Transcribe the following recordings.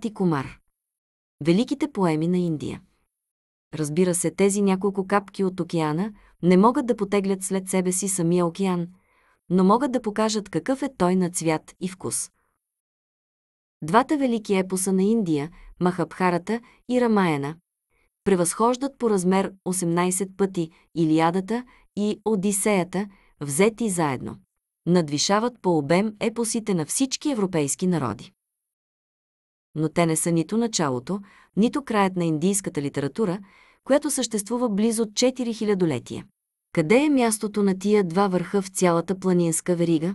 Кат и Комар. Великите поеми на Индия. Разбира се, тези няколко капки от океана не могат да потеглят след себе си самия океан, но могат да покажат какъв е той на цвят и вкус. Двата велики епоса на Индия, Махабхарата и Рамаяна, превъзхождат по размер 18 пъти Илиадата и Одисеята, взети заедно. Надвишават по обем епосите на всички европейски народи но те не са нито началото, нито краят на индийската литература, която съществува близо 4000 летия. Къде е мястото на тия два върха в цялата планинска верига?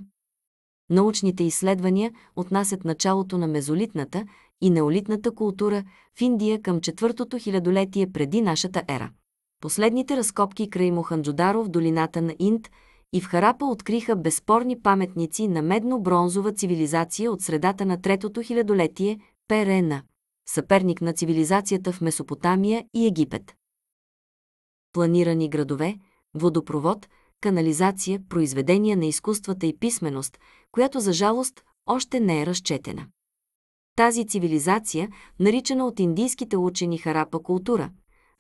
Научните изследвания отнасят началото на мезолитната и неолитната култура в Индия към четвъртото хилядолетие преди нашата ера. Последните разкопки край Моханджодаро в долината на Инд и в Харапа откриха безспорни паметници на медно-бронзова цивилизация от средата на третото хилядолетие Перена, съперник на цивилизацията в Месопотамия и Египет. Планирани градове, водопровод, канализация, произведения на изкуствата и писменост, която за жалост още не е разчетена. Тази цивилизация, наричана от индийските учени Харапа култура,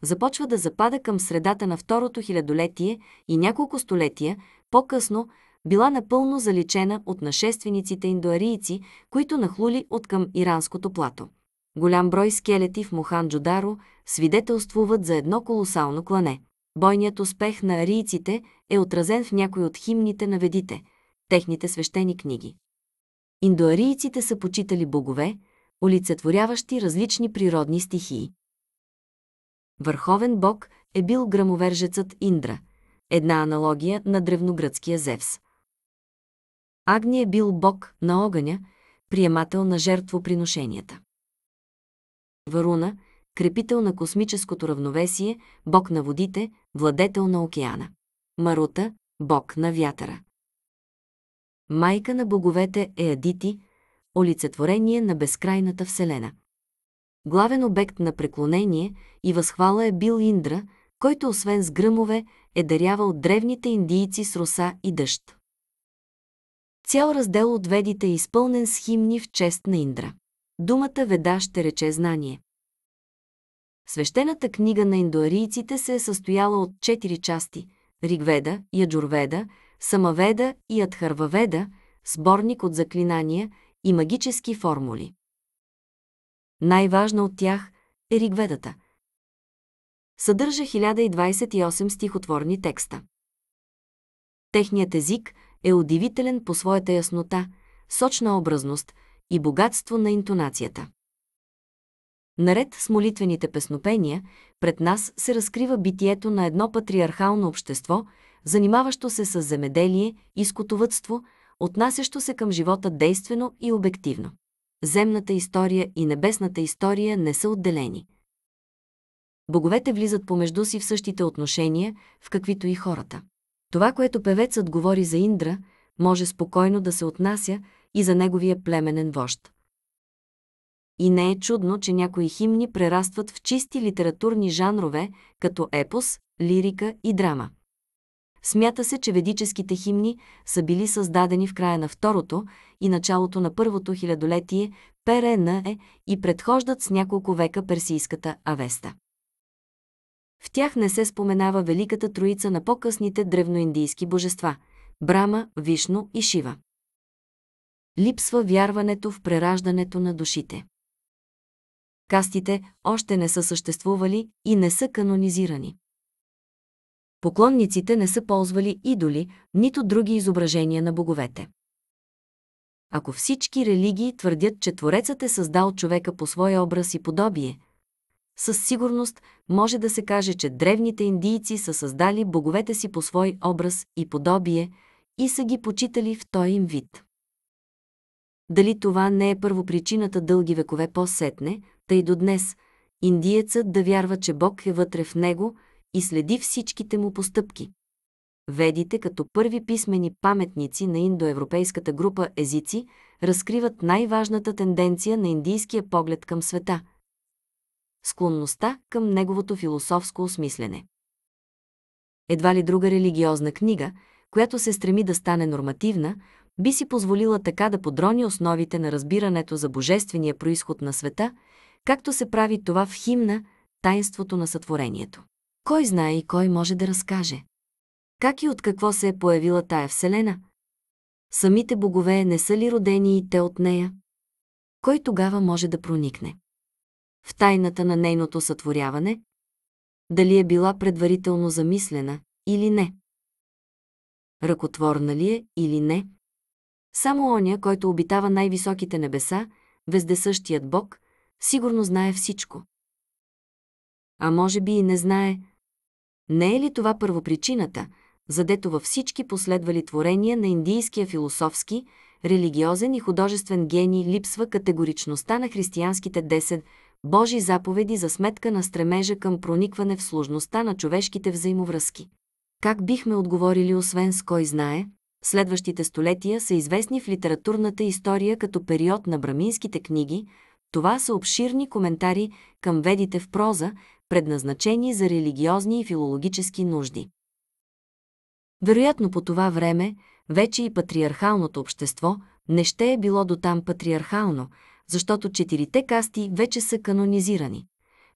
започва да запада към средата на второто хилядолетие и няколко столетия по-късно била напълно заличена от нашествениците индоарийци, които нахлули от към иранското плато. Голям брой скелети в Моханджодаро свидетелствуват за едно колосално клане. Бойният успех на арийците е отразен в някои от химните на ведите, техните свещени книги. Индоарийците са почитали богове, олицетворяващи различни природни стихии. Върховен бог е бил грамовержецът Индра, една аналогия на древногръцкия Зевс. Агния е бил бог на огъня, приемател на жертвоприношенията. Варуна – крепител на космическото равновесие, бог на водите, владетел на океана. Марута – бог на вятъра. Майка на боговете е Адити, олицетворение на безкрайната вселена. Главен обект на преклонение и възхвала е бил Индра, който освен с гръмове е дарявал древните индийци с роса и дъжд. Цял раздел от ведите е изпълнен с химни в чест на Индра. Думата веда ще рече знание. Свещената книга на индуарийците се е състояла от четири части – Ригведа, Яджурведа, Самаведа и Адхарваведа, сборник от заклинания и магически формули. Най-важна от тях е Ригведата. Съдържа 1028 стихотворни текста. Техният език – е удивителен по своята яснота, сочна образност и богатство на интонацията. Наред с молитвените песнопения, пред нас се разкрива битието на едно патриархално общество, занимаващо се с земеделие и скотовътство, отнасящо се към живота действено и обективно. Земната история и небесната история не са отделени. Боговете влизат помежду си в същите отношения, в каквито и хората. Това, което певецът говори за Индра, може спокойно да се отнася и за неговия племенен вожд. И не е чудно, че някои химни прерастват в чисти литературни жанрове, като епос, лирика и драма. Смята се, че ведическите химни са били създадени в края на второто и началото на първото хилядолетие е и предхождат с няколко века персийската авеста. В тях не се споменава Великата Троица на по-късните древноиндийски божества – Брама, Вишно и Шива. Липсва вярването в прераждането на душите. Кастите още не са съществували и не са канонизирани. Поклонниците не са ползвали идоли, нито други изображения на боговете. Ако всички религии твърдят, че Творецът е създал човека по своя образ и подобие, със сигурност може да се каже, че древните индийци са създали боговете си по свой образ и подобие и са ги почитали в той им вид. Дали това не е първопричината дълги векове по-сетне, тъй до днес, индиецът да вярва, че Бог е вътре в него и следи всичките му постъпки. Ведите като първи писмени паметници на индоевропейската група езици разкриват най-важната тенденция на индийския поглед към света – склонността към неговото философско осмислене. Едва ли друга религиозна книга, която се стреми да стане нормативна, би си позволила така да подрони основите на разбирането за божествения происход на света, както се прави това в химна «Таинството на сътворението». Кой знае и кой може да разкаже? Как и от какво се е появила тая Вселена? Самите богове не са ли родени и те от нея? Кой тогава може да проникне? в тайната на нейното сътворяване, дали е била предварително замислена или не. Ръкотворна ли е или не. Само оня, който обитава най-високите небеса, вездесъщият Бог, сигурно знае всичко. А може би и не знае. Не е ли това първопричината, задето във всички последвали творения на индийския философски, религиозен и художествен гений липсва категоричността на християнските 10 Божи заповеди за сметка на стремежа към проникване в сложността на човешките взаимовръзки. Как бихме отговорили освен с кой знае? Следващите столетия са известни в литературната история като период на браминските книги. Това са обширни коментари към ведите в проза, предназначени за религиозни и филологически нужди. Вероятно по това време вече и патриархалното общество не ще е било дотам патриархално, защото четирите касти вече са канонизирани.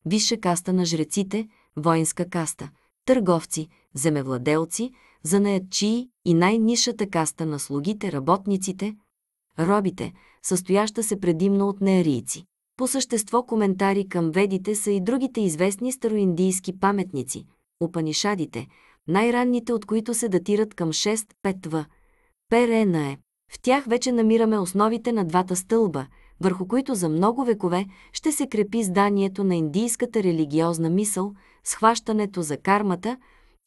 Висша каста на жреците, воинска каста, търговци, земевладелци, занаятчии и най-нишата каста на слугите, работниците, робите, състояща се предимно от неарийци. По същество коментари към ведите са и другите известни староиндийски паметници – Упанишадите, най-ранните от които се датират към 6-5 в. Перена е. В тях вече намираме основите на двата стълба – върху които за много векове ще се крепи зданието на индийската религиозна мисъл, схващането за кармата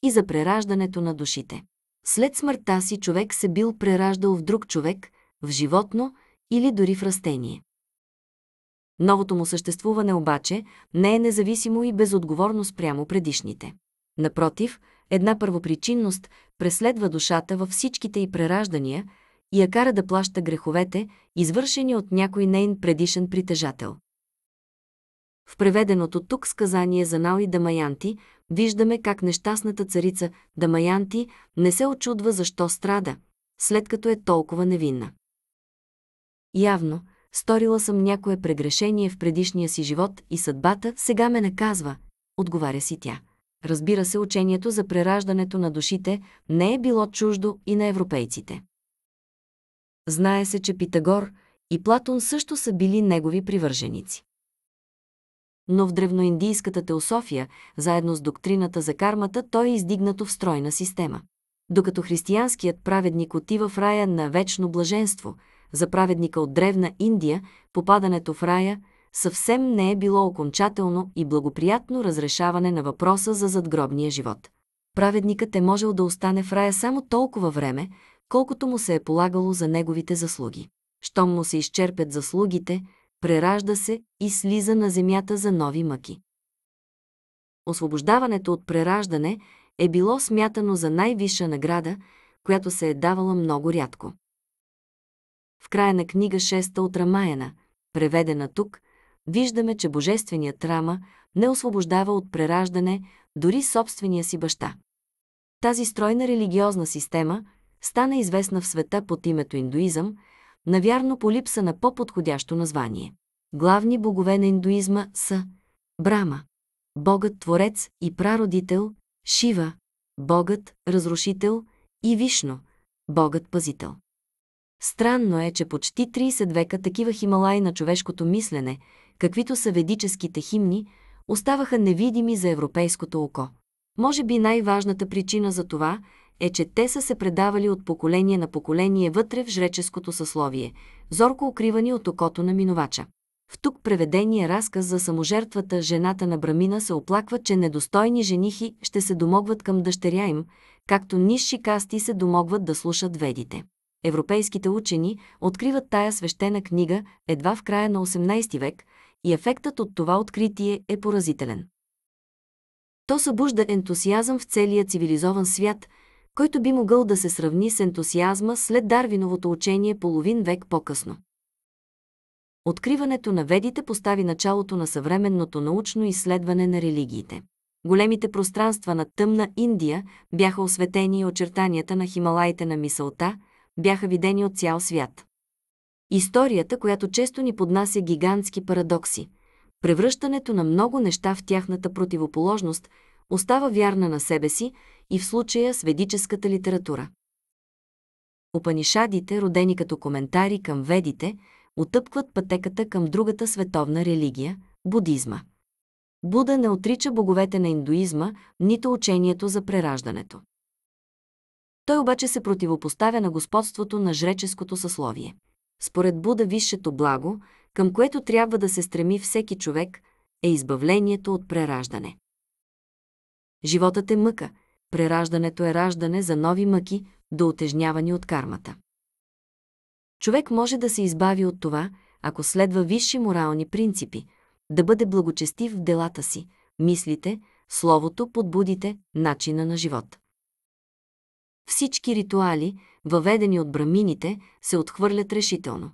и за прераждането на душите. След смъртта си човек се бил прераждал в друг човек, в животно или дори в растение. Новото му съществуване обаче не е независимо и безотговорно спрямо предишните. Напротив, една първопричинност преследва душата във всичките й прераждания – и я кара да плаща греховете, извършени от някой нейн предишен притежател. В преведеното тук сказание за и Дамаянти виждаме как нещастната царица Дамаянти не се очудва защо страда, след като е толкова невинна. Явно, сторила съм някое прегрешение в предишния си живот и съдбата сега ме наказва, отговаря си тя. Разбира се, учението за прераждането на душите не е било чуждо и на европейците. Знае се, че Питагор и Платон също са били негови привърженици. Но в древноиндийската теософия, заедно с доктрината за кармата, той е издигнато в стройна система. Докато християнският праведник отива в рая на вечно блаженство, за праведника от древна Индия, попадането в рая съвсем не е било окончателно и благоприятно разрешаване на въпроса за задгробния живот праведникът е можел да остане в рая само толкова време, колкото му се е полагало за неговите заслуги. Щом му се изчерпят заслугите, преражда се и слиза на земята за нови мъки. Освобождаването от прераждане е било смятано за най-висша награда, която се е давала много рядко. В края на книга 6 от Рамаяна, преведена тук, виждаме, че божественият Рама не освобождава от прераждане дори собствения си баща. Тази стройна религиозна система – стана известна в света под името индуизъм, навярно по липса на по-подходящо название. Главни богове на индуизма са Брама, богът творец и прародител, Шива, богът разрушител и Вишно, богът пазител. Странно е, че почти 30 века такива хималаи на човешкото мислене, каквито са ведическите химни, оставаха невидими за европейското око. Може би най-важната причина за това е, че те са се предавали от поколение на поколение вътре в жреческото съсловие, зорко укривани от окото на минувача. В тук преведения разказ за саможертвата жената на Брамина се оплаква, че недостойни женихи ще се домогват към дъщеря им, както низши касти се домогват да слушат ведите. Европейските учени откриват тая свещена книга едва в края на 18 век и ефектът от това откритие е поразителен. То събужда ентусиазъм в целия цивилизован свят – който би могъл да се сравни с ентусиазма след Дарвиновото учение половин век по-късно. Откриването на ведите постави началото на съвременното научно изследване на религиите. Големите пространства на тъмна Индия бяха осветени и очертанията на Хималаите на мисълта бяха видени от цял свят. Историята, която често ни поднася гигантски парадокси, превръщането на много неща в тяхната противоположност, остава вярна на себе си и в случая с ведическата литература. Опанишадите, родени като коментари към ведите, отъпкват пътеката към другата световна религия – будизма. Буда не отрича боговете на индуизма, нито учението за прераждането. Той обаче се противопоставя на господството на жреческото съсловие. Според Буда висшето благо, към което трябва да се стреми всеки човек, е избавлението от прераждане. Животът е мъка, прераждането е раждане за нови мъки, до отежнявани от кармата. Човек може да се избави от това, ако следва висши морални принципи, да бъде благочестив в делата си, мислите, словото, подбудите, начина на живот. Всички ритуали, въведени от брамините, се отхвърлят решително.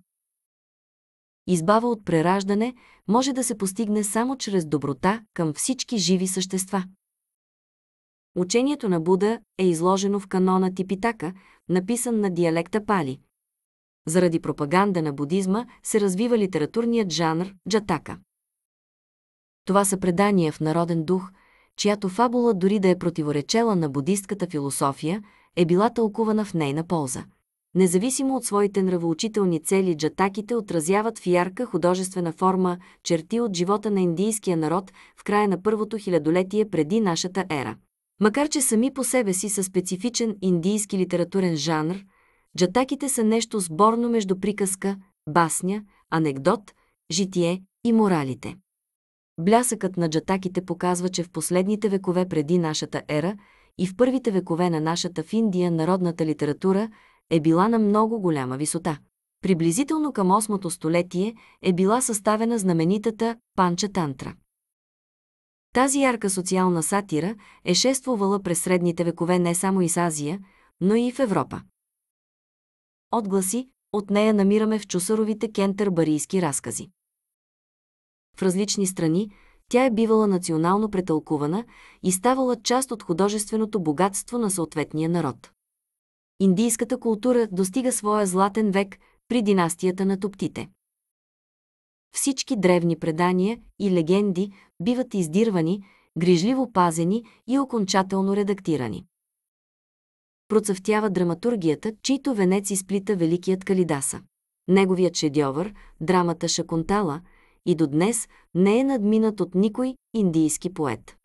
Избава от прераждане може да се постигне само чрез доброта към всички живи същества. Учението на Буда е изложено в канона Типитака, написан на диалекта Пали. Заради пропаганда на будизма се развива литературният жанр джатака. Това са предания в народен дух, чиято фабула дори да е противоречела на будистката философия, е била тълкувана в нейна полза. Независимо от своите нравоучителни цели, джатаките отразяват в ярка художествена форма черти от живота на индийския народ в края на първото хилядолетие преди нашата ера. Макар че сами по себе си са специфичен индийски литературен жанр, джатаките са нещо сборно между приказка, басня, анекдот, житие и моралите. Блясъкът на джатаките показва, че в последните векове преди нашата ера и в първите векове на нашата в Индия народната литература е била на много голяма висота. Приблизително към 8 столетие е била съставена знаменитата Панча Тантра. Тази ярка социална сатира е шествувала през средните векове не само из Азия, но и в Европа. Отгласи от нея намираме в чусаровите кентърбарийски разкази. В различни страни тя е бивала национално претълкувана и ставала част от художественото богатство на съответния народ. Индийската култура достига своя златен век при династията на топтите. Всички древни предания и легенди биват издирвани, грижливо пазени и окончателно редактирани. Процъфтява драматургията, чийто венец изплита великият Калидаса. Неговият шедьовър, драмата Шакунтала, и до днес не е надминат от никой индийски поет.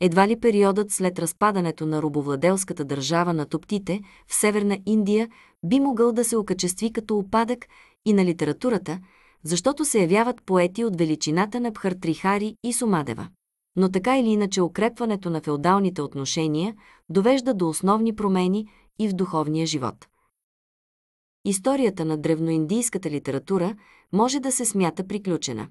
Едва ли периодът след разпадането на Рубовладелската държава на топтите в Северна Индия би могъл да се окачестви като опадък и на литературата, защото се явяват поети от величината на Бхартрихари и Сумадева. Но така или иначе укрепването на феодалните отношения довежда до основни промени и в духовния живот. Историята на древноиндийската литература може да се смята приключена.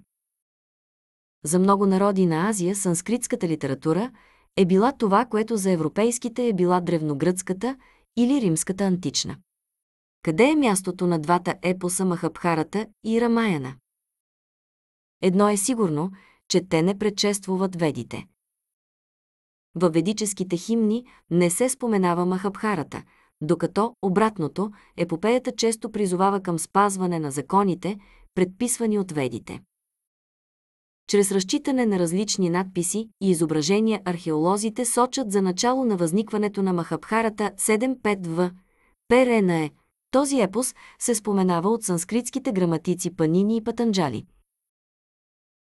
За много народи на Азия санскритската литература е била това, което за европейските е била древногръцката или римската антична. Къде е мястото на двата епоса Махабхарата и Рамаяна? Едно е сигурно, че те не предшествуват ведите. Във ведическите химни не се споменава Махабхарата, докато обратното епопеята често призовава към спазване на законите, предписвани от ведите. Чрез разчитане на различни надписи и изображения археолозите сочат за начало на възникването на Махабхарата 7.5 в Перена е – този епос се споменава от санскритските граматици Панини и Патанджали.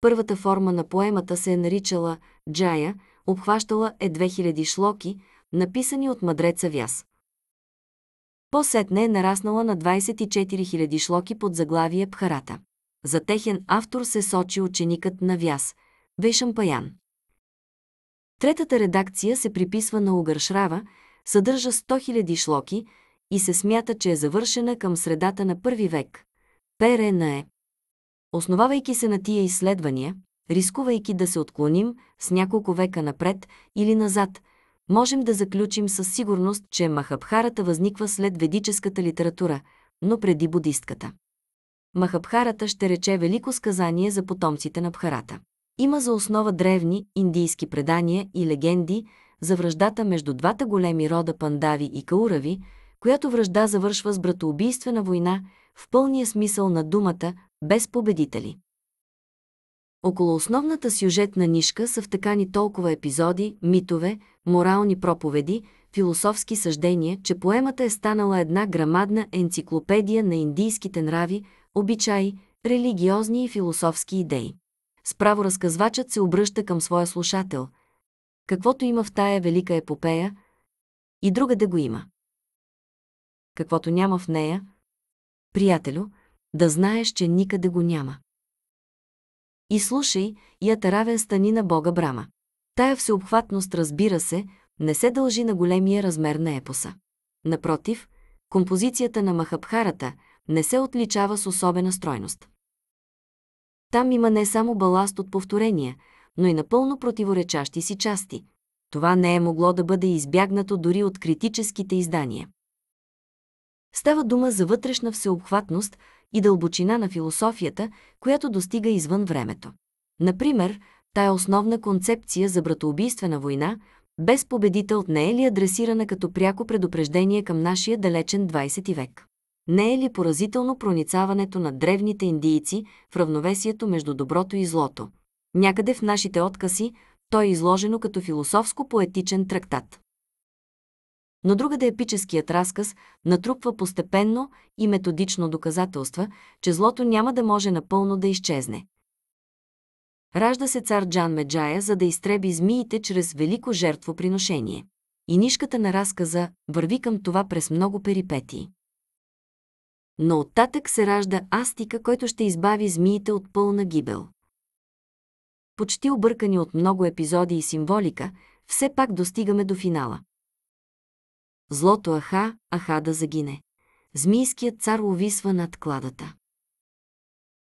Първата форма на поемата се е наричала Джая, обхващала е 2000 шлоки, написани от мъдреца Вяс. По-сетне е нараснала на 24 000 шлоки под заглавие Пхарата. За техен автор се сочи ученикът на Вяс – Вейшампаян. Третата редакция се приписва на Угършрава, съдържа 100 000 шлоки – и се смята, че е завършена към средата на първи век. Перена е. Основавайки се на тия изследвания, рискувайки да се отклоним с няколко века напред или назад, можем да заключим със сигурност, че Махабхарата възниква след ведическата литература, но преди будистката. Махабхарата ще рече велико сказание за потомците на Бхарата. Има за основа древни индийски предания и легенди за връждата между двата големи рода пандави и каурави, която връжда завършва с братоубийствена война в пълния смисъл на думата, без победители. Около основната сюжетна нишка са втъкани толкова епизоди, митове, морални проповеди, философски съждения, че поемата е станала една грамадна енциклопедия на индийските нрави, обичаи, религиозни и философски идеи. Справо разказвачът се обръща към своя слушател. Каквото има в тая велика епопея, и друга да го има каквото няма в нея. Приятелю, да знаеш, че никъде го няма. И слушай, я равенства стани на Бога Брама. Тая всеобхватност, разбира се, не се дължи на големия размер на епоса. Напротив, композицията на Махабхарата не се отличава с особена стройност. Там има не само баласт от повторения, но и напълно противоречащи си части. Това не е могло да бъде избягнато дори от критическите издания. Става дума за вътрешна всеобхватност и дълбочина на философията, която достига извън времето. Например, тая основна концепция за братоубийствена война, без победител не е ли адресирана като пряко предупреждение към нашия далечен 20 век? Не е ли поразително проницаването на древните индийци в равновесието между доброто и злото? Някъде в нашите откази то е изложено като философско-поетичен трактат. Но другаде да епическият разказ натрупва постепенно и методично доказателства, че злото няма да може напълно да изчезне. Ражда се цар Джан Меджая, за да изтреби змиите чрез велико жертвоприношение. И нишката на разказа върви към това през много перипетии. Но оттатък се ражда астика, който ще избави змиите от пълна гибел. Почти объркани от много епизоди и символика, все пак достигаме до финала. Злото Аха, Аха да загине. Змийският цар увисва над кладата.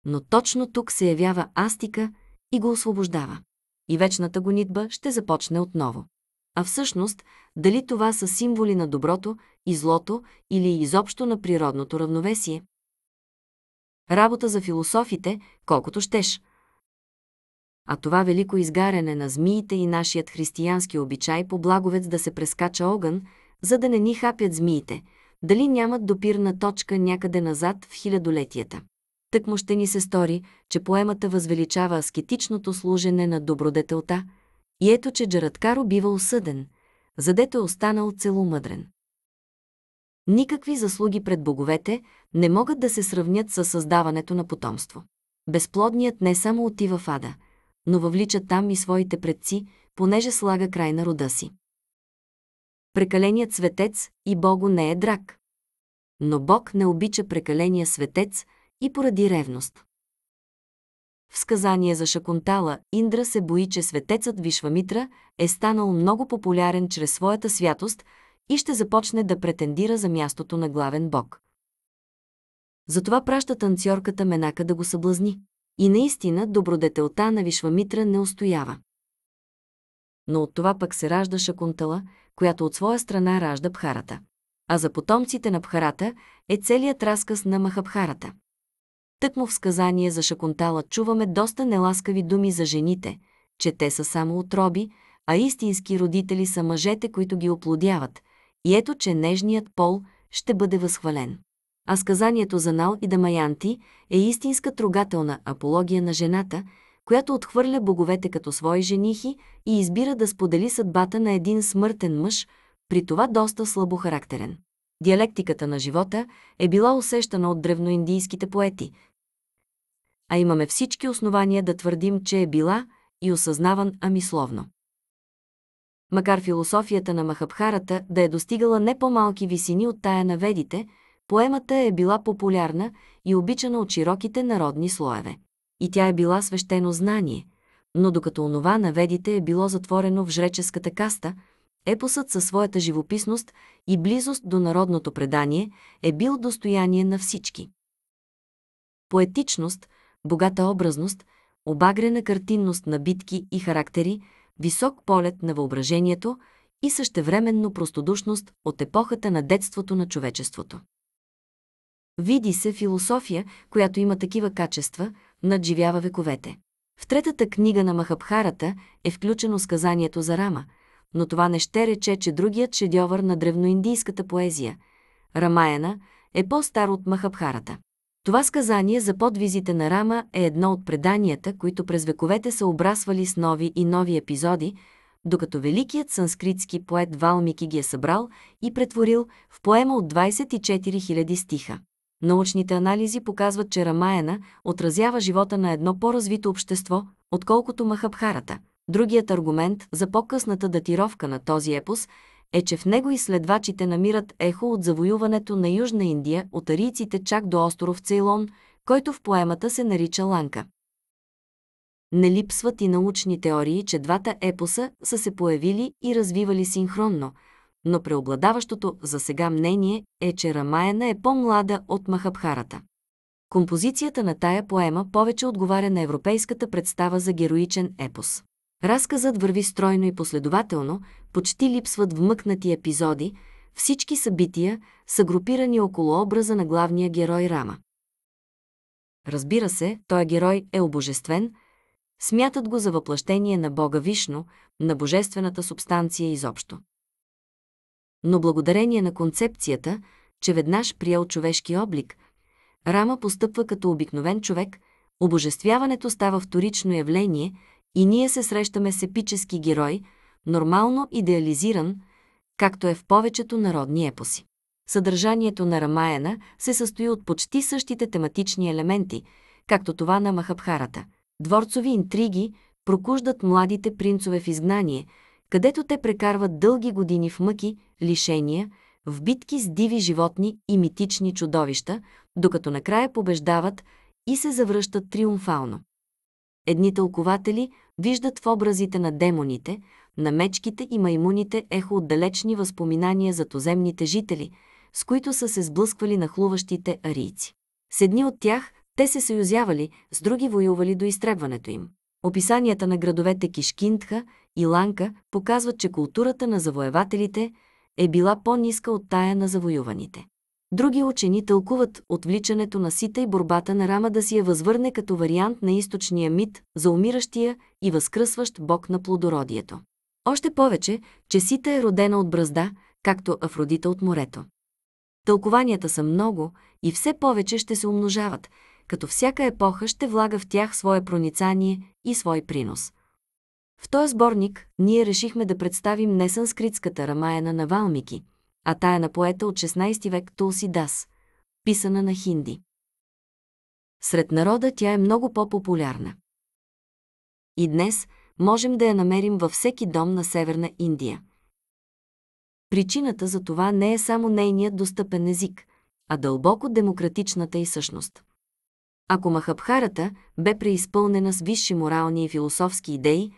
Но точно тук се явява Астика и го освобождава. И вечната гонитба ще започне отново. А всъщност, дали това са символи на доброто и злото или изобщо на природното равновесие? Работа за философите, колкото щеш. А това велико изгаряне на змиите и нашият християнски обичай по благовец да се прескача огън – за да не ни хапят змиите, дали нямат допирна точка някъде назад в хилядолетията. Так му ще ни се стори, че поемата възвеличава аскетичното служене на добродетелта, и ето, че Джараткаро бива осъден, задето е останал целомъдрен. Никакви заслуги пред боговете не могат да се сравнят с създаването на потомство. Безплодният не само отива в ада, но въвлича там и своите предци, понеже слага край на рода си прекаленият светец и Богу не е драг. Но Бог не обича прекаления светец и поради ревност. В сказание за Шакунтала Индра се бои, че светецът Вишвамитра е станал много популярен чрез своята святост и ще започне да претендира за мястото на главен бог. Затова праща танцорката Менака да го съблазни. И наистина добродетелта на Вишвамитра не устоява. Но от това пък се ражда Шакунтала, която от своя страна ражда Бхарата. А за потомците на Бхарата е целият разказ на Махабхарата. Тъкмо в сказание за Шакунтала чуваме доста неласкави думи за жените, че те са само отроби, а истински родители са мъжете, които ги оплодяват. И ето, че нежният пол ще бъде възхвален. А сказанието за Нал и Дамаянти е истинска трогателна апология на жената – която отхвърля боговете като свои женихи и избира да сподели съдбата на един смъртен мъж, при това доста слабохарактерен. Диалектиката на живота е била усещана от древноиндийските поети, а имаме всички основания да твърдим, че е била и осъзнаван амисловно. Макар философията на Махабхарата да е достигала не по-малки висини от тая на ведите, поемата е била популярна и обичана от широките народни слоеве и тя е била свещено знание, но докато онова на ведите е било затворено в жреческата каста, епосът със своята живописност и близост до народното предание е бил достояние на всички. Поетичност, богата образност, обагрена картинност на битки и характери, висок полет на въображението и същевременно простодушност от епохата на детството на човечеството. Види се философия, която има такива качества – надживява вековете. В третата книга на Махабхарата е включено сказанието за Рама, но това не ще рече, че другият шедьовър на древноиндийската поезия, Рамаяна, е по-стар от Махабхарата. Това сказание за подвизите на Рама е едно от преданията, които през вековете са обрасвали с нови и нови епизоди, докато великият санскритски поет Валмики ги е събрал и претворил в поема от 24 000 стиха научните анализи показват, че Рамаяна отразява живота на едно по-развито общество, отколкото Махабхарата. Другият аргумент за по-късната датировка на този епос е, че в него изследвачите намират ехо от завоюването на Южна Индия от арийците чак до остров Цейлон, който в поемата се нарича Ланка. Не липсват и научни теории, че двата епоса са се появили и развивали синхронно – но преобладаващото за сега мнение е, че Рамаяна е по-млада от Махабхарата. Композицията на тая поема повече отговаря на европейската представа за героичен епос. Разказът върви стройно и последователно, почти липсват вмъкнати епизоди, всички събития са групирани около образа на главния герой Рама. Разбира се, той герой е обожествен, смятат го за въплъщение на Бога Вишно, на божествената субстанция изобщо но благодарение на концепцията, че веднъж приел човешки облик, Рама постъпва като обикновен човек, обожествяването става вторично явление и ние се срещаме с епически герой, нормално идеализиран, както е в повечето народни епоси. Съдържанието на Рамаяна се състои от почти същите тематични елементи, както това на Махабхарата. Дворцови интриги прокуждат младите принцове в изгнание – където те прекарват дълги години в мъки, лишения, в битки с диви животни и митични чудовища, докато накрая побеждават и се завръщат триумфално. Едни тълкователи виждат в образите на демоните, на мечките и маймуните ехо от далечни възпоминания за тоземните жители, с които са се сблъсквали нахлуващите арийци. С едни от тях те се съюзявали, с други воювали до изтребването им. Описанията на градовете Кишкиндха – и Ланка показват, че културата на завоевателите е била по-ниска от тая на завоюваните. Други учени тълкуват отвличането на сита и борбата на рама да си я възвърне като вариант на източния мит за умиращия и възкръсващ бог на плодородието. Още повече, че сита е родена от бръзда, както Афродита от морето. Тълкованията са много и все повече ще се умножават, като всяка епоха ще влага в тях свое проницание и свой принос – в този сборник ние решихме да представим не санскритската Рамаяна на Валмики, а тая на поета от 16 век Тулси Дас, писана на хинди. Сред народа тя е много по-популярна. И днес можем да я намерим във всеки дом на Северна Индия. Причината за това не е само нейният достъпен език, а дълбоко демократичната и същност. Ако Махабхарата бе преизпълнена с висши морални и философски идеи,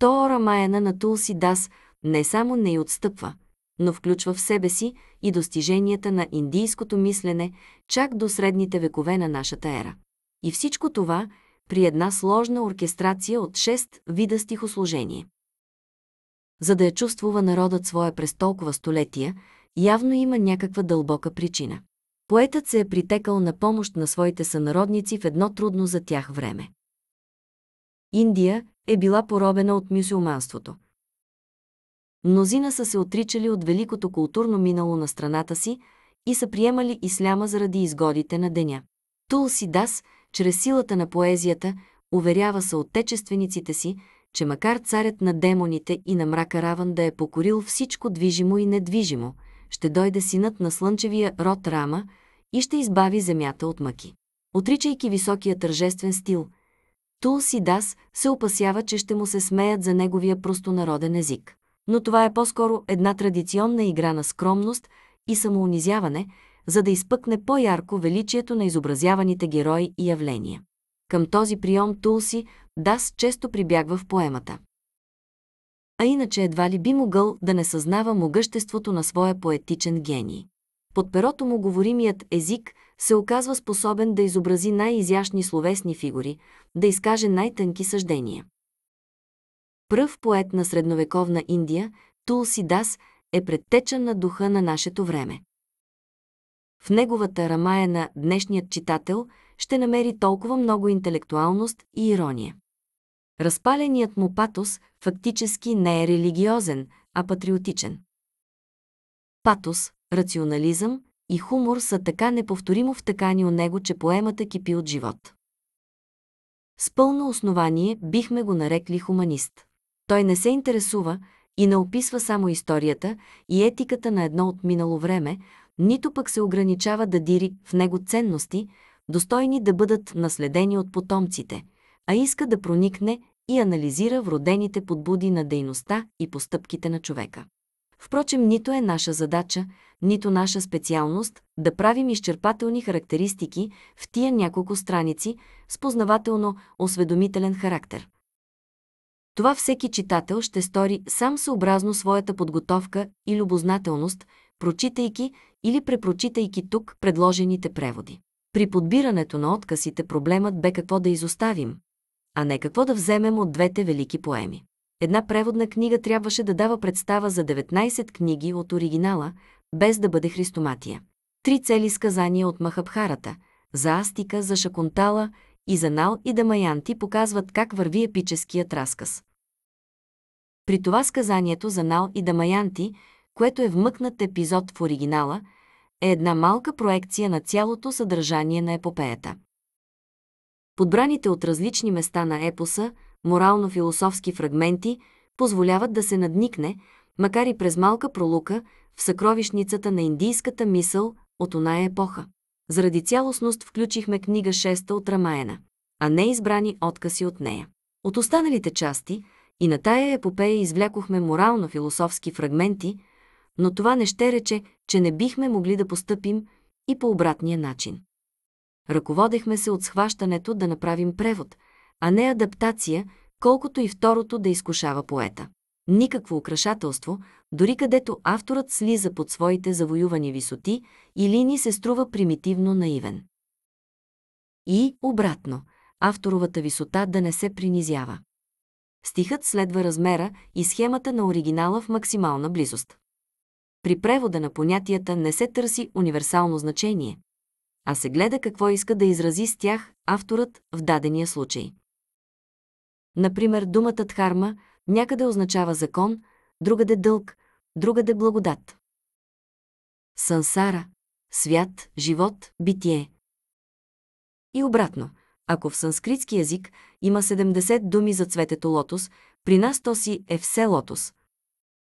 то Рамаяна на Тулси Дас не само не й отстъпва, но включва в себе си и достиженията на индийското мислене чак до средните векове на нашата ера. И всичко това при една сложна оркестрация от шест вида стихосложение. За да я чувствува народът своя през толкова столетия, явно има някаква дълбока причина. Поетът се е притекал на помощ на своите сънародници в едно трудно за тях време. Индия е била поробена от мюсюлманството. Мнозина са се отричали от великото културно минало на страната си и са приемали исляма заради изгодите на деня. Тулси Дас, чрез силата на поезията, уверява съотечествениците си, че макар царят на демоните и на мрака Раван да е покорил всичко движимо и недвижимо, ще дойде синът на слънчевия род Рама и ще избави земята от мъки. Отричайки високия тържествен стил – Дас се опасява, че ще му се смеят за неговия простонароден език. Но това е по-скоро една традиционна игра на скромност и самоунизяване, за да изпъкне по-ярко величието на изобразяваните герои и явления. Към този прием Тулси Дас често прибягва в поемата. А иначе едва ли би могъл да не съзнава могъществото на своя поетичен гений. Под перото му говоримият език се оказва способен да изобрази най-изящни словесни фигури, да изкаже най-тънки съждения. Пръв поет на средновековна Индия, Тулси Дас, е предтечен на духа на нашето време. В неговата рамая на днешният читател ще намери толкова много интелектуалност и ирония. Разпаленият му патос фактически не е религиозен, а патриотичен. Патос, рационализъм и хумор са така неповторимо втъкани у него, че поемата кипи от живот. С пълно основание бихме го нарекли хуманист. Той не се интересува и не описва само историята и етиката на едно от минало време, нито пък се ограничава да дири в него ценности, достойни да бъдат наследени от потомците, а иска да проникне и анализира вродените подбуди на дейността и постъпките на човека. Впрочем, нито е наша задача нито наша специалност да правим изчерпателни характеристики в тия няколко страници с познавателно-осведомителен характер. Това всеки читател ще стори сам съобразно своята подготовка и любознателност, прочитайки или препрочитайки тук предложените преводи. При подбирането на отказите проблемът бе какво да изоставим, а не какво да вземем от двете велики поеми. Една преводна книга трябваше да дава представа за 19 книги от оригинала, без да бъде христоматия. Три цели сказания от Махабхарата – за Астика, за Шакунтала и за Нал и Дамаянти показват как върви епическият разказ. При това сказанието за Нал и Дамаянти, което е вмъкнат епизод в оригинала, е една малка проекция на цялото съдържание на епопеята. Подбраните от различни места на епоса, морално-философски фрагменти, позволяват да се надникне, макар и през малка пролука, в съкровищницата на индийската мисъл от оная епоха. Заради цялостност включихме книга 6 от Рамаена, а не избрани откази от нея. От останалите части и на тая епопея извлякохме морално-философски фрагменти, но това не ще рече, че не бихме могли да постъпим и по обратния начин. Ръководехме се от схващането да направим превод, а не адаптация, колкото и второто да изкушава поета никакво украшателство, дори където авторът слиза под своите завоювани висоти или ни се струва примитивно наивен. И, обратно, авторовата висота да не се принизява. Стихът следва размера и схемата на оригинала в максимална близост. При превода на понятията не се търси универсално значение, а се гледа какво иска да изрази с тях авторът в дадения случай. Например, думата дхарма – Някъде означава закон, другаде дълг, другаде благодат. Сансара – свят, живот, битие. И обратно, ако в санскритски язик има 70 думи за цветето лотос, при нас то си е все лотос.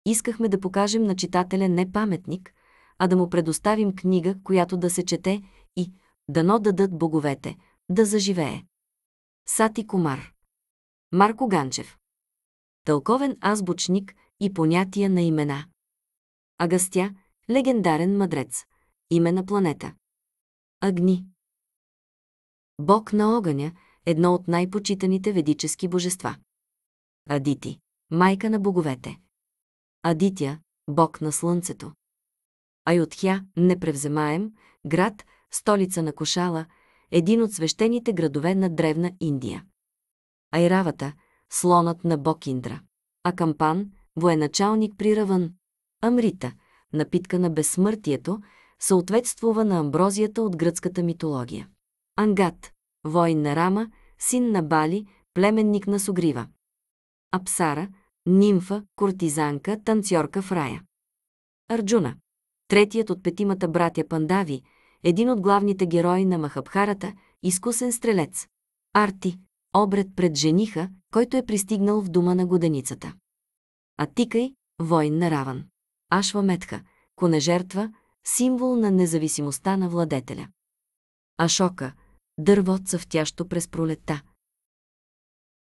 Искахме да покажем на читателя не паметник, а да му предоставим книга, която да се чете и дано дадат боговете, да заживее. Сати Комар Марко Ганчев тълковен азбучник и понятия на имена. Агастя – легендарен мъдрец, име на планета. Агни Бог на огъня – едно от най-почитаните ведически божества. Адити – майка на боговете. Адитя – бог на слънцето. Айотхя – непревземаем, град, столица на Кошала, един от свещените градове на Древна Индия. Айравата слонът на бог Индра. А Кампан, военачалник при Равън. Амрита, напитка на безсмъртието, съответствува на амброзията от гръцката митология. Ангат, воин на Рама, син на Бали, племенник на Сугрива. Апсара, нимфа, кортизанка, танцорка в рая. Арджуна, третият от петимата братя Пандави, един от главните герои на Махабхарата, изкусен стрелец. Арти, обред пред жениха, който е пристигнал в дома на годеницата. тикай, войн на раван. Ашваметха, конежертва, символ на независимостта на владетеля. Ашока, дърво цъфтящо през пролета.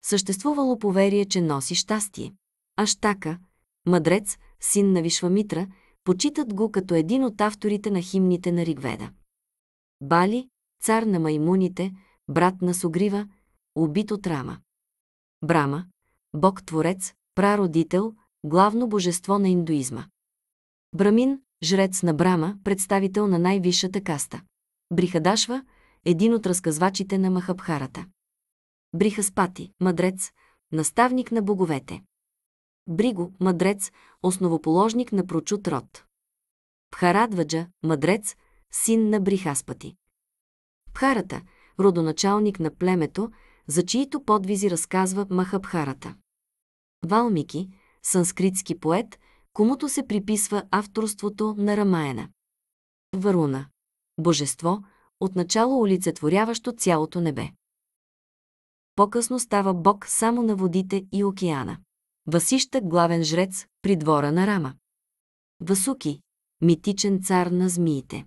Съществувало поверие, че носи щастие. Аштака, мъдрец, син на Вишвамитра, почитат го като един от авторите на химните на Ригведа. Бали, цар на маймуните, брат на Сугрива, убит от Рама. Брама, бог-творец, прародител, главно божество на индуизма. Брамин, жрец на Брама, представител на най-висшата каста. Брихадашва, един от разказвачите на Махабхарата. Брихаспати, мъдрец, наставник на боговете. Бриго, мъдрец, основоположник на прочут род. Пхарадваджа, мъдрец, син на Брихаспати. Пхарата, родоначалник на племето, за чието подвизи разказва Махабхарата. Валмики, санскритски поет, комуто се приписва авторството на Рамаена. Варуна – божество, отначало олицетворяващо цялото небе. По-късно става бог само на водите и океана. Васища – главен жрец при двора на Рама. Васуки – митичен цар на змиите.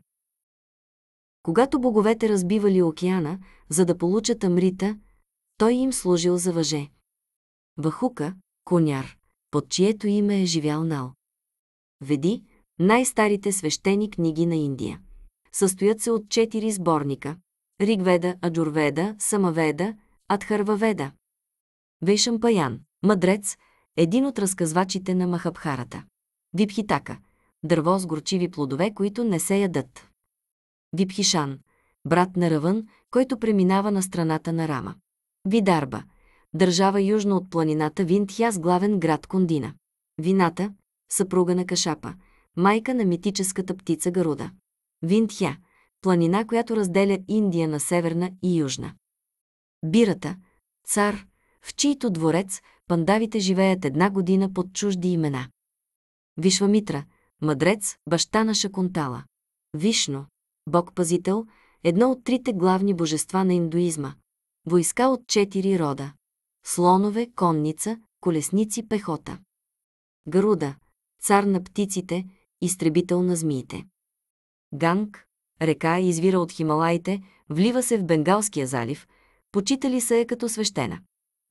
Когато боговете разбивали океана, за да получат Амрита – той им служил за въже. Вахука, коняр, под чието име е живял Нал. Веди, най-старите свещени книги на Индия. Състоят се от четири сборника – Ригведа, Аджурведа, Самаведа, Адхарваведа. Паян, мъдрец, един от разказвачите на Махабхарата. Випхитака – дърво с горчиви плодове, които не се ядат. Випхишан – брат на Равън, който преминава на страната на Рама. Видарба – държава южно от планината Винтия с главен град Кондина. Вината – съпруга на Кашапа, майка на митическата птица Гаруда. Винтия – планина, която разделя Индия на северна и южна. Бирата – цар, в чийто дворец пандавите живеят една година под чужди имена. Вишвамитра – мъдрец, баща на Шаконтала. Вишно – бог-пазител, едно от трите главни божества на индуизма, Войска от четири рода. Слонове, конница, колесници, пехота. Гаруда – цар на птиците, изтребител на змиите. Ганг – река извира от Хималаите, влива се в Бенгалския залив, почитали се е като свещена.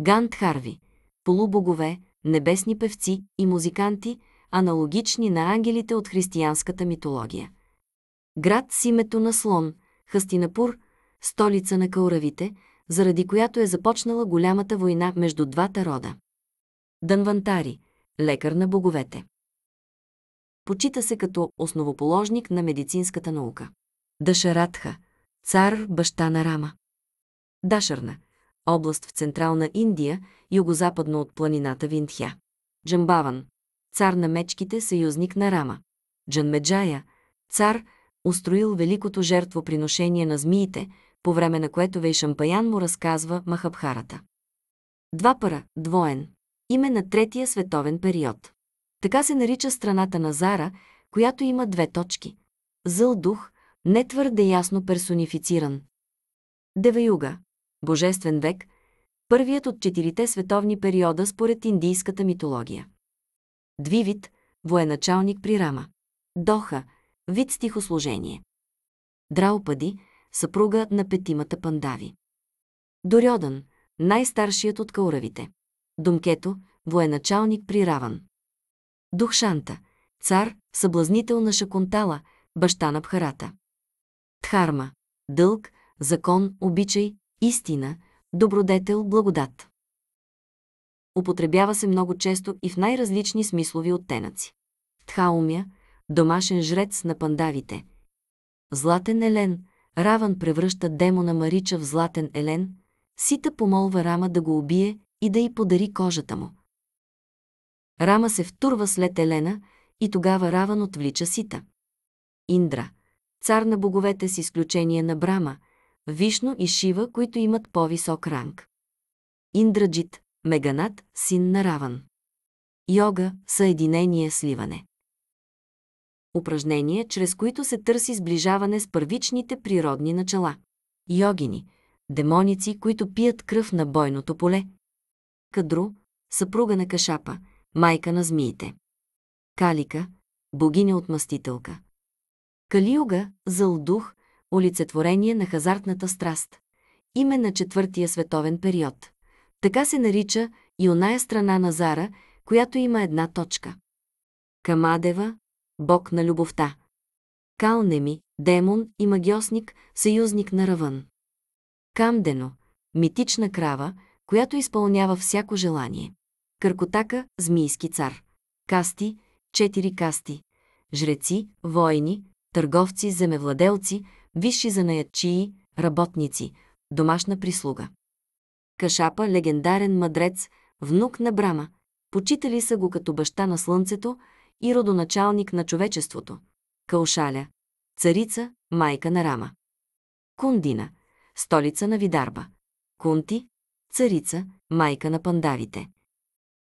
Ганд Харви – полубогове, небесни певци и музиканти, аналогични на ангелите от християнската митология. Град с името на слон – Хастинапур, столица на кауравите – заради която е започнала голямата война между двата рода. Дънвантари – лекар на боговете. Почита се като основоположник на медицинската наука. Дашаратха – цар, баща на Рама. Дашарна – област в Централна Индия, югозападно от планината Виндхя. Джамбаван – цар на мечките, съюзник на Рама. Джанмеджая – цар, устроил великото жертвоприношение на змиите – по време на което Вейшампаян му разказва Махабхарата. Два пара, двоен. Име на Третия световен период. Така се нарича страната на Зара, която има две точки. Зъл дух, не твърде ясно персонифициран. Деваюга. Божествен век. Първият от четирите световни периода според индийската митология. Двивит. Военачалник при Рама. Доха. Вид стихослужение. Драупади – съпруга на петимата пандави. Дорьодан, най-старшият от кауравите. Домкето, военачалник при Раван. Духшанта, цар, съблазнител на Шаконтала, баща на Бхарата. Тхарма, дълг, закон, обичай, истина, добродетел, благодат. Употребява се много често и в най-различни смислови оттенъци. Тхаумя, домашен жрец на пандавите. Златен елен, Раван превръща демона Марича в златен елен, Сита помолва Рама да го убие и да й подари кожата му. Рама се втурва след Елена и тогава Раван отвлича Сита. Индра, цар на боговете с изключение на Брама, Вишно и Шива, които имат по-висок ранг. Индраджит, Меганат, син на Раван. Йога, съединение, сливане упражнения, чрез които се търси сближаване с първичните природни начала. Йогини – демоници, които пият кръв на бойното поле. Кадру – съпруга на Кашапа, майка на змиите. Калика – от мастителка. Калиюга – зъл дух, олицетворение на хазартната страст. Име на четвъртия световен период. Така се нарича и оная страна на Зара, която има една точка. Камадева, бог на любовта. Калнеми, демон и магиосник, съюзник на Равън. Камдено, митична крава, която изпълнява всяко желание. Къркотака, змийски цар. Касти, четири касти. Жреци, войни, търговци, земевладелци, висши занаятчии, работници, домашна прислуга. Кашапа, легендарен мъдрец, внук на Брама. Почитали са го като баща на слънцето, и родоначалник на човечеството. Каушаля, царица, майка на Рама. Кундина, столица на Видарба. Кунти, царица, майка на пандавите.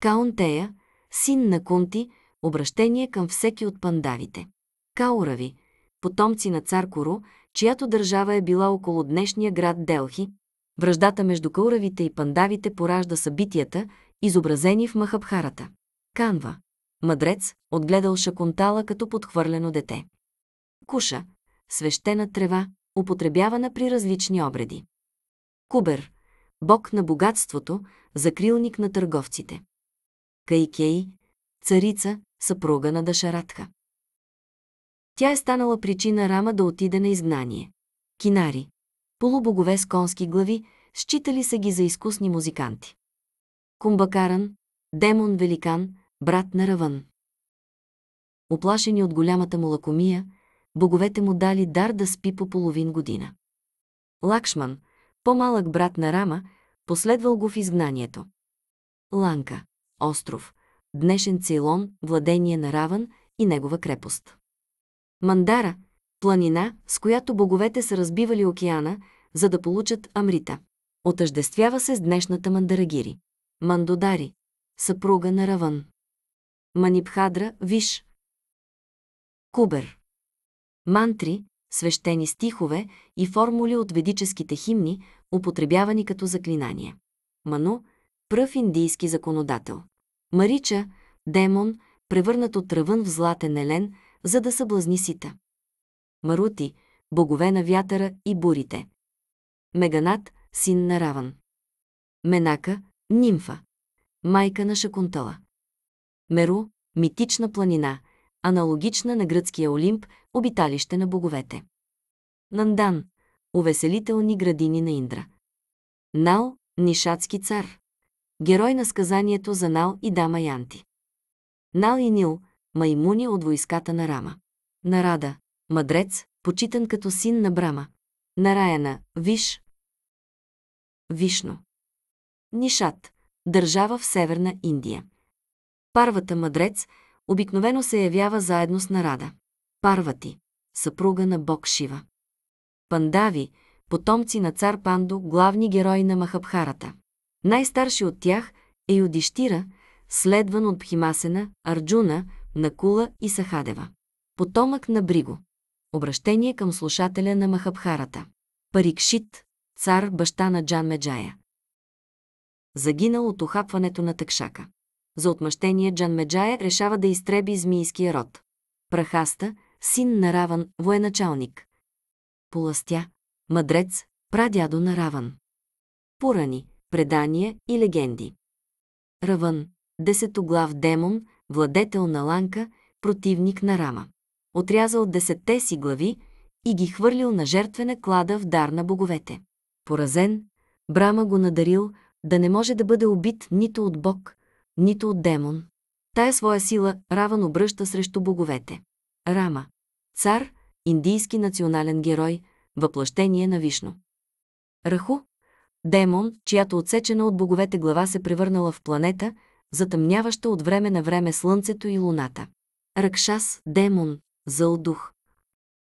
Каунтея, син на Кунти, обращение към всеки от пандавите. Каурави, потомци на цар Куру, чиято държава е била около днешния град Делхи. Връждата между кауравите и пандавите поражда събитията, изобразени в Махабхарата. Канва, мъдрец, отгледал шакунтала като подхвърлено дете. Куша – свещена трева, употребявана при различни обреди. Кубер – бог на богатството, закрилник на търговците. Кайкей – царица, съпруга на Дашаратха. Тя е станала причина Рама да отиде на изгнание. Кинари – полубогове с конски глави, считали са ги за изкусни музиканти. Кумбакаран – демон-великан – брат на Равън. Оплашени от голямата му лакомия, боговете му дали дар да спи по половин година. Лакшман, по-малък брат на Рама, последвал го в изгнанието. Ланка, остров, днешен Цейлон, владение на Раван и негова крепост. Мандара, планина, с която боговете са разбивали океана, за да получат Амрита. Отъждествява се с днешната Мандарагири. Мандодари, съпруга на Раван. Манипхадра, Виш. Кубер. Мантри, свещени стихове и формули от ведическите химни, употребявани като заклинания. Ману – пръв индийски законодател. Марича – демон, превърнат от тръвън в златен елен, за да съблазни сита. Марути – богове на вятъра и бурите. Меганат – син на Раван. Менака – нимфа. Майка на Шакунтала. Меру, митична планина, аналогична на гръцкия Олимп, обиталище на боговете. Нандан – увеселителни градини на Индра. Нал – нишатски цар. Герой на сказанието за Нал и Дама Янти. Нал и Нил – маймуни от войската на Рама. Нарада – мъдрец, почитан като син на Брама. Нараяна – Виш. Вишно. Нишат – държава в Северна Индия. Парвата мъдрец обикновено се явява заедно с Нарада. Парвати – съпруга на бог Шива. Пандави – потомци на цар панду, главни герои на Махабхарата. Най-старши от тях е Юдиштира, следван от Бхимасена, Арджуна, Накула и Сахадева. Потомък на Бриго. Обращение към слушателя на Махабхарата. Парикшит, цар баща на Джан Меджая. Загинал от охапването на такшака. За отмъщение Джанмеджае решава да изтреби змийския род. Прахаста, син на Раван, военачалник. Поластя, мъдрец, прадядо на Раван. Пурани, предания и легенди. Равън, десетоглав демон, владетел на Ланка, противник на Рама. Отрязал десетте си глави и ги хвърлил на жертвена клада в дар на боговете. Поразен, Брама го надарил да не може да бъде убит нито от Бог, нито от демон. Тая своя сила Раван обръща срещу боговете. Рама. Цар, индийски национален герой, въплъщение на Вишно. Раху. Демон, чиято отсечена от боговете глава се превърнала в планета, затъмняваща от време на време слънцето и луната. Ракшас. Демон. Зъл дух.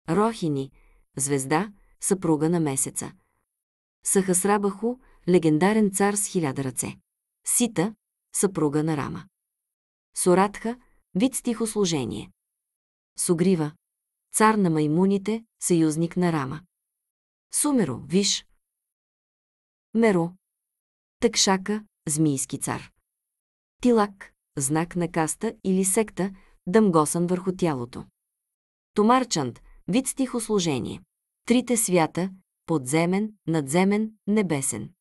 Рохини. Звезда, съпруга на месеца. Сахасрабаху. Легендарен цар с хиляда ръце. Сита, съпруга на Рама. Соратха – вид стихослужение. Сугрива – цар на маймуните, съюзник на Рама. Сумеро – виш. Меро – такшака, змийски цар. Тилак – знак на каста или секта, дъмгосан върху тялото. Томарчант – вид стихослужение. Трите свята – подземен, надземен, небесен.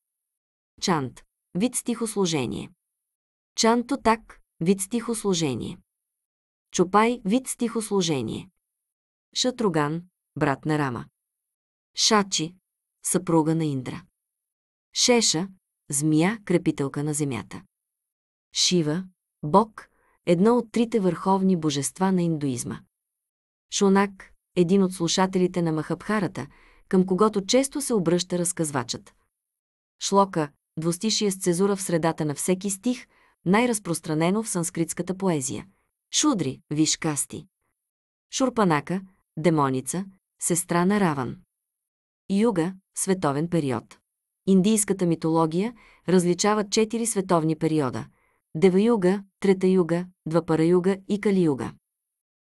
Чант – вид стихослужение. Чантотак – вид стихослужение. Чопай – вид стихослужение. Шатруган – брат на Рама. Шачи – съпруга на Индра. Шеша – змия, крепителка на земята. Шива – бог, едно от трите върховни божества на индуизма. Шонак – един от слушателите на Махабхарата, към когото често се обръща разказвачът. Шлока – двустишия с цезура в средата на всеки стих, най-разпространено в санскритската поезия. Шудри, вишкасти. Шурпанака, демоница, сестра на Раван. Юга, световен период. Индийската митология различава четири световни периода – Деваюга, Трета юга, Двапараюга и Калиюга.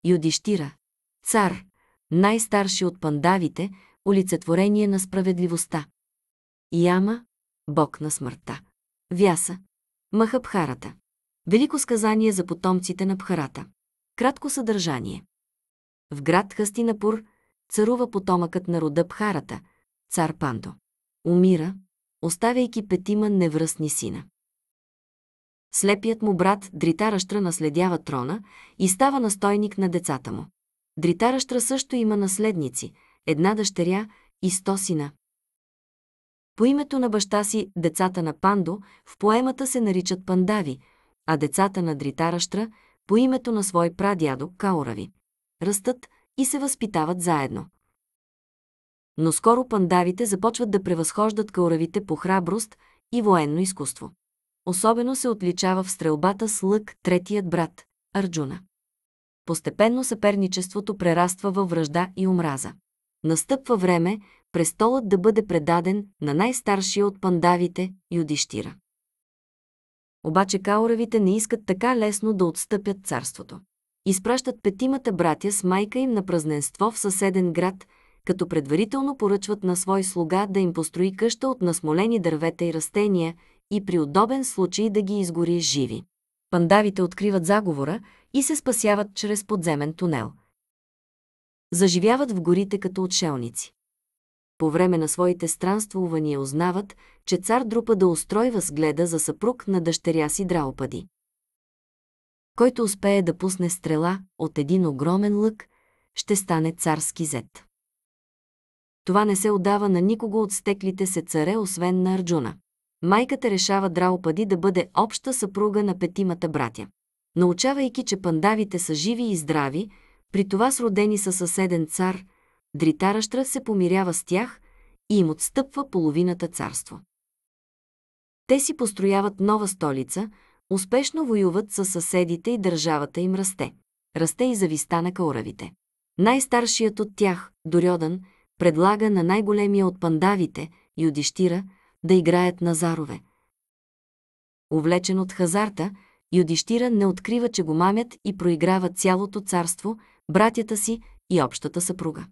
Юдиштира – цар, най-старши от пандавите, олицетворение на справедливостта. Яма – бог на смъртта. Вяса Махабхарата. Велико сказание за потомците на Бхарата. Кратко съдържание. В град Хастинапур царува потомъкът на рода Бхарата, цар Пандо. Умира, оставяйки петима невръстни сина. Слепият му брат Дритаръщра наследява трона и става настойник на децата му. Дритаръщра също има наследници, една дъщеря и сто сина. По името на баща си, децата на Пандо в поемата се наричат пандави, а децата на Дритаращра по името на свой прадядо Каурави. Растат и се възпитават заедно. Но скоро пандавите започват да превъзхождат кауравите по храброст и военно изкуство. Особено се отличава в стрелбата с лък третият брат – Арджуна. Постепенно съперничеството прераства във връжда и омраза. Настъпва време, престолът да бъде предаден на най-старшия от пандавите – Юдищира. Обаче кауравите не искат така лесно да отстъпят царството. Изпращат петимата братя с майка им на празненство в съседен град, като предварително поръчват на свой слуга да им построи къща от насмолени дървета и растения и при удобен случай да ги изгори живи. Пандавите откриват заговора и се спасяват чрез подземен тунел. Заживяват в горите като отшелници. По време на своите странствувания узнават, че цар Друпа да устройва сгледа за съпруг на дъщеря си Драупади. Който успее да пусне стрела от един огромен лък, ще стане царски зет. Това не се отдава на никого от стеклите се царе, освен на Арджуна. Майката решава Драупади да бъде обща съпруга на петимата братя. Научавайки, че пандавите са живи и здрави, при това сродени са съседен цар – Дритараштра се помирява с тях и им отстъпва половината царство. Те си построяват нова столица, успешно воюват с съседите и държавата им расте. Расте и зависта на кауравите. Най-старшият от тях, Дорьодан, предлага на най-големия от пандавите, Юдищира, да играят на зарове. Увлечен от хазарта, Юдищира не открива, че го мамят и проиграва цялото царство, братята си и общата съпруга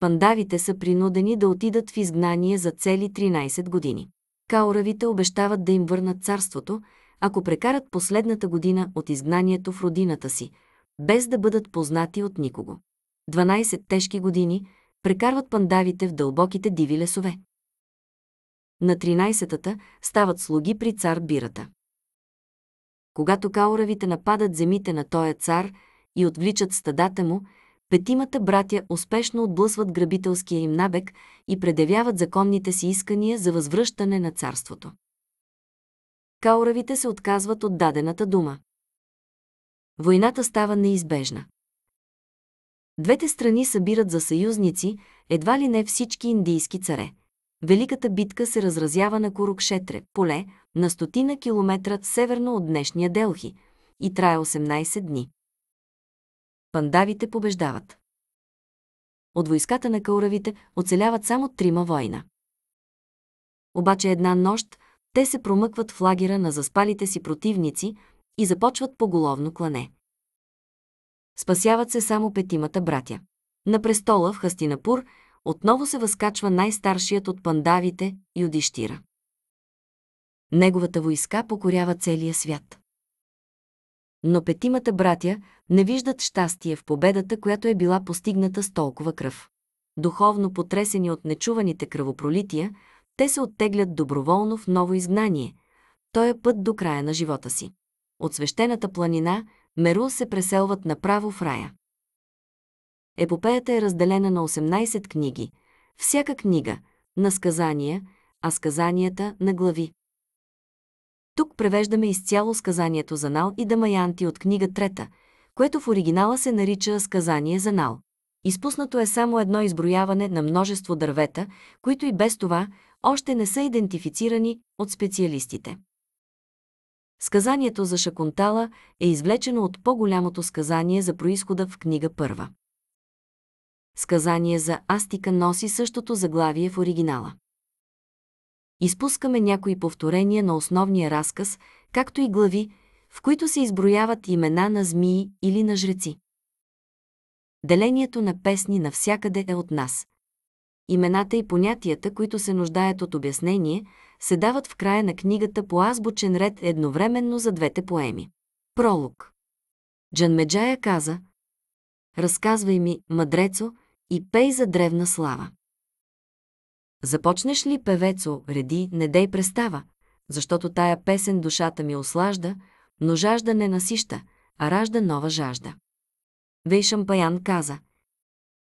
пандавите са принудени да отидат в изгнание за цели 13 години. Кауравите обещават да им върнат царството, ако прекарат последната година от изгнанието в родината си, без да бъдат познати от никого. 12 тежки години прекарват пандавите в дълбоките диви лесове. На 13-та стават слуги при цар Бирата. Когато кауравите нападат земите на тоя цар и отвличат стадата му, Петимата братя успешно отблъсват грабителския им набег и предявяват законните си искания за възвръщане на царството. Кауравите се отказват от дадената дума. Войната става неизбежна. Двете страни събират за съюзници едва ли не всички индийски царе. Великата битка се разразява на Корукшетре, поле, на стотина километра северно от днешния Делхи и трае 18 дни пандавите побеждават. От войската на кауравите оцеляват само трима война. Обаче една нощ те се промъкват в лагера на заспалите си противници и започват поголовно клане. Спасяват се само петимата братя. На престола в Хастинапур отново се възкачва най-старшият от пандавите Юдиштира. Неговата войска покорява целия свят но петимата братя не виждат щастие в победата, която е била постигната с толкова кръв. Духовно потресени от нечуваните кръвопролития, те се оттеглят доброволно в ново изгнание. Той е път до края на живота си. От свещената планина Мерул се преселват направо в рая. Епопеята е разделена на 18 книги. Всяка книга – на сказания, а сказанията – на глави. Тук превеждаме изцяло сказанието за Нал и Дамаянти от книга трета, което в оригинала се нарича сказание за Нал. Изпуснато е само едно изброяване на множество дървета, които и без това още не са идентифицирани от специалистите. Сказанието за Шакунтала е извлечено от по-голямото сказание за происхода в книга първа. Сказание за Астика носи същото заглавие в оригинала. Изпускаме някои повторения на основния разказ, както и глави, в които се изброяват имена на змии или на жреци. Делението на песни навсякъде е от нас. Имената и понятията, които се нуждаят от обяснение, се дават в края на книгата по азбучен ред едновременно за двете поеми. Пролог Джанмеджая каза Разказвай ми, мъдрецо, и пей за древна слава. Започнеш ли певецо, реди, не дей престава, защото тая песен душата ми ослажда, но жажда не насища, а ражда нова жажда. Вей Шампаян каза,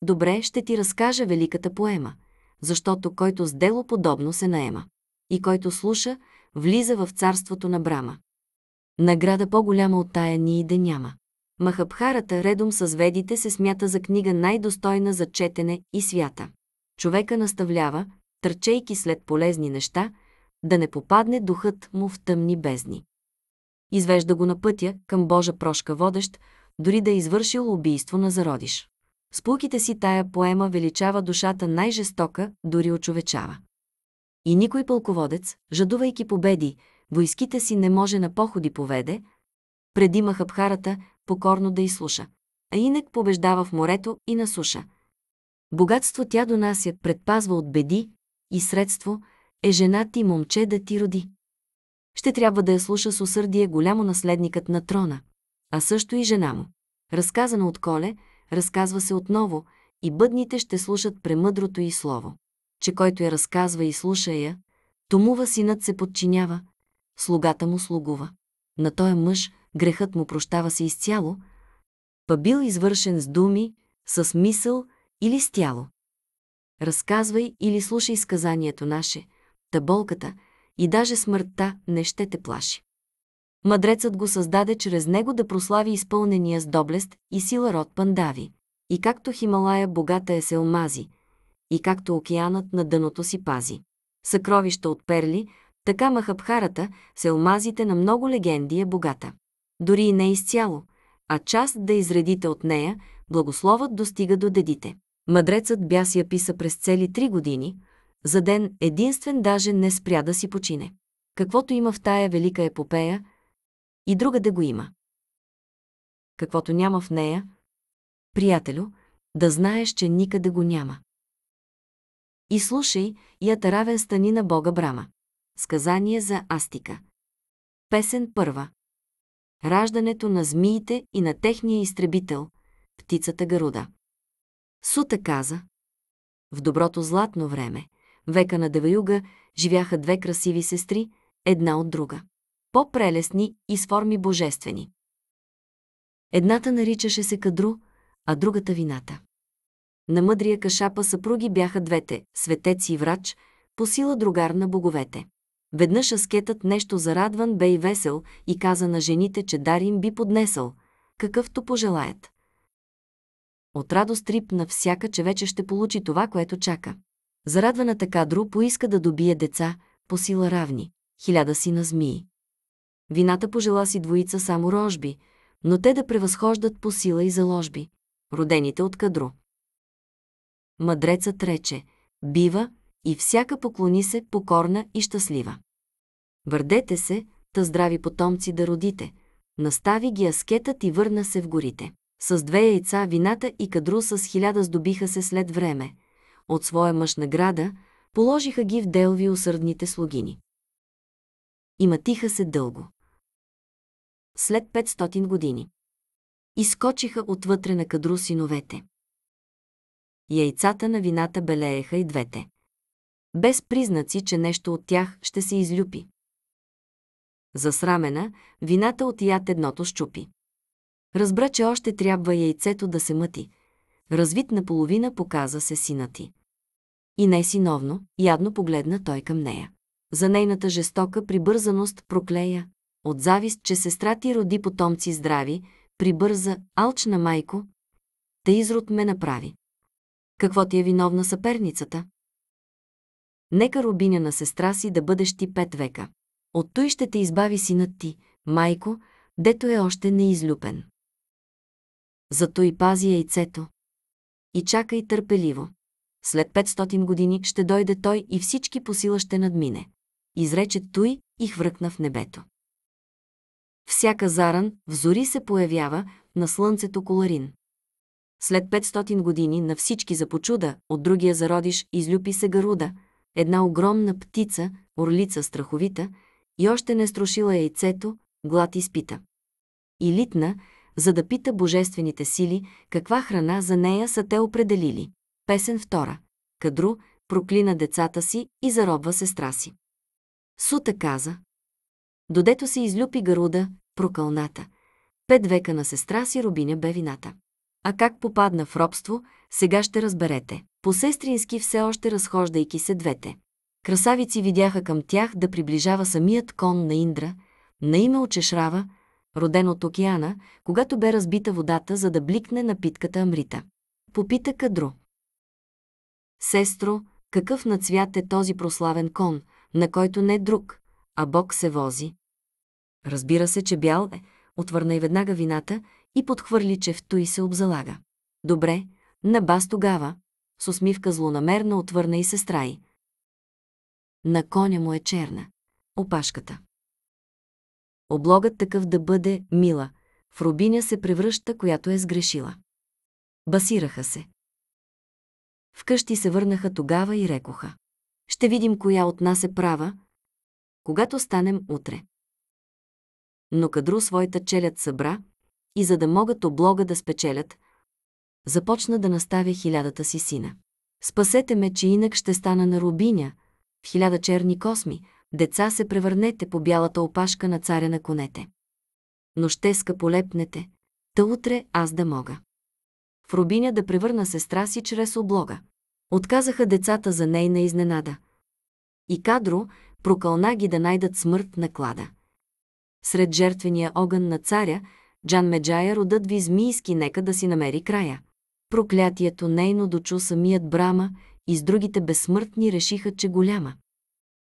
Добре, ще ти разкажа великата поема, защото който с дело подобно се наема и който слуша, влиза в царството на Брама. Награда по-голяма от тая ни и да няма. Махабхарата редом с ведите се смята за книга най-достойна за четене и свята. Човека наставлява, търчейки след полезни неща, да не попадне духът му в тъмни бездни. Извежда го на пътя към Божа прошка водещ, дори да е извършил убийство на зародиш. С пулките си тая поема величава душата най-жестока, дори очовечава. И никой пълководец, жадувайки победи, войските си не може на походи поведе, преди Махабхарата покорно да изслуша. А инак побеждава в морето и на суша. Богатство тя донася, предпазва от беди и средство е жена ти момче да ти роди. Ще трябва да я слуша с усърдие голямо наследникът на трона, а също и жена му. Разказано от Коле, разказва се отново и бъдните ще слушат премъдрото и слово. Че който я разказва и слуша я, томува синът се подчинява, слугата му слугува. На този мъж грехът му прощава се изцяло, па бил извършен с думи, с мисъл или с тяло разказвай или слушай сказанието наше, та болката и даже смъртта не ще те плаши. Мъдрецът го създаде чрез него да прослави изпълнения с доблест и сила род пандави. И както Хималая богата е се омази, и както океанът на дъното си пази. Съкровища от перли, така Махабхарата се елмазите на много легенди е богата. Дори и не изцяло, а част да изредите от нея, благословът достига до дедите. Мъдрецът бяс я писа през цели три години, за ден единствен даже не спря да си почине. Каквото има в тая велика епопея, и друга да го има. Каквото няма в нея, приятелю, да знаеш, че никъде го няма. И слушай, я равен стани на Бога Брама. Сказание за Астика. Песен първа. Раждането на змиите и на техния изтребител, птицата Гаруда. Сута каза. В доброто златно време, века на Деваюга, живяха две красиви сестри, една от друга. По-прелесни и с форми божествени. Едната наричаше се Кадру, а другата Вината. На мъдрия кашапа съпруги бяха двете, светец и врач, по сила другар на боговете. Веднъж аскетът нещо зарадван бе и весел и каза на жените, че дар им би поднесъл, какъвто пожелаят. От радост рипна всяка, че вече ще получи това, което чака. Зарадвана така Дру поиска да добие деца, по сила равни, хиляда си на змии. Вината пожела си двоица само рожби, но те да превъзхождат по сила и заложби, родените от кадро. Мъдрецът рече, бива и всяка поклони се, покорна и щастлива. Върдете се, та здрави потомци да родите, настави ги аскетът и върна се в горите. С две яйца вината и кадру с хиляда здобиха се след време. От своя мъж награда положиха ги в делви усърдните слугини. И матиха се дълго. След 500 години. Изкочиха отвътре на кадру синовете. Яйцата на вината белееха и двете. Без признаци, че нещо от тях ще се излюпи. Засрамена, вината от яд едното щупи. Разбра, че още трябва яйцето да се мъти. Развит наполовина показа се сина ти. И не синовно, ядно погледна той към нея. За нейната жестока прибързаност проклея. От завист, че сестра ти роди потомци здрави, прибърза, алчна майко, да изрод ме направи. Какво ти е виновна съперницата? Нека рубиня на сестра си да бъдеш ти пет века. От той ще те избави синът ти, майко, дето е още неизлюпен. Зато и пази яйцето. И чакай търпеливо. След 500 години ще дойде той и всички по сила ще надмине. Изрече той и хвъркна в небето. Всяка заран в зори се появява на слънцето коларин. След 500 години на всички започуда, от другия зародиш излюпи се гаруда, една огромна птица, орлица страховита, и още не струшила яйцето, глад изпита. И литна, за да пита божествените сили каква храна за нея са те определили. Песен 2. Кадру проклина децата си и заробва сестра си. Сута каза. Додето се излюпи Гаруда, прокълната. Пет века на сестра си Рубиня бе вината. А как попадна в робство, сега ще разберете. По-сестрински все още разхождайки се двете. Красавици видяха към тях да приближава самият кон на Индра, на име Чешрава, роден от океана, когато бе разбита водата, за да бликне напитката Амрита. Попита Кадро. Сестро, какъв на цвят е този прославен кон, на който не друг, а Бог се вози? Разбира се, че бял е, отвърна и веднага вината и подхвърли че в и се обзалага. Добре, на бас тогава, с усмивка злонамерно отвърна и сестра й. На коня му е черна. Опашката облогът такъв да бъде мила, в рубиня се превръща, която е сгрешила. Басираха се. Вкъщи се върнаха тогава и рекоха. Ще видим коя от нас е права, когато станем утре. Но кадру своята челят събра и за да могат облога да спечелят, започна да наставя хилядата си сина. Спасете ме, че инак ще стана на рубиня, в хиляда черни косми, деца се превърнете по бялата опашка на царя на конете. Но ще скъполепнете, та утре аз да мога. В Рубиня да превърна сестра си чрез облога. Отказаха децата за нейна изненада. И кадро прокълна ги да найдат смърт на клада. Сред жертвения огън на царя, Джан Меджая родът ви змийски нека да си намери края. Проклятието нейно дочу самият Брама и с другите безсмъртни решиха, че голяма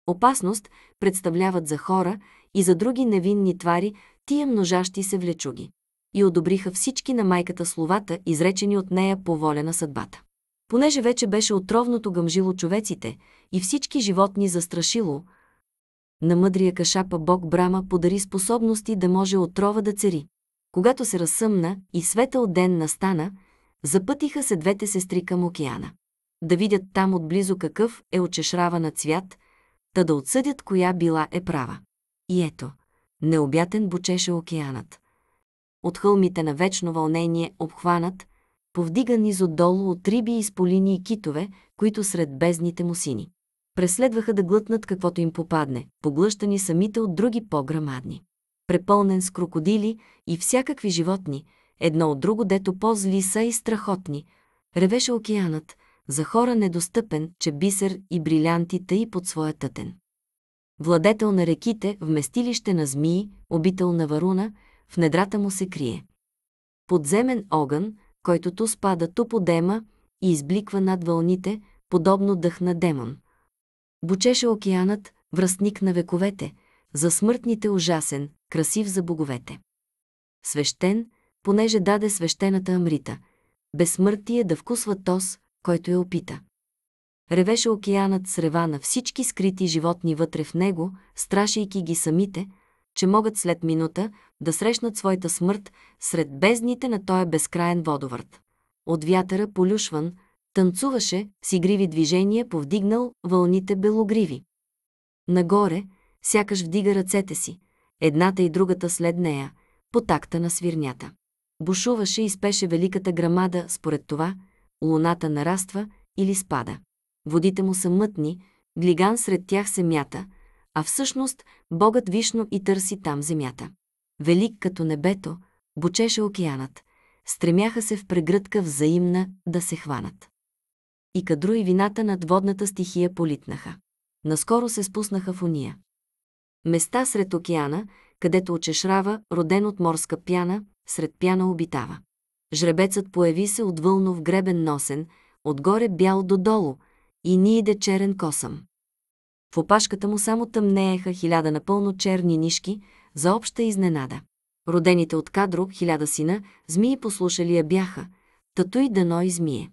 Опасност представляват за хора и за други невинни твари тия множащи се влечуги. И одобриха всички на майката словата, изречени от нея по воля на съдбата. Понеже вече беше отровното гъмжило човеците и всички животни застрашило, на мъдрия кашапа бог Брама подари способности да може отрова да цари. Когато се разсъмна и светъл ден настана, запътиха се двете сестри към океана. Да видят там отблизо какъв е очешрава на цвят – та да отсъдят коя била е права. И ето, необятен бучеше океанът. От хълмите на вечно вълнение обхванат, повдиган изодолу от риби и сполини и китове, които сред бездните му сини. Преследваха да глътнат каквото им попадне, поглъщани самите от други по-грамадни. Препълнен с крокодили и всякакви животни, едно от друго дето по-зли са и страхотни, ревеше океанът – за хора недостъпен, че бисер и брилянти тъй под своя тътен. Владетел на реките, вместилище на змии, обител на варуна, в недрата му се крие. Подземен огън, който ту спада ту дема и избликва над вълните, подобно дъх на демон. Бучеше океанът, връстник на вековете, за смъртните ужасен, красив за боговете. Свещен, понеже даде свещената амрита, безсмъртие да вкусва тос, който я опита. Ревеше океанът с рева на всички скрити животни вътре в него, страшейки ги самите, че могат след минута да срещнат своята смърт сред бездните на този безкраен водовърт. От вятъра полюшван, танцуваше с игриви движения, повдигнал вълните белогриви. Нагоре, сякаш вдига ръцете си, едната и другата след нея, по такта на свирнята. Бушуваше и спеше великата грамада, според това – луната нараства или спада. Водите му са мътни, глиган сред тях се мята, а всъщност Богът вишно и търси там земята. Велик като небето, бучеше океанът, стремяха се в прегръдка взаимна да се хванат. И кадро и вината над водната стихия политнаха. Наскоро се спуснаха в уния. Места сред океана, където очешрава, роден от морска пяна, сред пяна обитава. Жребецът появи се от вълнов гребен носен, отгоре бял додолу, и ни иде черен косъм. В опашката му само тъмнееха хиляда напълно черни нишки за обща изненада. Родените от кадро хиляда сина, змии послушали я бяха, тато и дано и змие.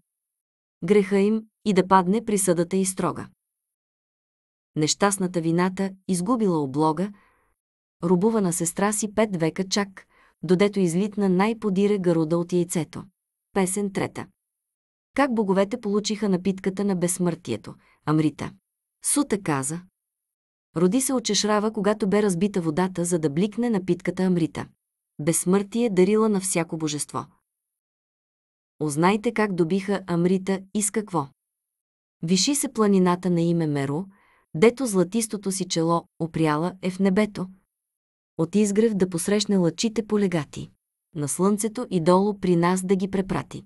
Греха им и да падне присъдата и строга. Нещастната вината изгубила облога, рубувана сестра си пет века чак – додето излитна най-подире гаруда от яйцето. Песен трета. Как боговете получиха напитката на безсмъртието, Амрита. Сута каза. Роди се очешрава, когато бе разбита водата, за да бликне напитката Амрита. Безсмъртие е дарила на всяко божество. Узнайте как добиха Амрита и с какво. Виши се планината на име Меро, дето златистото си чело опряла е в небето, от изгрев да посрещне лъчите по легати, на слънцето и долу при нас да ги препрати.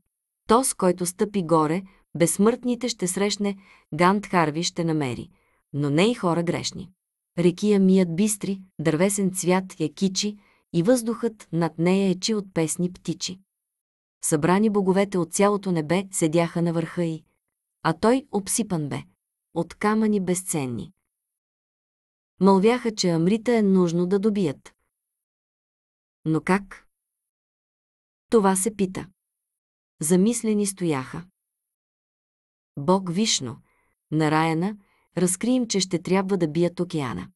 Тос, който стъпи горе, безсмъртните ще срещне, Гант Харви ще намери, но не и хора грешни. Рекия мият бистри, дървесен цвят е кичи и въздухът над нея е чи от песни птичи. Събрани боговете от цялото небе седяха на върха й, а той обсипан бе, от камъни безценни. Мълвяха, че Амрита е нужно да добият. Но как? Това се пита. Замислени стояха. Бог Вишно, нараяна, разкри им, че ще трябва да бият океана.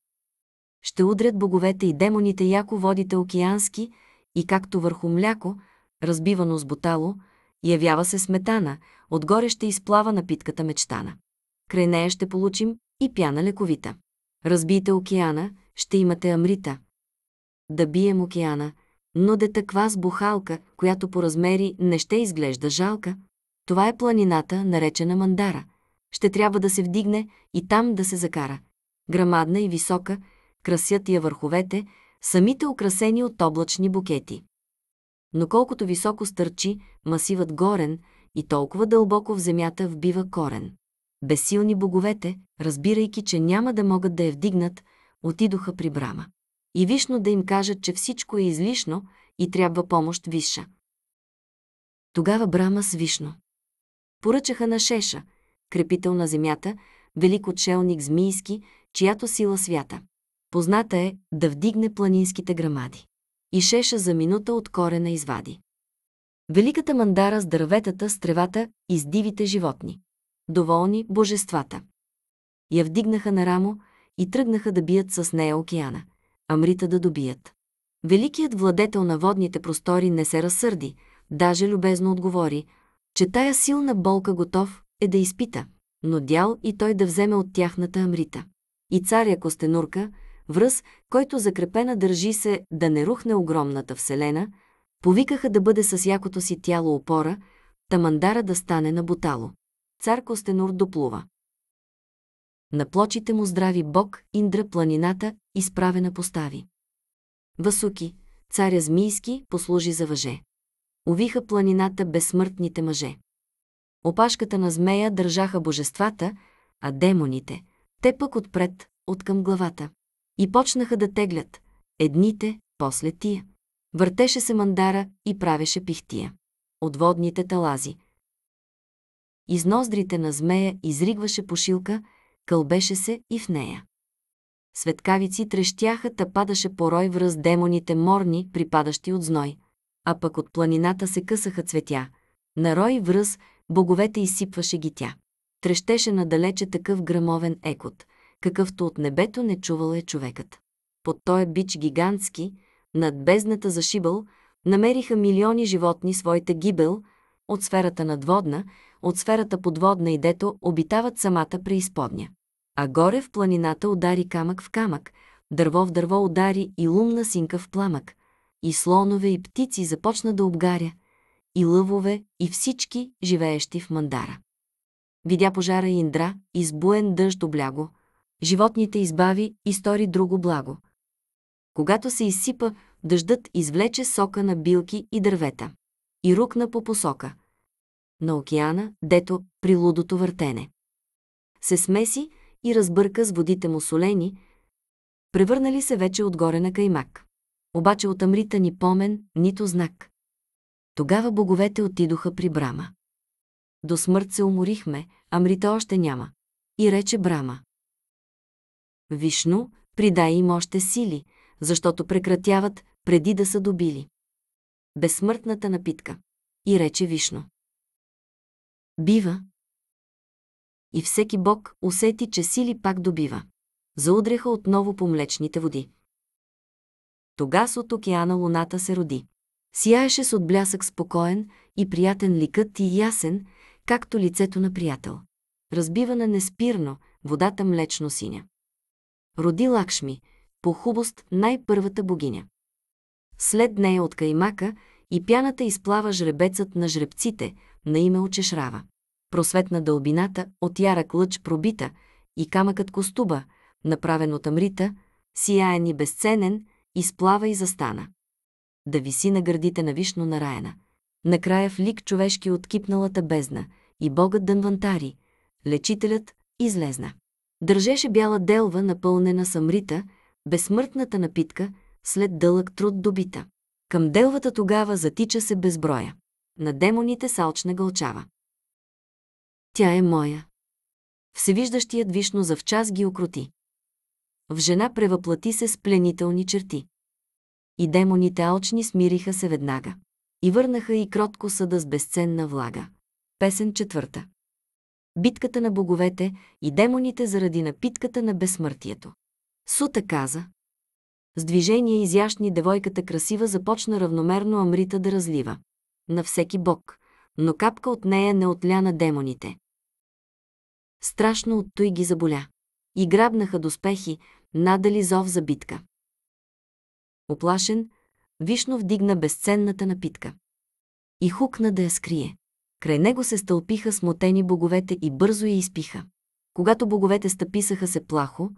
Ще удрят боговете и демоните яко водите океански и както върху мляко, разбивано с бутало, явява се сметана, отгоре ще изплава напитката мечтана. Край нея ще получим и пяна лековита. Разбийте океана, ще имате амрита. Да бием океана, но таква с бухалка, която по размери не ще изглежда жалка. Това е планината, наречена Мандара. Ще трябва да се вдигне и там да се закара. Грамадна и висока, красят я върховете, самите украсени от облачни букети. Но колкото високо стърчи, масивът горен и толкова дълбоко в земята вбива корен безсилни боговете, разбирайки, че няма да могат да я вдигнат, отидоха при Брама. И вишно да им кажат, че всичко е излишно и трябва помощ Виша. Тогава Брама с вишно. Поръчаха на Шеша, крепител на земята, велик отшелник змийски, чиято сила свята. Позната е да вдигне планинските грамади. И Шеша за минута от корена извади. Великата мандара с дърветата, с тревата и с дивите животни доволни божествата. Я вдигнаха на рамо и тръгнаха да бият с нея океана, амрита да добият. Великият владетел на водните простори не се разсърди, даже любезно отговори, че тая силна болка готов е да изпита, но дял и той да вземе от тяхната амрита. И царя Костенурка, връз, който закрепена държи се да не рухне огромната вселена, повикаха да бъде с якото си тяло опора, тамандара да стане на бутало цар Костенур доплува. На плочите му здрави бог, Индра планината, изправена постави. Васуки, царя Змийски, послужи за въже. Увиха планината безсмъртните мъже. Опашката на змея държаха божествата, а демоните, те пък отпред, от към главата. И почнаха да теглят, едните, после тия. Въртеше се мандара и правеше пихтия. От водните талази, из ноздрите на змея изригваше пошилка, кълбеше се и в нея. Светкавици трещяха, та падаше порой в раз демоните морни, припадащи от зной. А пък от планината се късаха цветя. На рой връз боговете изсипваше ги тя. Трещеше надалече такъв грамовен екот, какъвто от небето не чувал е човекът. Под този бич гигантски, над бездната зашибъл, намериха милиони животни своите гибел от сферата надводна, от сферата подводна и дето обитават самата преизподня. А горе в планината удари камък в камък, дърво в дърво удари и лумна синка в пламък, и слонове и птици започна да обгаря, и лъвове, и всички, живеещи в мандара. Видя пожара и Индра, избуен дъжд обляго, животните избави и стори друго благо. Когато се изсипа, дъждът извлече сока на билки и дървета и рукна по посока – на океана, дето, при лудото въртене, се смеси и разбърка с водите му солени, превърнали се вече отгоре на каймак. Обаче от амрита ни помен, нито знак. Тогава боговете отидоха при Брама. До смърт се уморихме, амрита още няма. И рече Брама. Вишну, придай им още сили, защото прекратяват преди да са добили. Безсмъртната напитка. И рече Вишно. Бива. И всеки бог усети, че сили пак добива. Заудреха отново по млечните води. Тогас от океана луната се роди. Сияеше с отблясък спокоен и приятен ликът и ясен, както лицето на приятел. Разбивана неспирно, водата млечно синя. Роди Лакшми, по хубост най-първата богиня. След нея от каймака и пяната изплава жребецът на жребците, на име Очешрава. Просветна дълбината, от ярък лъч пробита и камъкът костуба, направен от амрита, сияен и безценен, изплава и застана. Да виси на гърдите на вишно нараена. Накрая в лик човешки от кипналата бездна и богът дънвантари, лечителят, излезна. Държеше бяла делва, напълнена с амрита, безсмъртната напитка, след дълъг труд добита. Към делвата тогава затича се безброя на демоните салчна гълчава. Тя е моя. Всевиждащият вишно час ги окроти. В жена превъплати се с пленителни черти. И демоните алчни смириха се веднага. И върнаха и кротко съда с безценна влага. Песен четвърта. Битката на боговете и демоните заради напитката на безсмъртието. Сута каза. С движение изящни девойката красива започна равномерно амрита да разлива на всеки бог, но капка от нея не отля на демоните. Страшно от той ги заболя. И грабнаха доспехи, надали зов за битка. Оплашен, вишно вдигна безценната напитка. И хукна да я скрие. Край него се стълпиха смотени боговете и бързо я изпиха. Когато боговете стъписаха се плахо,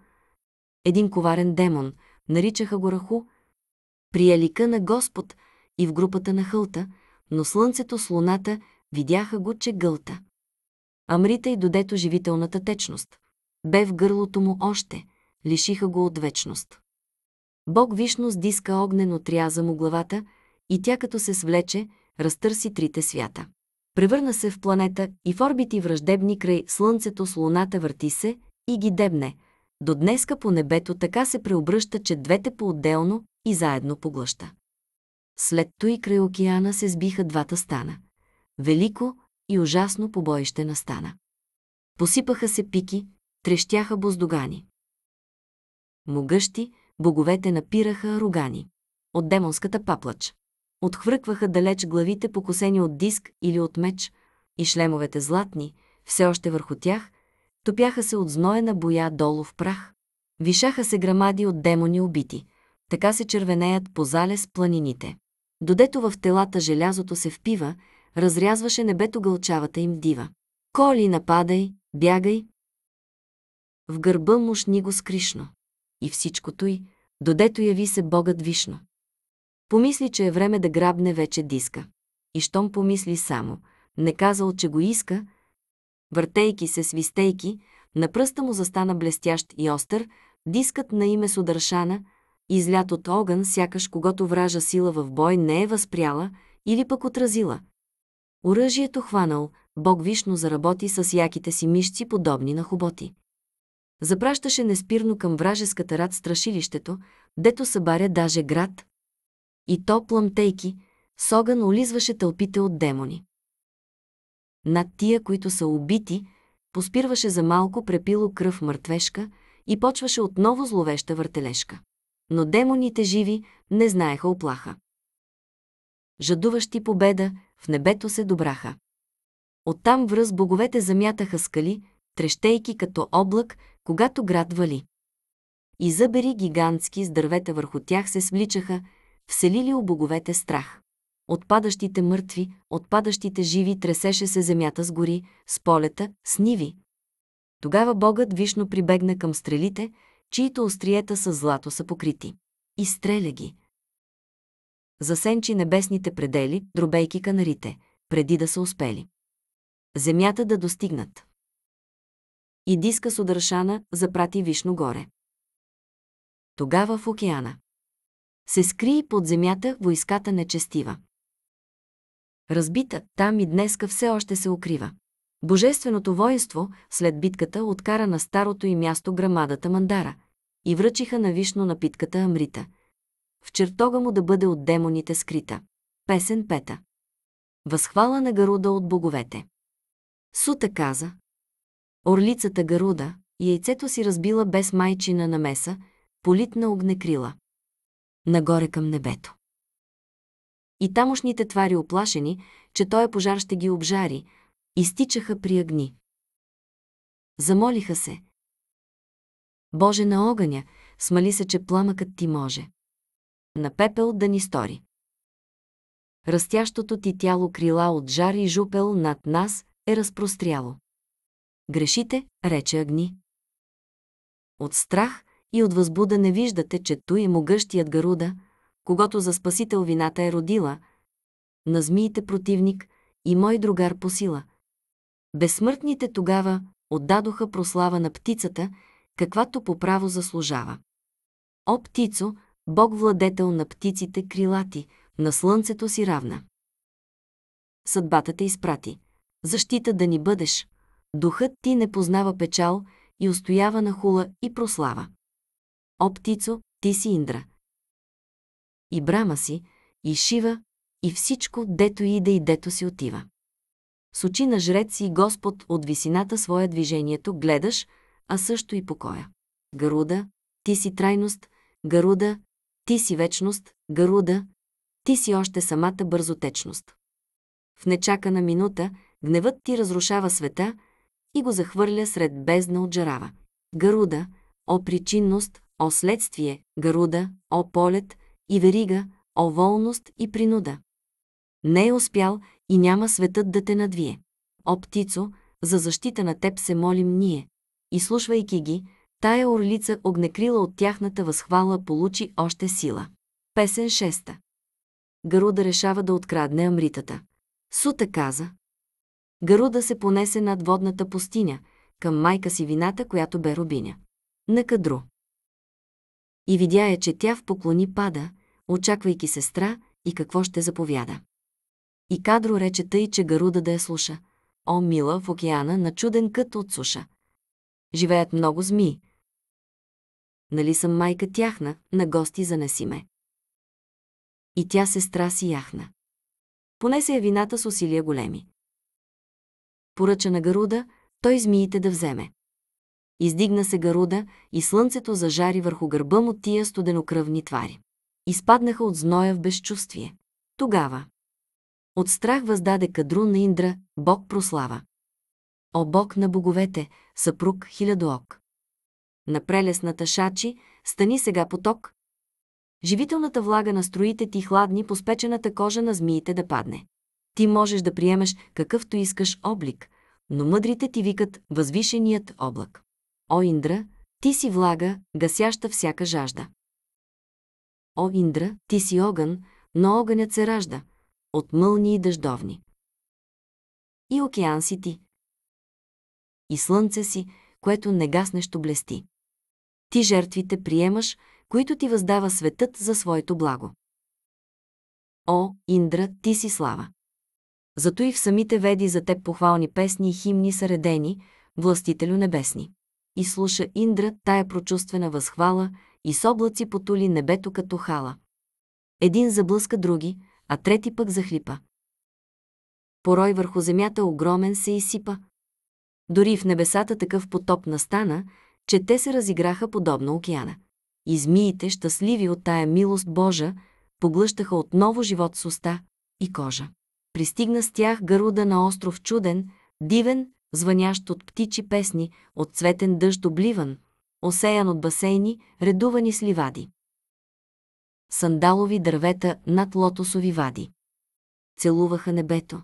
един коварен демон, наричаха го Раху, приелика на Господ и в групата на хълта – но слънцето с луната видяха го, че гълта. Амрита и додето живителната течност. Бе в гърлото му още, лишиха го от вечност. Бог вишно сдиска огнен отряза му главата и тя като се свлече, разтърси трите свята. Превърна се в планета и в орбити враждебни край Слънцето с Луната върти се и ги дебне. До днеска по небето така се преобръща, че двете по-отделно и заедно поглъща. След той край океана се сбиха двата стана. Велико и ужасно побоище настана. Посипаха се пики, трещяха боздогани. Могъщи, боговете напираха рогани. От демонската паплач. Отхвъркваха далеч главите покосени от диск или от меч и шлемовете златни, все още върху тях, топяха се от зноена боя долу в прах. Вишаха се грамади от демони убити. Така се червенеят по залез планините додето в телата желязото се впива, разрязваше небето гълчавата им дива. Коли нападай, бягай! В гърба му шни го скришно. И всичкото й, додето яви се Богът вишно. Помисли, че е време да грабне вече диска. И щом помисли само, не казал, че го иска, въртейки се, свистейки, на пръста му застана блестящ и остър, дискът на име Сударшана – излят от огън, сякаш когато вража сила в бой не е възпряла или пък отразила. Оръжието хванал, Бог вишно заработи с яките си мишци, подобни на хоботи. Запращаше неспирно към вражеската рад страшилището, дето събаря даже град. И то пламтейки, с огън олизваше тълпите от демони. Над тия, които са убити, поспирваше за малко препило кръв мъртвешка и почваше отново зловеща въртележка но демоните живи не знаеха оплаха. Жадуващи победа, в небето се добраха. Оттам връз боговете замятаха скали, трещейки като облак, когато град вали. И зъбери гигантски с дървета върху тях се свличаха, вселили у боговете страх. Отпадащите мъртви, отпадащите живи тресеше се земята с гори, с полета, с ниви. Тогава богът Вишно прибегна към стрелите, чието остриета с злато са покрити. Изстреля ги. Засенчи небесните предели, дробейки канарите, преди да са успели. Земята да достигнат. И диска с удършана запрати Вишно горе. Тогава в океана. Се скри под земята войската нечестива. Разбита, там и днеска все още се укрива. Божественото воинство, след битката, откара на старото и място грамадата Мандара и връчиха на Вишно напитката Амрита. В чертога му да бъде от демоните скрита. Песен пета. Възхвала на Гаруда от боговете. Сута каза. Орлицата Гаруда, яйцето си разбила без майчина намеса, политна огнекрила. Нагоре към небето. И тамошните твари оплашени, че той пожар ще ги обжари, изтичаха при огни. Замолиха се. Боже на огъня, смали се, че пламъкът ти може. На пепел да ни стори. Растящото ти тяло крила от жар и жупел над нас е разпростряло. Грешите, рече огни. От страх и от възбуда не виждате, че той е могъщият гаруда, когато за спасител вината е родила, на змиите противник и мой другар по сила – Безсмъртните тогава отдадоха прослава на птицата, каквато по право заслужава. О, птицо, Бог владетел на птиците крилати, на слънцето си равна. Съдбата те изпрати. Защита да ни бъдеш. Духът ти не познава печал и устоява на хула и прослава. О, птицо, ти си Индра. И брама си, и Шива, и всичко, дето иде и дето си отива. С очи на жрец и Господ от висината своя движението гледаш, а също и покоя. Гаруда, ти си трайност, Гаруда, ти си вечност, Гаруда, ти си още самата бързотечност. В нечакана минута гневът ти разрушава света и го захвърля сред бездна от жарава. Гаруда, о причинност, о следствие, Гаруда, о полет и верига, о волност и принуда. Не е успял и няма светът да те надвие. О, птицо, за защита на теб се молим ние. И слушвайки ги, тая орлица огнекрила от тяхната възхвала получи още сила. Песен 6. Гаруда решава да открадне амритата. Сута каза. Гаруда се понесе над водната пустиня, към майка си вината, която бе рубиня. На кадро. И видя е, че тя в поклони пада, очаквайки сестра и какво ще заповяда. И кадро рече тъй, че Гаруда да я слуша. О, мила, в океана, на чуден кът от суша. Живеят много змии. Нали съм майка тяхна, на гости занеси ме. И тя сестра си яхна. Понесе я е вината с усилия големи. Поръча на Гаруда, той змиите да вземе. Издигна се Гаруда и слънцето зажари върху гърба му тия студенокръвни твари. Изпаднаха от зноя в безчувствие. Тогава от страх въздаде кадрун на Индра, Бог прослава. О Бог на боговете, съпруг хилядоок. На прелесната шачи, стани сега поток. Живителната влага на строите ти хладни по спечената кожа на змиите да падне. Ти можеш да приемеш какъвто искаш облик, но мъдрите ти викат възвишеният облак. О Индра, ти си влага, гасяща всяка жажда. О Индра, ти си огън, но огънят се ражда – от мълни и дъждовни. И океан си ти. И слънце си, което негаснещо блести. Ти жертвите приемаш, които ти въздава светът за своето благо. О, Индра, ти си слава! Зато и в самите веди за теб похвални песни и химни са редени, властителю небесни. И слуша Индра тая прочувствена възхвала и с облаци потули небето като хала. Един заблъска други, а трети пък захлипа. Порой върху земята огромен се изсипа. Дори в небесата такъв потоп настана, че те се разиграха подобно океана. И змиите, щастливи от тая милост Божа, поглъщаха отново живот с уста и кожа. Пристигна с тях гаруда на остров чуден, дивен, звънящ от птичи песни, от цветен дъжд обливан, осеян от басейни, редувани с ливади сандалови дървета над лотосови вади. Целуваха небето.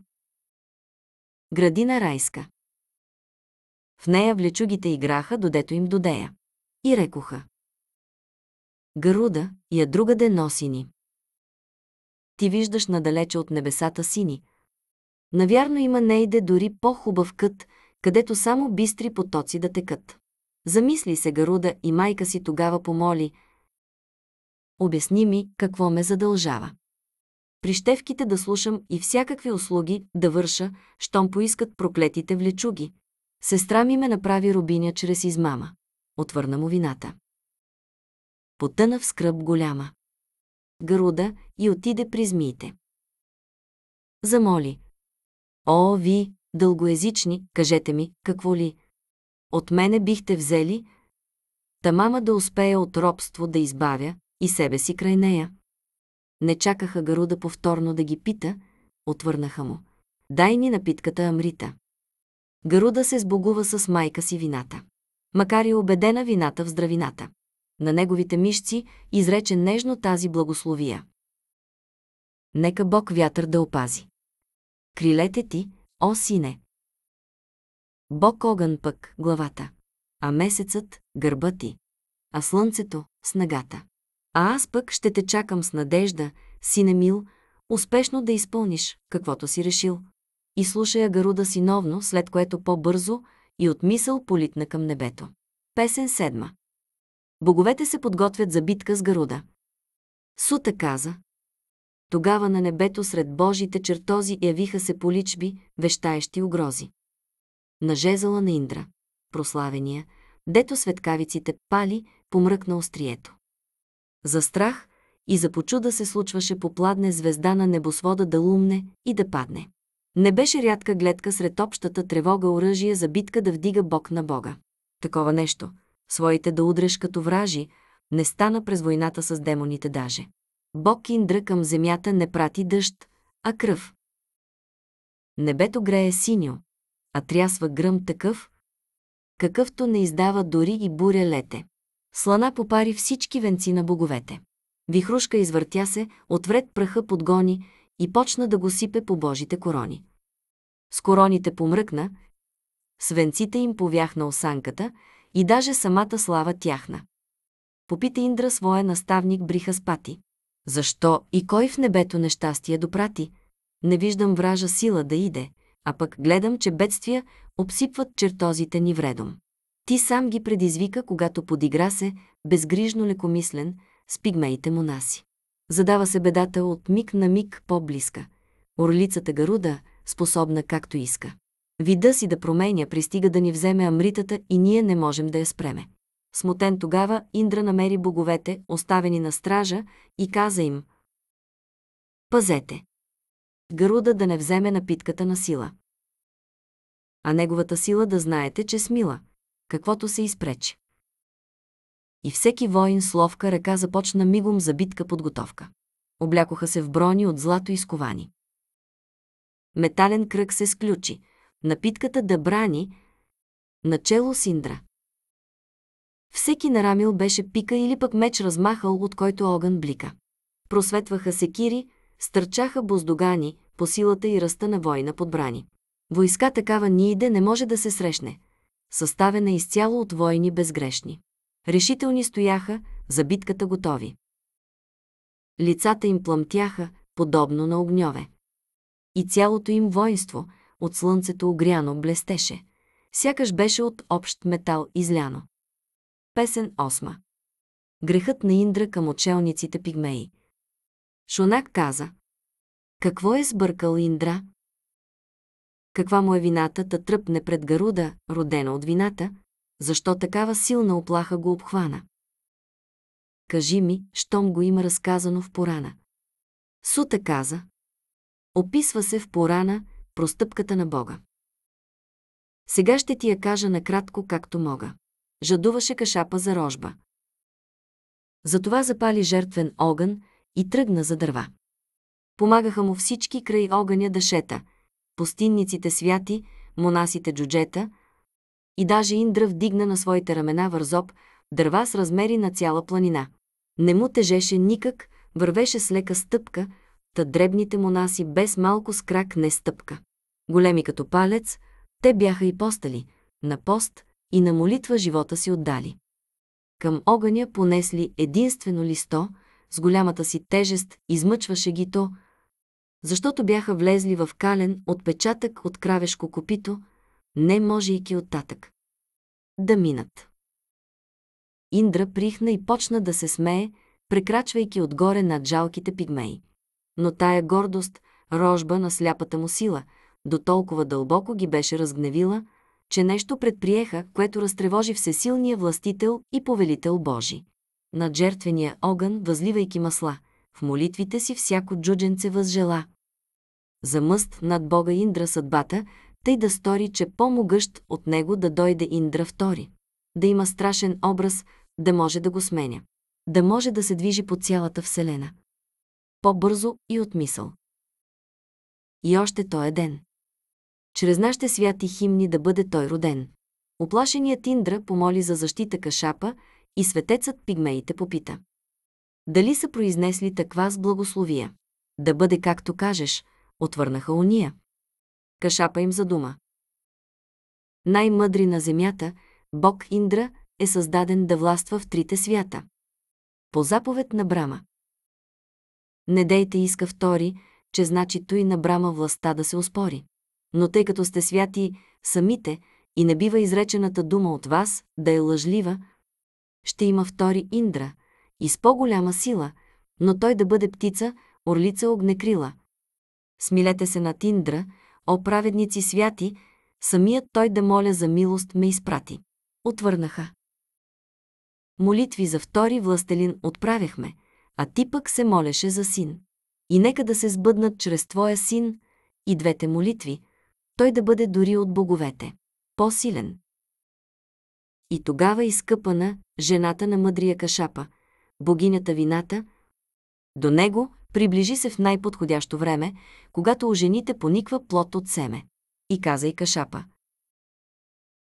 Градина райска. В нея влечугите играха, додето им додея. И рекоха. Гаруда, я другаде носи ни. Ти виждаш надалече от небесата сини. Навярно има нейде дори по-хубав кът, където само бистри потоци да текат. Замисли се Гаруда и майка си тогава помоли – обясни ми какво ме задължава. Прищевките да слушам и всякакви услуги да върша, щом поискат проклетите влечуги. Сестра ми ме направи рубиня чрез измама. Отвърна му вината. Потъна в скръб голяма. Гаруда и отиде при змиите. Замоли. О, ви, дългоязични, кажете ми, какво ли? От мене бихте взели, та мама да успея от робство да избавя, и себе си край нея. Не чакаха Гаруда повторно да ги пита, отвърнаха му. Дай ни напитката Амрита. Гаруда се сбогува с майка си вината. Макар и убедена вината в здравината. На неговите мишци изрече нежно тази благословия. Нека Бог вятър да опази. Крилете ти, о сине! Бог огън пък, главата, а месецът – гърба ти, а слънцето – снагата. А аз пък ще те чакам с надежда, сине мил, успешно да изпълниш каквото си решил. И слушая Гаруда синовно, след което по-бързо и от мисъл политна към небето. Песен седма. Боговете се подготвят за битка с Гаруда. Сута каза. Тогава на небето сред Божите чертози явиха се поличби, вещаещи угрози. На жезъла на Индра, прославения, дето светкавиците пали, помръкна острието. За страх и за почуда се случваше попладне звезда на небосвода да лумне и да падне. Не беше рядка гледка сред общата тревога оръжие за битка да вдига Бог на Бога. Такова нещо, своите да удреш като вражи, не стана през войната с демоните даже. Бог Индра към земята не прати дъжд, а кръв. Небето грее синьо, а трясва гръм такъв, какъвто не издава дори и буря лете. Слана попари всички венци на боговете. Вихрушка извъртя се, отвред пръха подгони и почна да го сипе по божите корони. С короните помръкна, с венците им повяхна осанката и даже самата слава тяхна. Попита Индра своя наставник Бриха Спати. Защо и кой в небето нещастие допрати? Не виждам вража сила да иде, а пък гледам, че бедствия обсипват чертозите ни вредом. Ти сам ги предизвика, когато подигра се, безгрижно лекомислен, с пигмеите му наси. Задава се бедата от миг на миг по-близка. Орлицата Гаруда, способна както иска. Вида си да променя пристига да ни вземе амритата и ние не можем да я спреме. Смутен тогава Индра намери боговете, оставени на стража, и каза им «Пазете! Гаруда да не вземе напитката на сила. А неговата сила да знаете, че смила – каквото се изпречи. И всеки воин с ловка ръка започна мигом за битка подготовка. Облякоха се в брони от злато и сковани. Метален кръг се сключи. Напитката да брани начело синдра. Индра. Всеки нарамил беше пика или пък меч размахал, от който огън блика. Просветваха се кири, стърчаха боздогани по силата и ръста на война подбрани. Войска такава ни иде, не може да се срещне – съставена изцяло от войни безгрешни. Решителни стояха, за битката готови. Лицата им плъмтяха, подобно на огньове. И цялото им воинство, от слънцето огряно, блестеше. Сякаш беше от общ метал изляно. Песен 8. Грехът на Индра към очелниците пигмеи. Шонак каза. Какво е сбъркал Индра, каква му е вината, та тръпне пред Гаруда, родена от вината, защо такава силна оплаха го обхвана. Кажи ми, щом го има разказано в Порана. Сута каза. Описва се в Порана простъпката на Бога. Сега ще ти я кажа накратко, както мога. Жадуваше кашапа за рожба. Затова запали жертвен огън и тръгна за дърва. Помагаха му всички край огъня шета, пустинниците святи, монасите джуджета и даже Индра вдигна на своите рамена вързоб дърва с размери на цяла планина. Не му тежеше никак, вървеше с лека стъпка, та дребните монаси без малко с крак не стъпка. Големи като палец, те бяха и постали, на пост и на молитва живота си отдали. Към огъня понесли единствено листо, с голямата си тежест измъчваше ги то, защото бяха влезли в кален отпечатък от кравешко копито, не можейки оттатък. Да минат. Индра прихна и почна да се смее, прекрачвайки отгоре над жалките пигмеи. Но тая гордост, рожба на сляпата му сила, до толкова дълбоко ги беше разгневила, че нещо предприеха, което разтревожи всесилния властител и повелител Божи. На жертвения огън, възливайки масла – в молитвите си всяко джудженце възжела. Замъст над Бога Индра съдбата, тъй да стори, че по-могъщ от него да дойде Индра втори. Да има страшен образ, да може да го сменя. Да може да се движи по цялата Вселена. По-бързо и от мисъл. И още той е ден. Чрез нашите святи химни да бъде той роден. Оплашеният Индра помоли за защита Кашапа и светецът пигмеите попита. Дали са произнесли таква с благословия? Да бъде както кажеш, отвърнаха уния. Кашапа им за дума. Най-мъдри на земята, Бог Индра е създаден да властва в трите свята. По заповед на Брама. Не дейте иска втори, че значи той на Брама властта да се успори. Но тъй като сте святи самите и не бива изречената дума от вас да е лъжлива, ще има втори Индра, и с по-голяма сила, но той да бъде птица, орлица огнекрила. Смилете се на Тиндра, о праведници святи, самият той да моля за милост ме изпрати. Отвърнаха. Молитви за втори властелин отправяхме, а ти пък се молеше за син. И нека да се сбъднат чрез твоя син и двете молитви, той да бъде дори от боговете. По-силен. И тогава изкъпана жената на мъдрия кашапа – богинята вината, до него приближи се в най-подходящо време, когато у жените пониква плод от семе. И каза и Кашапа.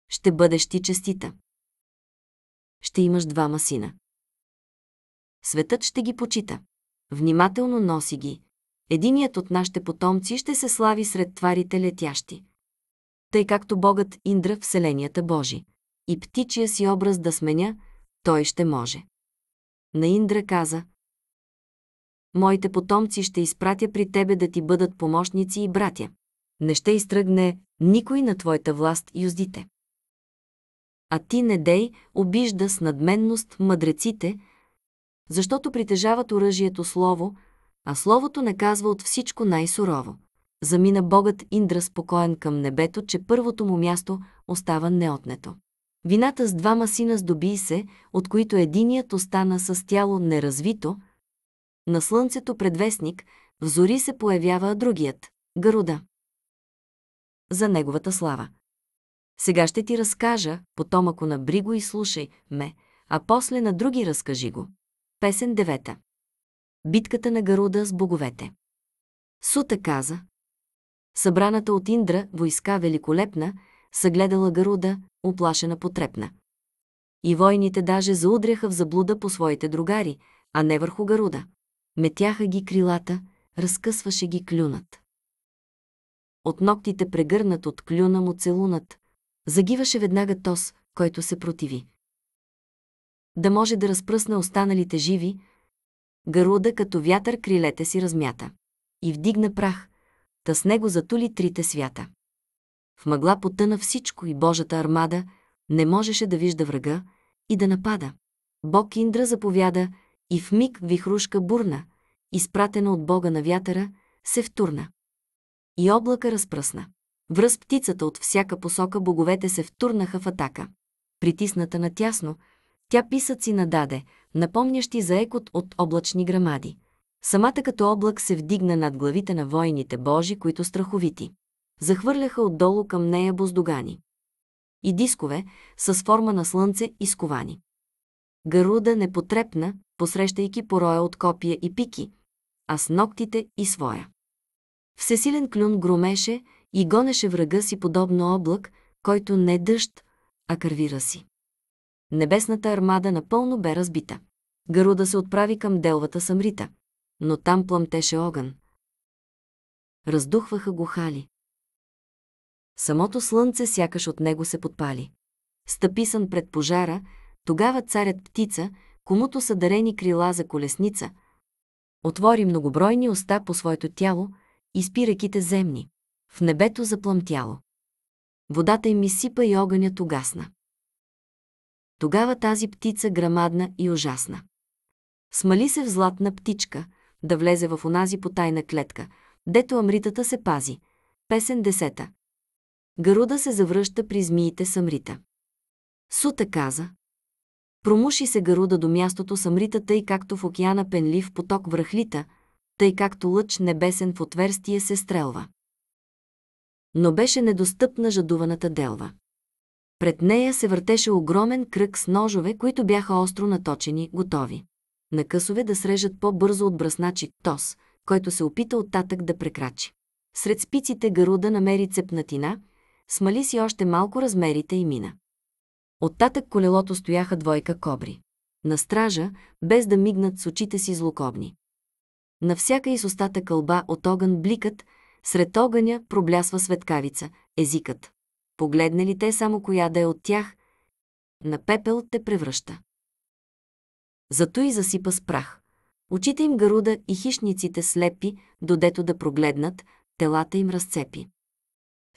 Ще бъдеш ти честита. Ще имаш двама сина. Светът ще ги почита. Внимателно носи ги. Единият от нашите потомци ще се слави сред тварите летящи. Тъй както Богът Индра вселенията Божи. И птичия си образ да сменя, той ще може на Индра каза «Моите потомци ще изпратя при тебе да ти бъдат помощници и братя. Не ще изтръгне никой на твоята власт юздите. А ти не дей обижда с надменност мъдреците, защото притежават оръжието слово, а словото наказва от всичко най-сурово. Замина богът Индра спокоен към небето, че първото му място остава неотнето. Вината с двама сина здоби се, от които единият остана с тяло неразвито. На слънцето предвестник, в зори се появява другият – Гаруда. За неговата слава. Сега ще ти разкажа, потомако на Бриго и слушай ме, а после на други разкажи го. Песен девета. Битката на Гаруда с боговете. Сута каза. Събраната от Индра войска великолепна, съгледала Гаруда, оплашена потрепна. И войните даже заудряха в заблуда по своите другари, а не върху гаруда. Метяха ги крилата, разкъсваше ги клюнат. От ногтите прегърнат от клюна му целунат. Загиваше веднага тос, който се противи. Да може да разпръсне останалите живи, гаруда като вятър крилете си размята. И вдигна прах, та с него затули трите свята. В мъгла потъна всичко и Божата армада не можеше да вижда врага и да напада. Бог Индра заповяда и в миг вихрушка бурна, изпратена от Бога на вятъра, се втурна. И облака разпръсна. Връз птицата от всяка посока боговете се втурнаха в атака. Притисната на тясно, тя писъци нададе, напомнящи за екот от облачни грамади. Самата като облак се вдигна над главите на воените Божи, които страховити захвърляха отдолу към нея боздогани. И дискове с форма на слънце и сковани. Гаруда не потрепна, посрещайки пороя от копия и пики, а с ногтите и своя. Всесилен клюн громеше и гонеше врага си подобно облак, който не дъжд, а кървира си. Небесната армада напълно бе разбита. Гаруда се отправи към делвата Самрита, но там пламтеше огън. Раздухваха го хали. Самото слънце сякаш от него се подпали. Стъписан пред пожара, тогава царят птица, комуто са дарени крила за колесница, отвори многобройни уста по своето тяло и спи реките земни. В небето заплъмтяло. Водата им изсипа и огънят угасна. Тогава тази птица грамадна и ужасна. Смали се в златна птичка, да влезе в онази потайна клетка, дето амритата се пази. Песен десета. Гаруда се завръща при змиите Самрита. Сута каза. Промуши се Гаруда до мястото Самрита, тъй както в океана пенлив поток връхлита, тъй както лъч небесен в отверстие се стрелва. Но беше недостъпна жадуваната делва. Пред нея се въртеше огромен кръг с ножове, които бяха остро наточени, готови. На късове да срежат по-бързо от бръсначи Тос, който се опита оттатък да прекрачи. Сред спиците Гаруда намери цепнатина, смали си още малко размерите и мина. Оттатък колелото стояха двойка кобри. На стража, без да мигнат с очите си злокобни. На всяка и с устата кълба от огън бликът, сред огъня проблясва светкавица, езикът. Погледне ли те само коя да е от тях, на пепел те превръща. Зато и засипа с прах. Очите им гаруда и хищниците слепи, додето да прогледнат, телата им разцепи.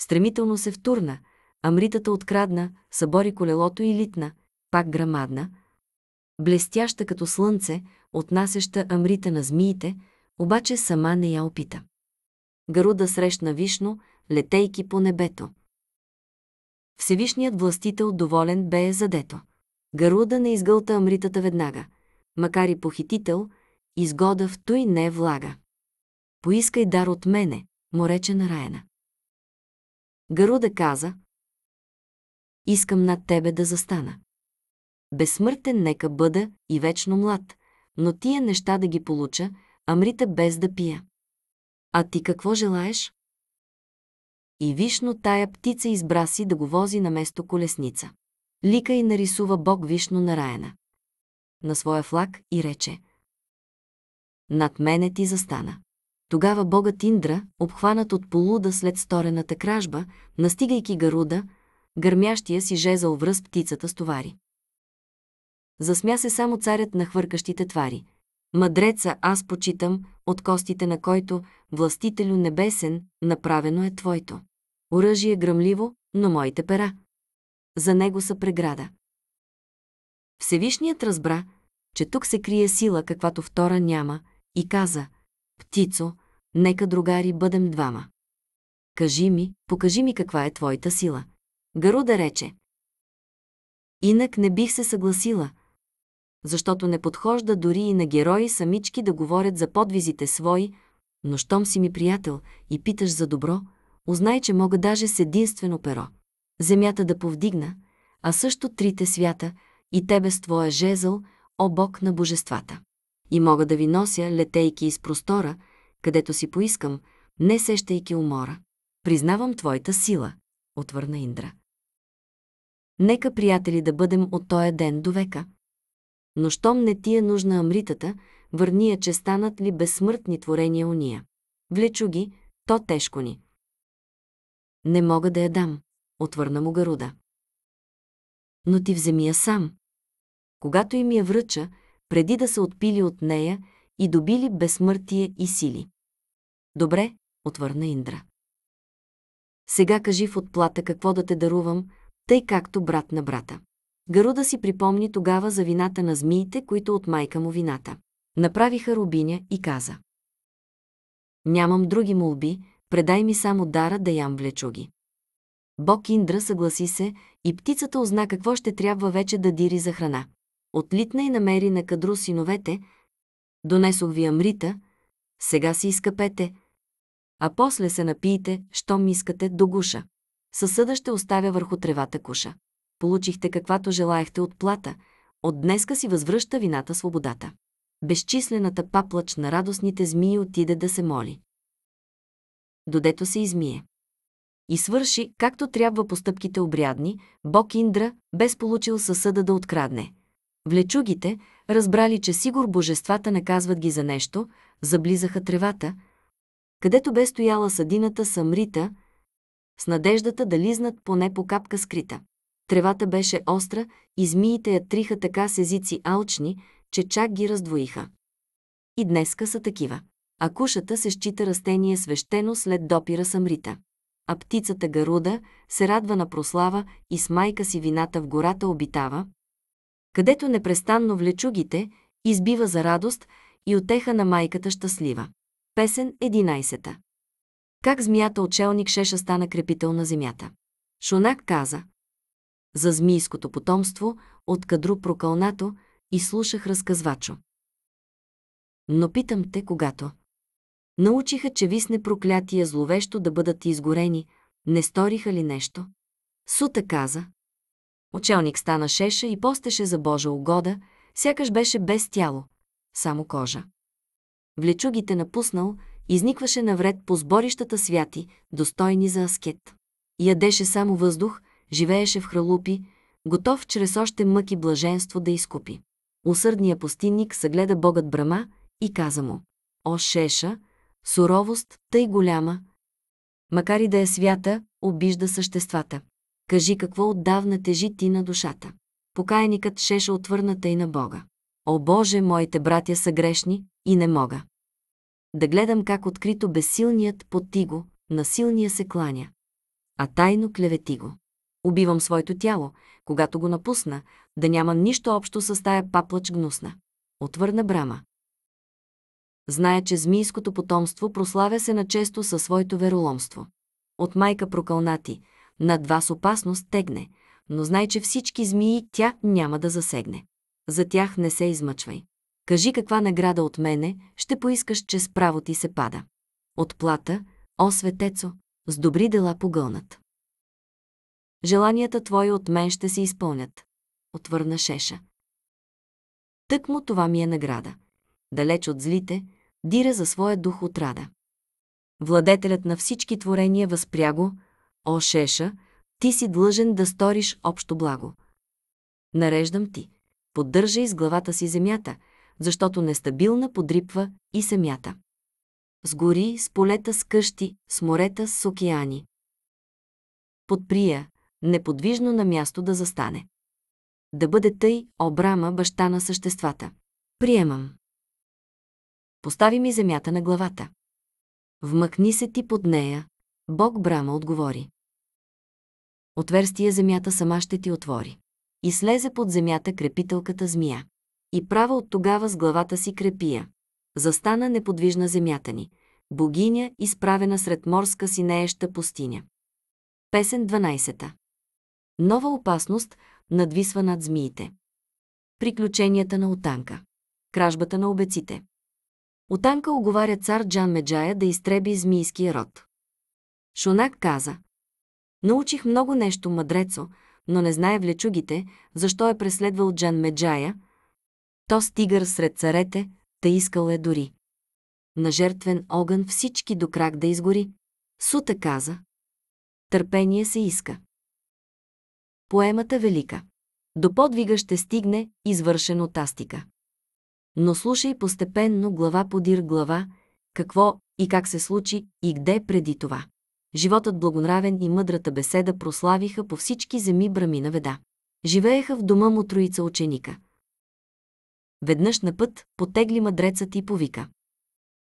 Стремително се втурна, амритата открадна, събори колелото и литна, пак грамадна, блестяща като слънце, отнасяща амрита на змиите, обаче сама не я опита. Гаруда срещна Вишно, летейки по небето. Всевишният властител доволен бе е задето. Гаруда не изгълта амритата веднага, макар и похитител, изгода в той не влага. Поискай дар от мене, му рече на Раена. Гаруда каза, Искам над тебе да застана. Безсмъртен нека бъда и вечно млад, но тия неща да ги получа, мрите без да пия. А ти какво желаеш? И вишно тая птица избра си да го вози на место колесница. Лика и нарисува Бог вишно на раена. На своя флаг и рече. Над мене ти застана. Тогава богът Индра, обхванат от полуда след сторената кражба, настигайки Гаруда, гърмящия си жезъл връз птицата стовари. Засмя се само царят на хвъркащите твари. Мъдреца аз почитам, от костите на който, властителю небесен, направено е твойто. Оръжие гръмливо, но моите пера. За него са преграда. Всевишният разбра, че тук се крие сила, каквато втора няма, и каза, «Птицо, Нека, другари, бъдем двама. Кажи ми, покажи ми каква е твоята сила. Гаруда рече. Инак не бих се съгласила, защото не подхожда дори и на герои самички да говорят за подвизите свои, но щом си ми приятел и питаш за добро, узнай, че мога даже с единствено перо. Земята да повдигна, а също трите свята и тебе с твоя жезъл, о Бог на божествата. И мога да ви нося, летейки из простора, където си поискам, не сещайки умора. Признавам твоята сила, отвърна Индра. Нека, приятели, да бъдем от този ден до века. Но щом не ти е нужна амритата, върни я, че станат ли безсмъртни творения уния. Влечу ги, то тежко ни. Не мога да я дам, отвърна му Гаруда. Но ти вземи я сам. Когато им я връча, преди да са отпили от нея и добили безсмъртие и сили. Добре, отвърна Индра. Сега кажи в отплата какво да те дарувам, тъй както брат на брата. Гаруда си припомни тогава за вината на змиите, които от майка му вината. Направиха рубиня и каза. Нямам други молби, предай ми само дара да ям влечуги. Бог Индра съгласи се и птицата узна какво ще трябва вече да дири за храна. Отлитна и намери на кадру синовете, донесох ви амрита, сега си изкъпете, а после се напиете, щом искате, до гуша. Съсъда ще оставя върху тревата куша. Получихте каквато желаехте от плата, от днеска си възвръща вината свободата. Безчислената паплач на радостните змии отиде да се моли. Додето се измие. И свърши, както трябва постъпките обрядни, бог Индра, без получил съсъда да открадне. Влечугите, разбрали, че сигур божествата наказват ги за нещо, заблизаха тревата – където бе стояла съдината Самрита, с надеждата да лизнат поне по капка скрита. Тревата беше остра и змиите я триха така с езици алчни, че чак ги раздвоиха. И днеска са такива. А кушата се счита растение свещено след допира Самрита. А птицата Гаруда се радва на прослава и с майка си вината в гората обитава, където непрестанно влечугите избива за радост и отеха на майката щастлива. Песен 11. Как змията отчелник Шеша стана крепител на земята. Шунак каза За змийското потомство от кадру прокълнато и слушах разказвачо. Но питам те, когато. Научиха, че висне проклятия зловещо да бъдат изгорени, не сториха ли нещо? Сута каза. Учелник стана шеша и постеше за Божа угода, сякаш беше без тяло, само кожа влечугите напуснал, изникваше навред по сборищата святи, достойни за аскет. Ядеше само въздух, живееше в хралупи, готов чрез още мъки блаженство да изкупи. Усърдният пустинник съгледа богът Брама и каза му «О, Шеша, суровост тъй голяма, макар и да е свята, обижда съществата. Кажи какво отдавна тежи ти на душата». Покайникът Шеша отвърната и на Бога. О Боже, моите братя са грешни, и не мога. Да гледам как открито безсилният поти го, насилния се кланя. А тайно клевети го. Убивам своето тяло, когато го напусна, да няма нищо общо с тая паплач гнусна. Отвърна Брама. Знае, че змийското потомство прославя се начесто със своето вероломство. От майка прокълнати, над вас опасност тегне, но знай, че всички змии тя няма да засегне. За тях не се измъчвай. Кажи каква награда от мене ще поискаш, че справо ти се пада. Отплата, о светецо, с добри дела погълнат. Желанията твои от мен ще се изпълнят. Отвърна Шеша. Тък му това ми е награда. Далеч от злите, дира за своя дух отрада. Владетелят на всички творения възпря го, о Шеша, ти си длъжен да сториш общо благо. Нареждам ти. Поддържай с главата си земята – защото нестабилна подрипва и семята. С гори, с полета, с къщи, с морета, с океани. Подприя, неподвижно на място да застане. Да бъде тъй, обрама, баща на съществата. Приемам. Постави ми земята на главата. Вмъкни се ти под нея, Бог Брама отговори. Отверстие земята сама ще ти отвори. И слезе под земята крепителката змия и права от тогава с главата си крепия. Застана неподвижна земята ни, богиня, изправена сред морска синееща пустиня. Песен 12. Нова опасност надвисва над змиите. Приключенията на Отанка. Кражбата на обеците. Отанка оговаря цар Джан Меджая да изтреби змийския род. Шонак каза. Научих много нещо, мъдрецо, но не знае влечугите, защо е преследвал Джан Меджая – то стигър сред царете, та искал е дори. На жертвен огън всички до крак да изгори. Сута каза. Търпение се иска. Поемата велика. До подвига ще стигне, извършен от астика. Но слушай постепенно глава подир глава, какво и как се случи и где преди това. Животът благонравен и мъдрата беседа прославиха по всички земи брамина веда. Живееха в дома му троица ученика – Веднъж на път потегли мъдрецът и повика.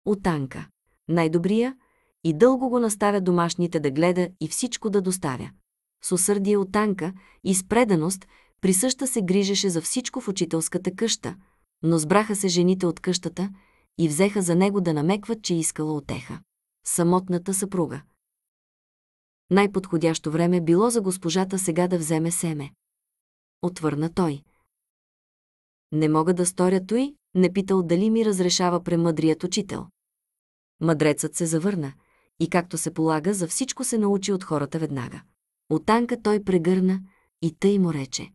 Отанка, най-добрия, и дълго го наставя домашните да гледа и всичко да доставя. С усърдие Отанка и с преданост присъща се грижеше за всичко в учителската къща, но сбраха се жените от къщата и взеха за него да намекват, че искала отеха. Самотната съпруга. Най-подходящо време било за госпожата сега да вземе семе. Отвърна той. Не мога да сторя той, не питал дали ми разрешава премъдрият учител. Мъдрецът се завърна и както се полага, за всичко се научи от хората веднага. Отанка той прегърна и тъй му рече.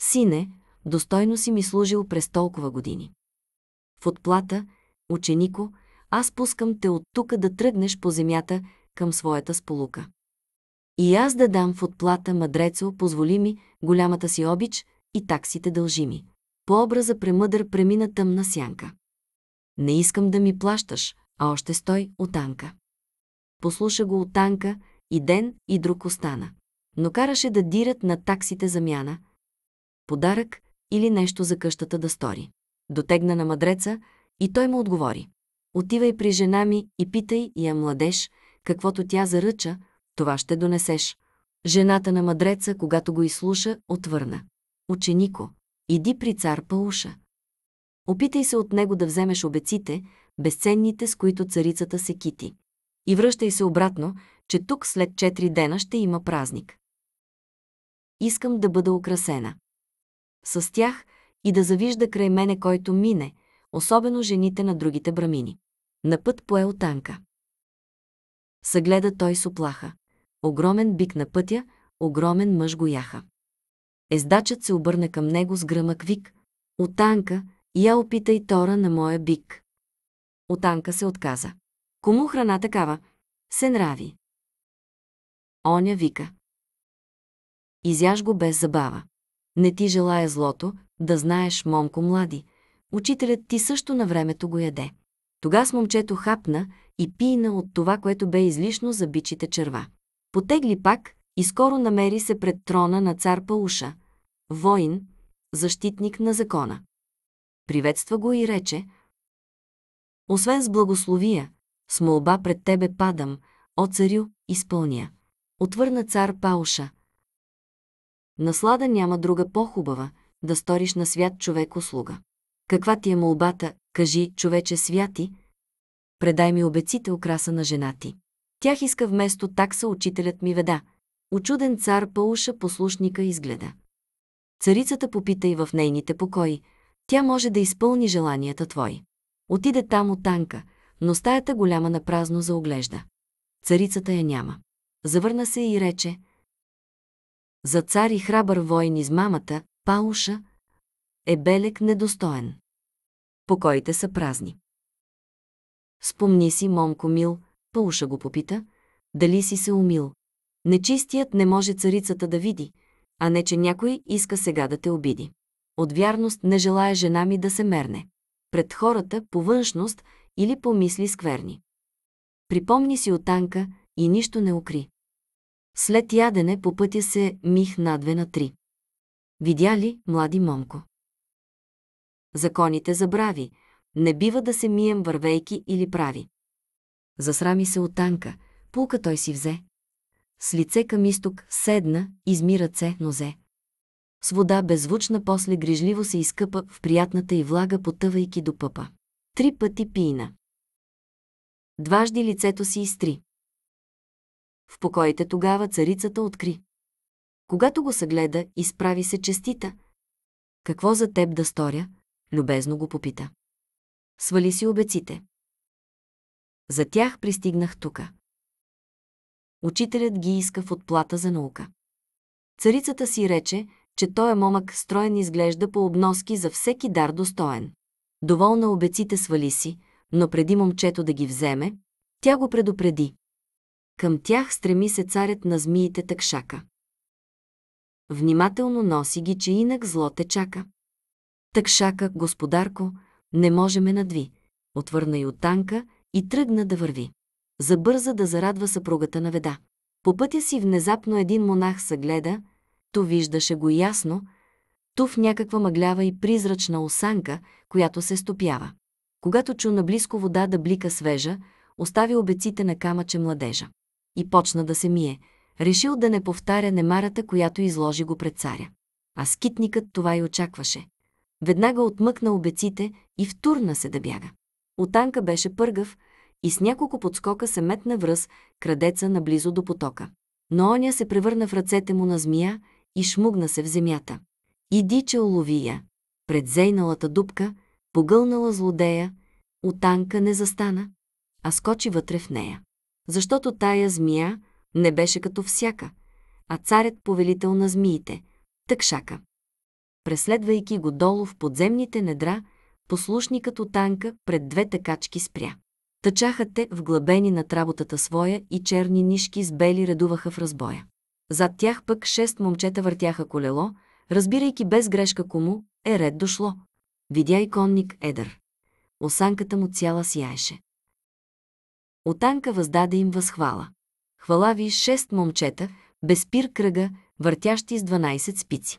Сине, достойно си ми служил през толкова години. В отплата, ученико, аз пускам те от тука да тръгнеш по земята към своята сполука. И аз да дам в отплата, мъдрецо, позволи ми, голямата си обич, и таксите дължими. По образа премъдър премина тъмна сянка. Не искам да ми плащаш, а още стой от Анка. Послуша го от Анка и ден и друг остана. Но караше да дират на таксите замяна, подарък или нещо за къщата да стори. Дотегна на мадреца и той му отговори. Отивай при жена ми и питай я младеж, каквото тя заръча, това ще донесеш. Жената на мадреца, когато го изслуша, отвърна. Ученико, иди при цар Пауша. Опитай се от него да вземеш обеците, безценните, с които царицата се кити. И връщай се обратно, че тук след четири дена ще има празник. Искам да бъда украсена. С тях и да завижда край мене, който мине, особено жените на другите брамини. На път пое Елтанка. Съгледа той с оплаха. Огромен бик на пътя, огромен мъж го яха. Ездачът се обърна към него с гръмък вик. Отанка, я опитай тора на моя бик. Отанка се отказа. Кому храна такава? Се нрави. Оня вика. Изяж го без забава. Не ти желая злото, да знаеш, момко млади. Учителят ти също на времето го яде. Тогас момчето хапна и пина от това, което бе излишно за бичите черва. Потегли пак и скоро намери се пред трона на цар Пауша, воин, защитник на закона. Приветства го и рече, Освен с благословия, с молба пред тебе падам, о царю, изпълня. Отвърна цар Пауша. Наслада няма друга по-хубава, да сториш на свят човек услуга. Каква ти е молбата, кажи, човече святи, предай ми обеците украса на жена ти. Тях иска вместо такса учителят ми веда – Очуден цар Пауша послушника изгледа. Царицата попита и в нейните покои. Тя може да изпълни желанията твои. Отиде там от танка, но стаята голяма на празно заоглежда. Царицата я няма. Завърна се и рече. За цар и храбър воин измамата, Пауша, е белек недостоен. Покоите са празни. Спомни си, момко мил, Пауша го попита, дали си се умил. Нечистият не може царицата да види, а не че някой иска сега да те обиди. От вярност не желая жена ми да се мерне. Пред хората по външност или по мисли скверни. Припомни си отанка и нищо не укри. След ядене по пътя се мих на две на три. Видя ли, млади момко? Законите забрави. Не бива да се мием вървейки или прави. Засрами се от танка, Пулка той си взе, с лице към изток, седна, изми ръце, нозе. С вода беззвучна после грижливо се изкъпа в приятната и влага, потъвайки до пъпа. Три пъти пийна. Дважди лицето си изтри. В покоите тогава царицата откри. Когато го съгледа, изправи се честита. Какво за теб да сторя? Любезно го попита. Свали си обеците. За тях пристигнах тука. Учителят ги иска в отплата за наука. Царицата си рече, че той е момък строен изглежда по обноски за всеки дар достоен. Доволна обеците свали си, но преди момчето да ги вземе, тя го предупреди. Към тях стреми се царят на змиите такшака. Внимателно носи ги, че инак зло те чака. Такшака, господарко, не може ме надви, отвърна и танка и тръгна да върви забърза да зарадва съпругата на веда. По пътя си внезапно един монах се гледа, то виждаше го ясно, то в някаква мъглява и призрачна осанка, която се стопява. Когато чу наблизко вода да блика свежа, остави обеците на камъче младежа. И почна да се мие. Решил да не повтаря немарата, която изложи го пред царя. А скитникът това и очакваше. Веднага отмъкна обеците и втурна се да бяга. Отанка беше пъргав, и с няколко подскока се метна връз крадеца наблизо до потока. Но оня се превърна в ръцете му на змия и шмугна се в земята. Иди, че улови я. Пред зейналата дупка, погълнала злодея, отанка не застана, а скочи вътре в нея. Защото тая змия не беше като всяка, а царят повелител на змиите, тъкшака. Преследвайки го долу в подземните недра, послушникът танка пред двете качки спря. Тъчаха те, вглъбени над работата своя и черни нишки с бели редуваха в разбоя. Зад тях пък шест момчета въртяха колело, разбирайки без грешка кому е ред дошло. Видя и конник Едър. Осанката му цяла сияеше. Отанка въздаде им възхвала. Хвала ви шест момчета, без пир кръга, въртящи с 12 спици.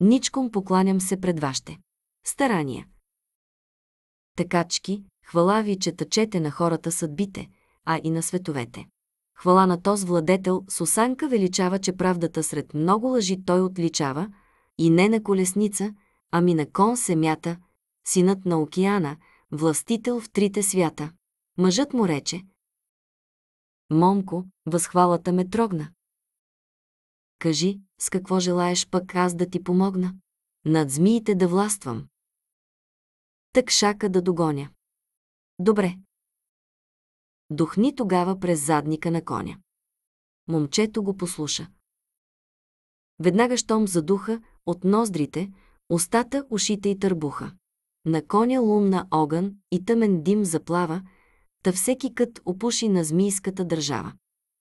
Ничком покланям се пред вашите. Старания. Такачки, Хвала ви, че тъчете на хората съдбите, а и на световете. Хвала на този владетел, Сусанка величава, че правдата сред много лъжи той отличава, и не на колесница, ами на кон мята, синът на океана, властител в трите свята. Мъжът му рече, Момко, възхвалата ме трогна. Кажи, с какво желаеш пък аз да ти помогна? Над змиите да властвам. Так шака да догоня. Добре. Духни тогава през задника на коня. Момчето го послуша. Веднага щом задуха от ноздрите, устата, ушите и търбуха. На коня лумна огън и тъмен дим заплава, та всеки кът опуши на змийската държава.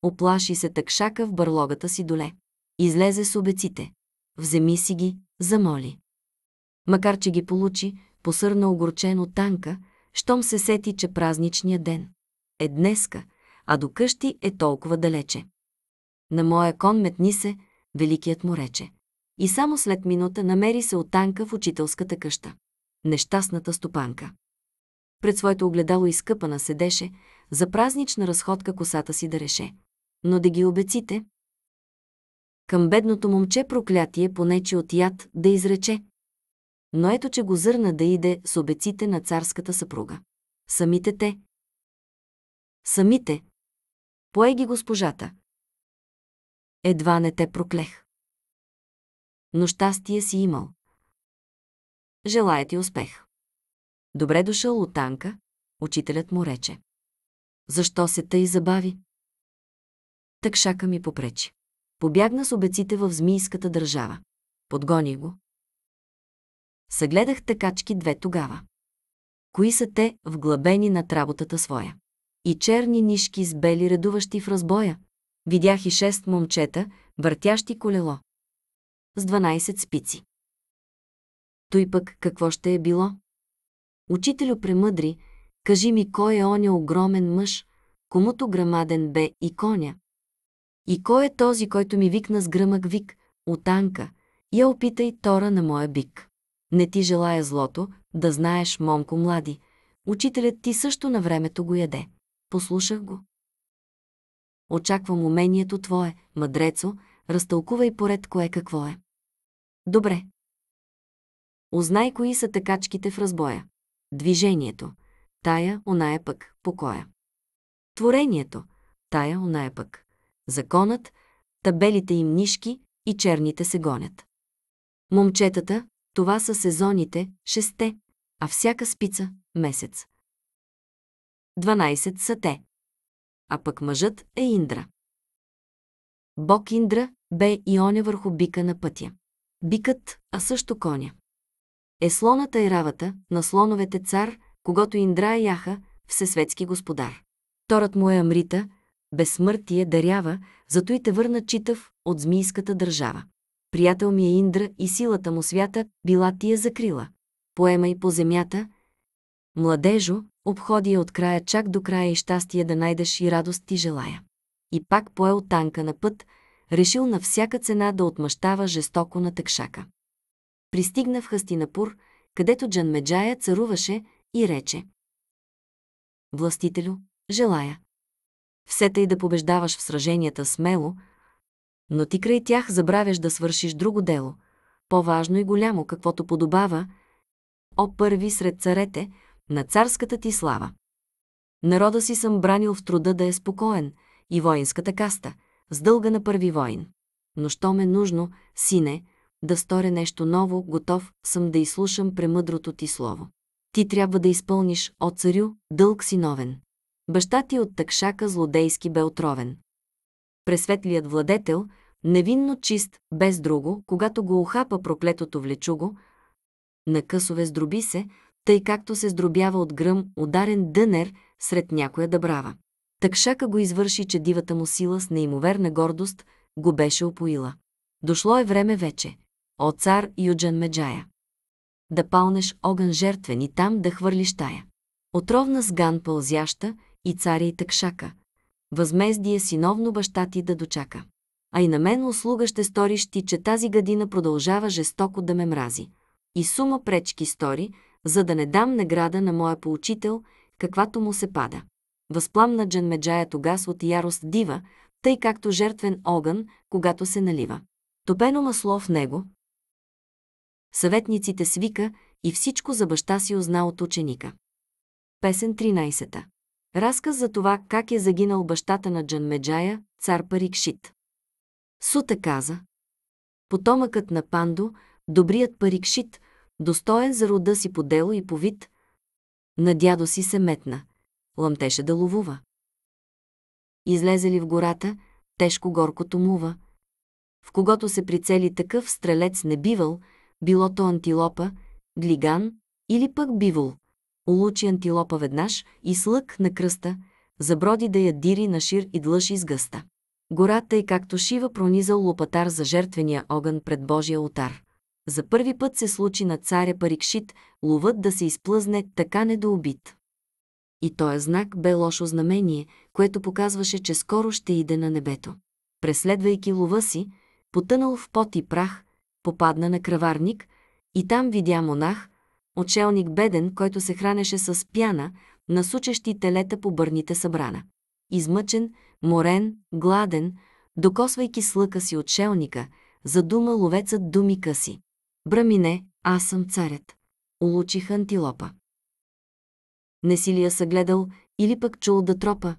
Оплаши се такшака в бърлогата си доле. Излезе с обеците. Вземи си ги, замоли. Макар, че ги получи, посърна огорчено танка, щом се сети, че празничният ден е днеска, а до къщи е толкова далече. На моя кон метни се, великият му рече. И само след минута намери се танка в учителската къща. Нещастната стопанка. Пред своето огледало изкъпана седеше, за празнична разходка косата си да реше. Но да ги обеците. Към бедното момче проклятие понече от яд да изрече, но ето че го зърна да иде с обеците на царската съпруга. Самите те. Самите. Пое ги госпожата. Едва не те проклех. Но щастие си имал. Желая ти успех. Добре дошъл от Танка, учителят му рече. Защо се тъй забави? Так шака ми попречи. Побягна с обеците в змийската държава. Подгони го, Съгледах такачки две тогава. Кои са те, вглъбени над работата своя? И черни нишки с бели редуващи в разбоя. Видях и шест момчета, въртящи колело. С 12 спици. Той пък какво ще е било? Учителю премъдри, кажи ми кой е оня огромен мъж, комуто грамаден бе и коня. И кой е този, който ми викна с гръмък вик, отанка, я опитай тора на моя бик. Не ти желая злото, да знаеш, момко млади. Учителят ти също на времето го яде. Послушах го. Очаквам умението твое, мъдрецо, разтълкувай поред кое какво е. Добре. Узнай кои са такачките в разбоя. Движението. Тая, оная пък, покоя. Творението. Тая, оная пък. Законът. Табелите им нишки и черните се гонят. Момчетата, това са сезоните, шесте, а всяка спица – месец. 12 са те. А пък мъжът е Индра. Бог Индра бе и оня върху бика на пътя. Бикът, а също коня. Е слоната и равата, на слоновете цар, когато Индра е яха, всесветски господар. Торът му е Амрита, безсмъртие дарява, зато и те върна читав от змийската държава. Приятел ми е Индра и силата му свята била ти е закрила. Поемай по земята. Младежо, обходи я от края чак до края и щастие да найдеш и радост ти желая. И пак поел танка на път, решил на всяка цена да отмъщава жестоко на такшака. Пристигна в Хастинапур, където Джанмеджая царуваше и рече. Властителю, желая. Все тъй да побеждаваш в сраженията смело, но ти край тях забравяш да свършиш друго дело, по-важно и голямо, каквото подобава, о първи сред царете, на царската ти слава. Народа си съм бранил в труда да е спокоен и воинската каста, с дълга на първи воин. Но що ме нужно, сине, да сторя нещо ново, готов съм да изслушам премъдрото ти слово. Ти трябва да изпълниш, о царю, дълг синовен. Баща ти е от такшака злодейски бе отровен пресветлият владетел, невинно чист, без друго, когато го охапа проклетото влечуго, на късове здроби се, тъй както се здробява от гръм ударен дънер сред някоя дъбрава. Такшака го извърши, че дивата му сила с неимоверна гордост го беше опоила. Дошло е време вече. О цар Юджан Меджая! Да палнеш огън жертвен и там да хвърлиш тая. Отровна сган пълзяща и царя и такшака, възмездие синовно баща ти да дочака. А и на мен услуга ще сториш ти, че тази гадина продължава жестоко да ме мрази. И сума пречки стори, за да не дам награда на моя поучител, каквато му се пада. Възпламна Джанмеджая тогас от ярост дива, тъй както жертвен огън, когато се налива. Топено масло в него. Съветниците свика и всичко за баща си узна от ученика. Песен 13. Разказ за това как е загинал бащата на Джанмеджая, цар Парикшит. Сута каза, потомъкът на Пандо, добрият Парикшит, достоен за рода си по дело и по вид, на дядо си се метна, лъмтеше да ловува. Излезе ли в гората, тежко горкото мува. В когото се прицели такъв стрелец не бивал, било то антилопа, глиган или пък бивол улучи антилопа веднъж и слък на кръста, заброди да я дири на шир и длъж изгъста. Гората и е както Шива пронизал лопатар за жертвения огън пред Божия отар. За първи път се случи на царя Парикшит ловът да се изплъзне така недоубит. И този знак бе лошо знамение, което показваше, че скоро ще иде на небето. Преследвайки лова си, потънал в пот и прах, попадна на кръварник и там видя монах, Отшелник беден, който се хранеше с пяна, насучещи телета по бърните събрана. Измъчен, морен, гладен, докосвайки с лъка си отшелника, задума ловецът думи къси. Брамине, аз съм царят. Улучих антилопа. Не си ли я съгледал или пък чул да тропа?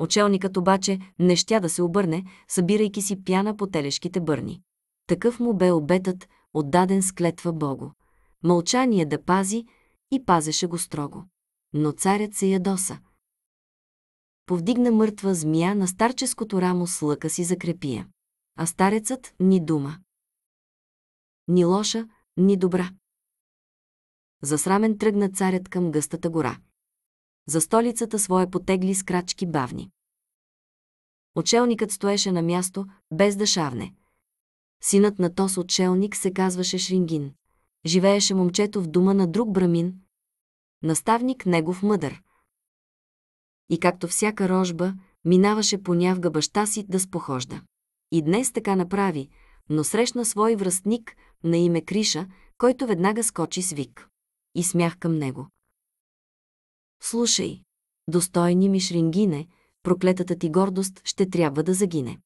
Очелникът обаче не щя да се обърне, събирайки си пяна по телешките бърни. Такъв му бе обетът, отдаден с клетва Богу мълчание да пази и пазеше го строго. Но царят се ядоса. Повдигна мъртва змия на старческото рамо с лъка си закрепия. А старецът ни дума. Ни лоша, ни добра. Засрамен тръгна царят към гъстата гора. За столицата своя потегли с крачки бавни. Отшелникът стоеше на място, без да шавне. Синът на тос отчелник се казваше Шрингин живееше момчето в дома на друг брамин, наставник негов мъдър. И както всяка рожба, минаваше понявга баща си да спохожда. И днес така направи, но срещна свой връстник на име Криша, който веднага скочи с вик. И смях към него. Слушай, достойни ми шрингине, проклетата ти гордост ще трябва да загине.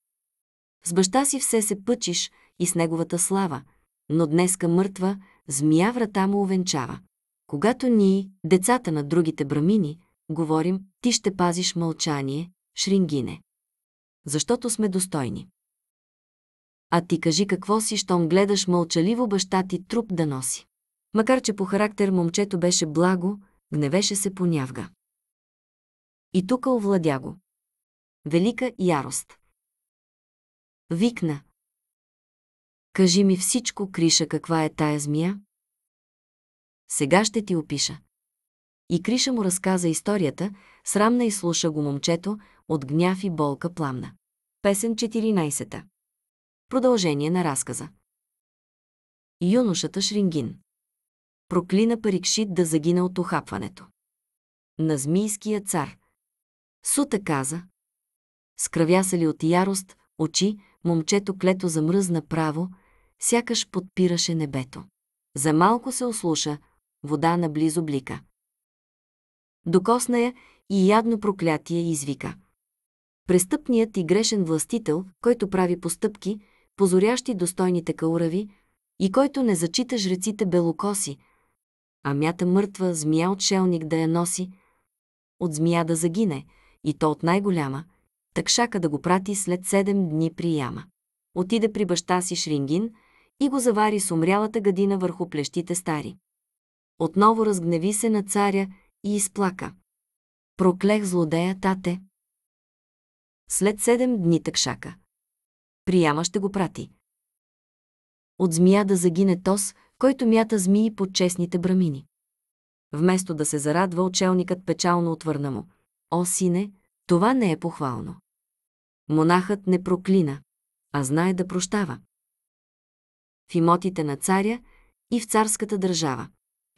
С баща си все се пъчиш и с неговата слава, но днеска мъртва – змия врата му овенчава. Когато ние, децата на другите брамини, говорим, ти ще пазиш мълчание, Шрингине. Защото сме достойни. А ти кажи какво си, щом гледаш мълчаливо баща ти труп да носи. Макар, че по характер момчето беше благо, гневеше се понявга. И тук овладя го. Велика ярост. Викна, Кажи ми всичко, Криша, каква е тая змия? Сега ще ти опиша. И Криша му разказа историята, срамна и слуша го момчето, от гняв и болка пламна. Песен 14. Продължение на разказа. Юношата Шрингин. Проклина Парикшит да загина от охапването. На змийския цар. Сута каза. ли от ярост, очи, момчето клето замръзна право, сякаш подпираше небето. За малко се ослуша, вода наблизо блика. Докосна я и ядно проклятие извика. Престъпният и грешен властител, който прави постъпки, позорящи достойните каурави, и който не зачита жреците белокоси, а мята мъртва змия отшелник да я носи, от змия да загине, и то от най-голяма, такшака да го прати след седем дни при яма. Отиде при баща си Шрингин, и го завари с умрялата гадина върху плещите стари. Отново разгневи се на царя и изплака. Проклех злодея, тате! След седем дни такшака. Прияма ще го прати. От змия да загине тос, който мята змии под честните брамини. Вместо да се зарадва, учелникът печално отвърна му. О, сине, това не е похвално. Монахът не проклина, а знае да прощава в имотите на царя и в царската държава.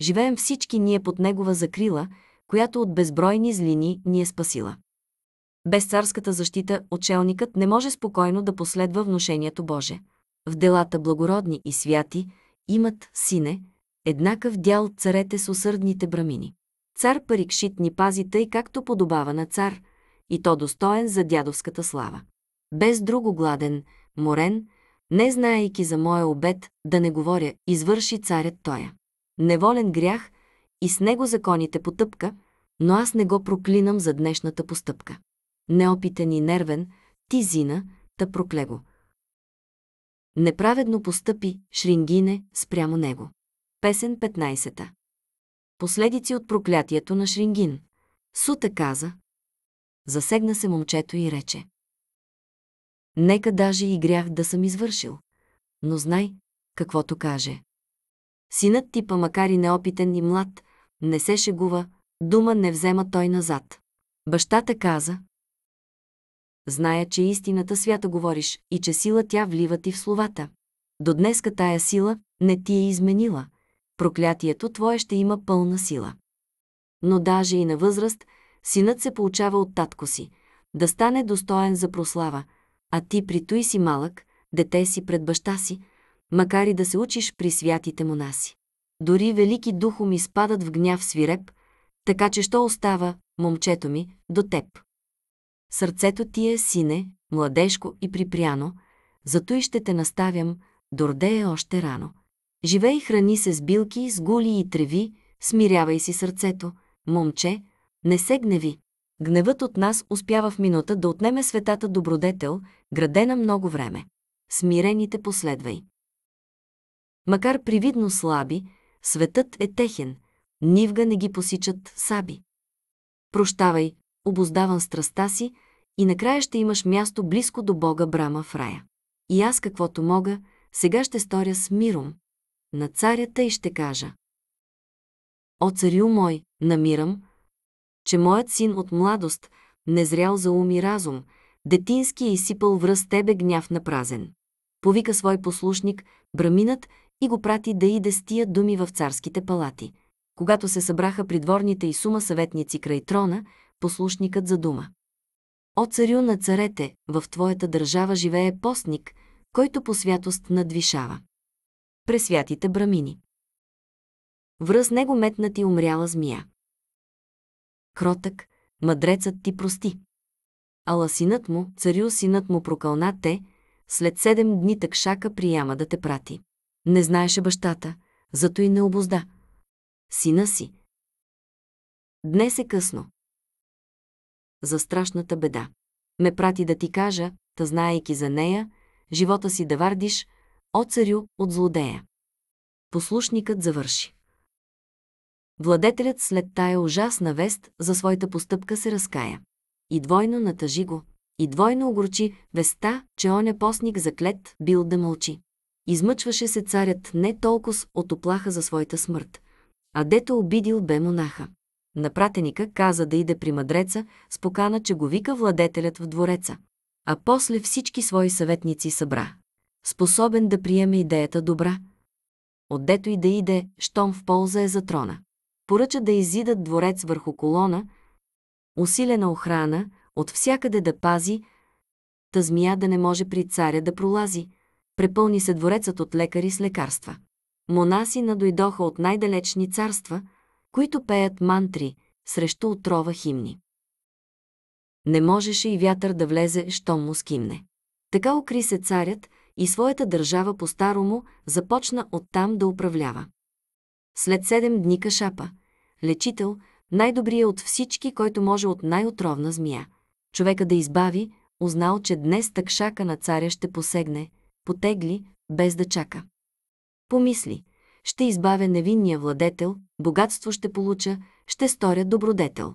Живеем всички ние под негова закрила, която от безбройни злини ни е спасила. Без царската защита отшелникът не може спокойно да последва вношението Боже. В делата благородни и святи имат, сине, еднакъв дял царете с усърдните брамини. Цар Парикшит ни пази тъй както подобава на цар, и то достоен за дядовската слава. Без друго гладен, морен, не знаейки за моя обед, да не говоря, извърши царят тоя. Неволен грях и с него законите потъпка, но аз не го проклинам за днешната постъпка. Неопитен и нервен, ти, Зина, та проклего. Неправедно постъпи Шрингине спрямо него. Песен 15-та. Последици от проклятието на Шрингин. Сута каза. Засегна се момчето и рече. Нека даже и грях да съм извършил. Но знай, каквото каже. Синът ти, макар и неопитен и млад, не се шегува, дума не взема той назад. Бащата каза, Зная, че истината свята говориш и че сила тя влива ти в словата. До днеска тая сила не ти е изменила. Проклятието твое ще има пълна сила. Но даже и на възраст, синът се получава от татко си, да стане достоен за прослава – а ти при той си малък, дете си пред баща си, макар и да се учиш при святите монаси. Дори велики духо ми спадат в гняв свиреп, така че що остава, момчето ми, до теб. Сърцето ти е сине, младежко и припряно, зато и ще те наставям, дорде е още рано. Живей храни се с билки, с гули и треви, смирявай си сърцето, момче, не се гневи. Гневът от нас успява в минута да отнеме светата добродетел, градена много време. Смирените последвай. Макар привидно слаби, светът е техен, нивга не ги посичат саби. Прощавай, обоздавам страста си и накрая ще имаш място близко до Бога Брама в рая. И аз каквото мога, сега ще сторя с миром. На царята и ще кажа. О царю мой, намирам, че моят син от младост, незрял за ум и разум, детински е изсипал връз тебе гняв на празен. Повика свой послушник, браминът, и го прати да иде с тия думи в царските палати. Когато се събраха придворните и сума съветници край трона, послушникът за дума. О царю на царете, в твоята държава живее постник, който по святост надвишава. Пресвятите брамини. Връз него метнати умряла змия кротък, мъдрецът ти прости. Ала синът му, царю синът му прокълна те, след седем дни так шака прияма да те прати. Не знаеше бащата, зато и не обозда. Сина си. Днес е късно. За страшната беда. Ме прати да ти кажа, та знаеки за нея, живота си да вардиш, о царю от злодея. Послушникът завърши. Владетелят след тая ужасна вест за своята постъпка се разкая. И двойно натъжи го, и двойно огорчи веста, че он е постник заклет бил да мълчи. Измъчваше се царят не толкова от оплаха за своята смърт, а дето обидил бе монаха. Напратеника каза да иде при мадреца, спокана, че го вика владетелят в двореца. А после всички свои съветници събра. Способен да приеме идеята добра. Отдето и да иде, щом в полза е за трона поръча да изидат дворец върху колона, усилена охрана, от всякъде да пази, та змия да не може при царя да пролази. Препълни се дворецът от лекари с лекарства. Монаси надойдоха от най-далечни царства, които пеят мантри срещу отрова химни. Не можеше и вятър да влезе, щом му скимне. Така укри се царят и своята държава по-старому започна оттам да управлява. След седем дни кашапа. Лечител, най-добрият от всички, който може от най-отровна змия. Човека да избави, узнал, че днес такшака на царя ще посегне, потегли, без да чака. Помисли, ще избавя невинния владетел, богатство ще получа, ще сторя добродетел.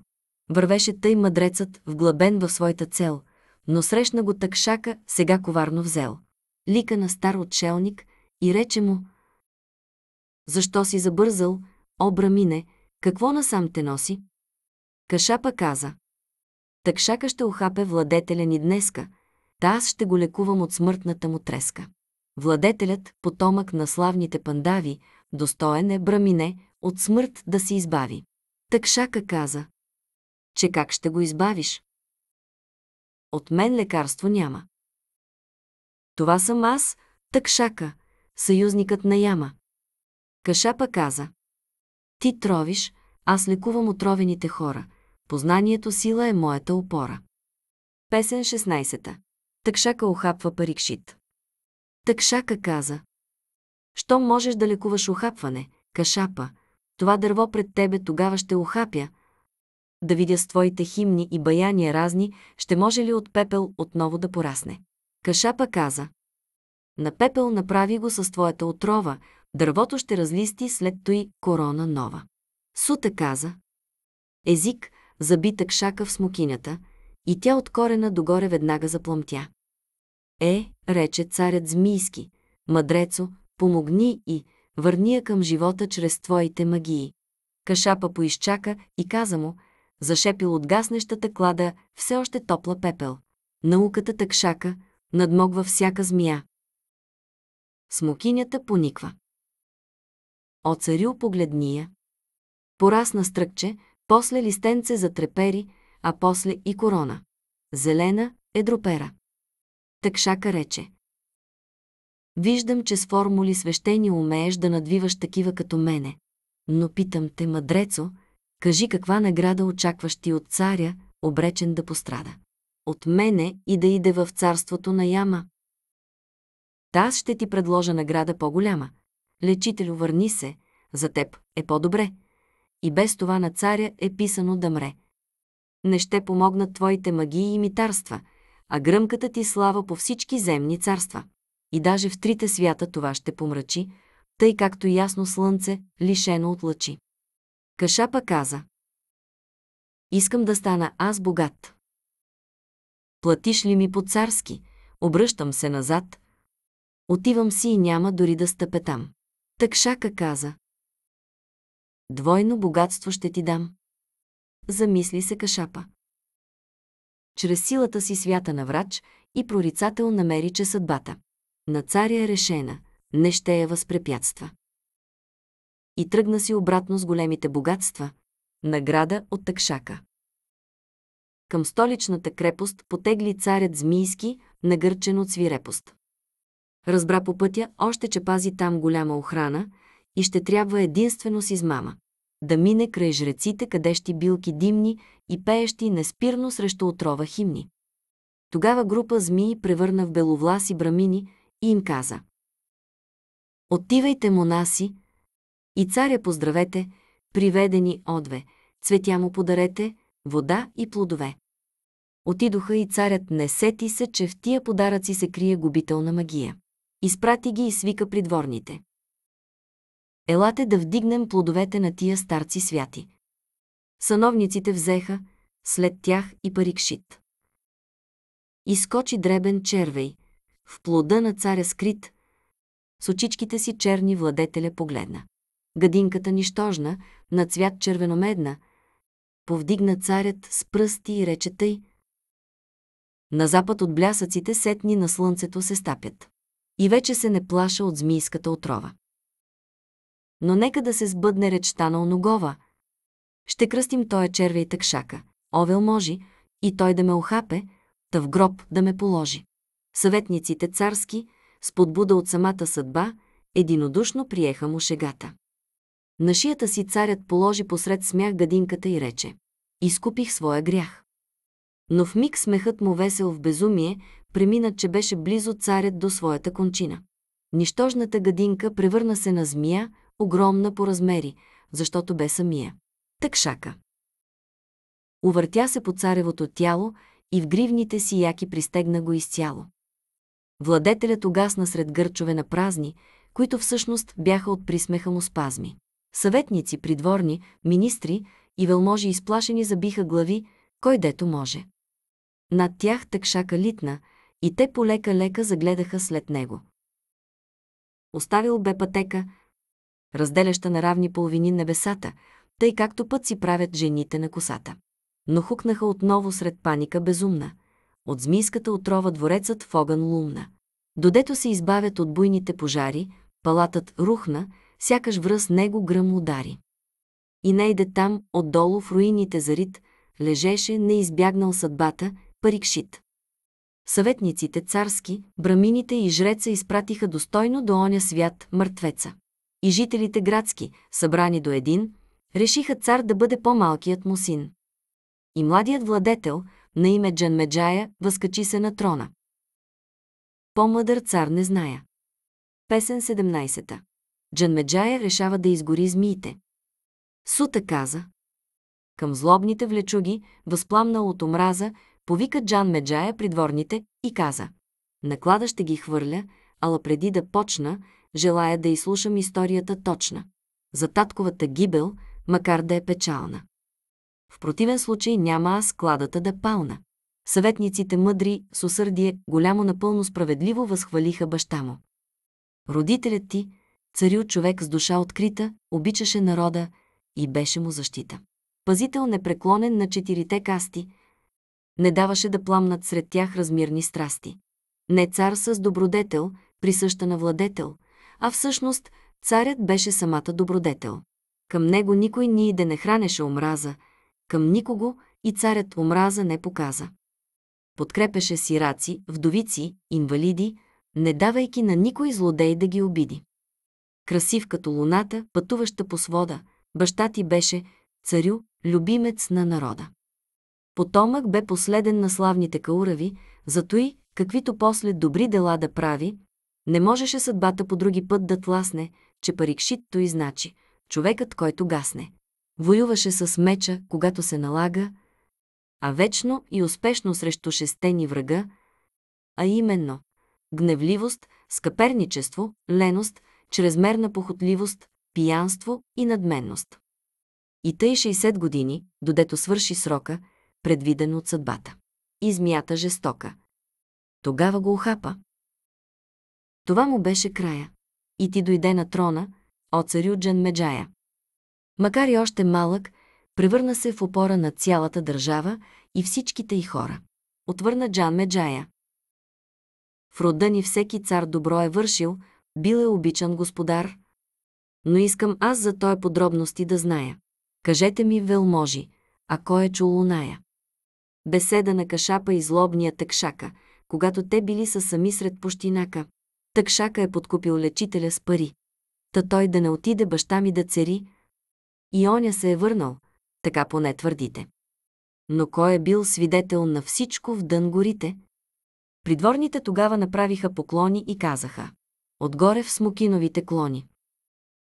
Вървеше тъй мъдрецът, вглъбен в своята цел, но срещна го такшака, сега коварно взел. Лика на стар отшелник и рече му, защо си забързал, Обра мине, какво насам те носи? Кашапа каза. Такшака ще охапе владетеля ни днеска, та аз ще го лекувам от смъртната му треска. Владетелят, потомък на славните пандави, достоен е брамине, от смърт да се избави. Такшака каза, че как ще го избавиш? От мен лекарство няма. Това съм аз, Такшака, съюзникът на Яма. Кашапа каза. Ти тровиш, аз лекувам отровените хора. Познанието сила е моята опора. Песен 16. Такшака охапва парикшит. Такшака каза. Щом можеш да лекуваш охапване, кашапа, това дърво пред тебе тогава ще охапя. Да видя с твоите химни и баяния разни, ще може ли от пепел отново да порасне. Кашапа каза. На пепел направи го с твоята отрова, Дървото ще разлисти след той корона нова. Сута каза. Език, забитък шака в смокинята, и тя от корена догоре веднага заплъмтя. Е, рече царят Змийски, мъдрецо, помогни и върни я към живота чрез твоите магии. Кашапа поизчака и каза му, зашепил от гаснещата клада все още топла пепел. Науката такшака надмогва всяка змия. Смокинята пониква. О царю погледния! Порасна стръкче, после листенце за трепери, а после и корона. Зелена е дропера. Такшака рече. Виждам, че с формули свещени умееш да надвиваш такива като мене. Но питам те, мъдрецо, кажи каква награда очакваш ти от царя, обречен да пострада. От мене и да иде в царството на яма. Та аз ще ти предложа награда по-голяма, Лечителю, върни се, за теб е по-добре. И без това на царя е писано да мре. Не ще помогнат твоите магии и митарства, а гръмката ти слава по всички земни царства. И даже в трите свята това ще помрачи, тъй както ясно слънце, лишено от лъчи. Кашапа каза. Искам да стана аз богат. Платиш ли ми по-царски? Обръщам се назад. Отивам си и няма дори да стъпе там. Такшака каза. Двойно богатство ще ти дам. Замисли се Кашапа. Чрез силата си свята на врач и прорицател намери, че съдбата на царя е решена, не ще я е възпрепятства. И тръгна си обратно с големите богатства, награда от такшака. Към столичната крепост потегли царят Змийски, нагърчен от свирепост. Разбра по пътя още, че пази там голяма охрана и ще трябва единствено с измама. Да мине край жреците, къдещи билки димни и пеещи неспирно срещу отрова химни. Тогава група змии превърна в беловласи брамини и им каза «Отивайте, монаси, и царя поздравете, приведени одве, цветя му подарете, вода и плодове». Отидоха и царят не сети се, че в тия подаръци се крие губителна магия изпрати ги и свика придворните. Елате да вдигнем плодовете на тия старци святи. Сановниците взеха, след тях и парикшит. Изкочи дребен червей, в плода на царя скрит, с очичките си черни владетеля погледна. Гадинката нищожна, на цвят червеномедна, повдигна царят с пръсти и рече тъй. На запад от блясъците сетни на слънцето се стапят и вече се не плаша от змийската отрова. Но нека да се сбъдне речта на оногова. Ще кръстим тоя червя и такшака, овел можи, и той да ме охапе, та в гроб да ме положи. Съветниците царски, с подбуда от самата съдба, единодушно приеха му шегата. На шията си царят положи посред смях гадинката и рече «Изкупих своя грях» но в миг смехът му весел в безумие премина, че беше близо царят до своята кончина. Нищожната гадинка превърна се на змия, огромна по размери, защото бе самия. Так шака. Увъртя се по царевото тяло и в гривните си яки пристегна го изцяло. Владетелят угасна сред гърчове на празни, които всъщност бяха от присмеха му спазми. Съветници, придворни, министри и велможи изплашени забиха глави, кой дето може. Над тях тъкшака литна и те полека-лека загледаха след него. Оставил бе пътека, разделяща на равни половини небесата, тъй както път си правят жените на косата. Но хукнаха отново сред паника безумна. От змийската отрова дворецът в огън лумна. Додето се избавят от буйните пожари, палатът рухна, сякаш връз него гръм удари. И найде там, отдолу в руините зарит, лежеше, не избягнал съдбата, Парикшит. Съветниците царски, брамините и жреца изпратиха достойно до оня свят мъртвеца. И жителите градски, събрани до един, решиха цар да бъде по-малкият му син. И младият владетел, на име Джанмеджая, възкачи се на трона. по младър цар не зная. Песен 17. та Джанмеджая решава да изгори змиите. Сута каза. Към злобните влечуги, възпламнал от омраза, Повика Джан Меджая придворните и каза. Наклада ще ги хвърля, ала преди да почна, желая да изслушам историята точна. За татковата гибел, макар да е печална. В противен случай няма аз кладата да пална. Съветниците мъдри, с усърдие, голямо напълно справедливо възхвалиха баща му. Родителят ти, царил човек с душа открита, обичаше народа и беше му защита. Пазител непреклонен на четирите касти – не даваше да пламнат сред тях размирни страсти. Не цар с добродетел, присъща на владетел, а всъщност царят беше самата добродетел. Към него никой ни и да не хранеше омраза, към никого и царят омраза не показа. Подкрепеше сираци, вдовици, инвалиди, не давайки на никой злодей да ги обиди. Красив като луната, пътуваща по свода, баща ти беше царю, любимец на народа. Потомък бе последен на славните каурави, зато и, каквито после добри дела да прави, не можеше съдбата по други път да тласне, че парикшит и значи човекът, който гасне. Воюваше с меча, когато се налага, а вечно и успешно срещу шестени врага, а именно гневливост, скъперничество, леност, чрезмерна похотливост, пиянство и надменност. И тъй 60 години, додето свърши срока, предвиден от съдбата. Измята жестока. Тогава го охапа. Това му беше края. И ти дойде на трона, о царю Меджая. Макар и още малък, превърна се в опора на цялата държава и всичките й хора. Отвърна Джан Меджая. В рода ни всеки цар добро е вършил, бил е обичан господар. Но искам аз за той подробности да зная. Кажете ми, велможи, а кой е Чулуная? Беседа на Кашапа и злобния Такшака, когато те били са сами сред пущинака. Такшака е подкупил лечителя с пари. Та той да не отиде баща ми да цери. И оня се е върнал, така поне твърдите. Но кой е бил свидетел на всичко в дън горите? Придворните тогава направиха поклони и казаха. Отгоре в смокиновите клони.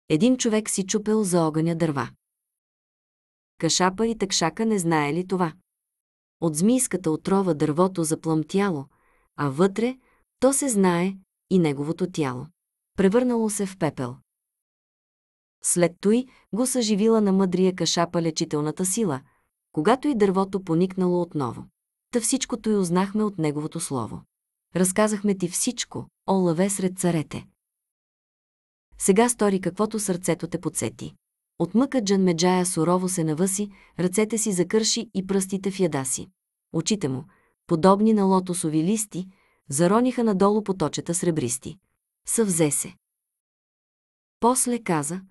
Един човек си чупел за огъня дърва. Кашапа и такшака не знаели това от змийската отрова дървото заплъмтяло, а вътре то се знае и неговото тяло. Превърнало се в пепел. След той го съживила на мъдрия кашапа лечителната сила, когато и дървото поникнало отново. Та всичкото и узнахме от неговото слово. Разказахме ти всичко, о лъве сред царете. Сега стори каквото сърцето те подсети. От мъка Джанмеджая сурово се навъси, ръцете си закърши и пръстите в яда си. Очите му, подобни на лотосови листи, зарониха надолу поточета сребристи. Съвзе се. После каза,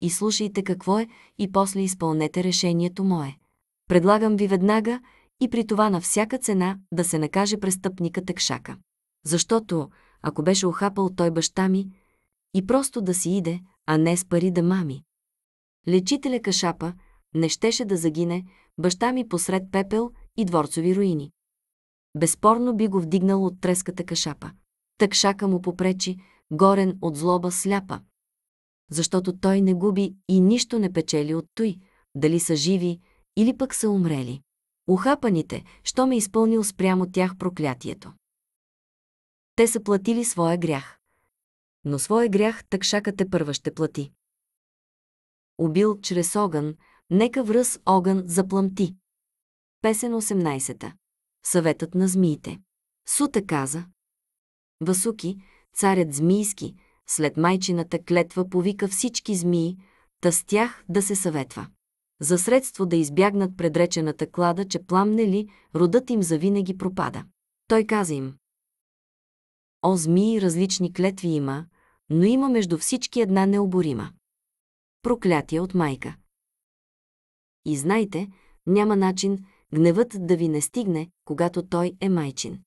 и слушайте какво е, и после изпълнете решението мое. Предлагам ви веднага и при това на всяка цена да се накаже престъпника Текшака. Защото, ако беше охапал той баща ми, и просто да си иде, а не с пари да мами. Лечителя Кашапа не щеше да загине, баща ми посред пепел и дворцови руини. Безспорно би го вдигнал от треската Кашапа. шака му попречи, горен от злоба сляпа. Защото той не губи и нищо не печели от той, дали са живи или пък са умрели. Ухапаните, що ме изпълнил спрямо тях проклятието. Те са платили своя грях но своя грях такшака те първа ще плати. Обил чрез огън, нека връз огън заплъмти. Песен 18. Съветът на змиите. Сута каза. Васуки, царят змийски, след майчината клетва повика всички змии, та с тях да се съветва. За средство да избягнат предречената клада, че пламне ли, родът им завинаги пропада. Той каза им, О, змии, различни клетви има, но има между всички една необорима. Проклятие от майка. И знайте, няма начин гневът да ви не стигне, когато той е майчин.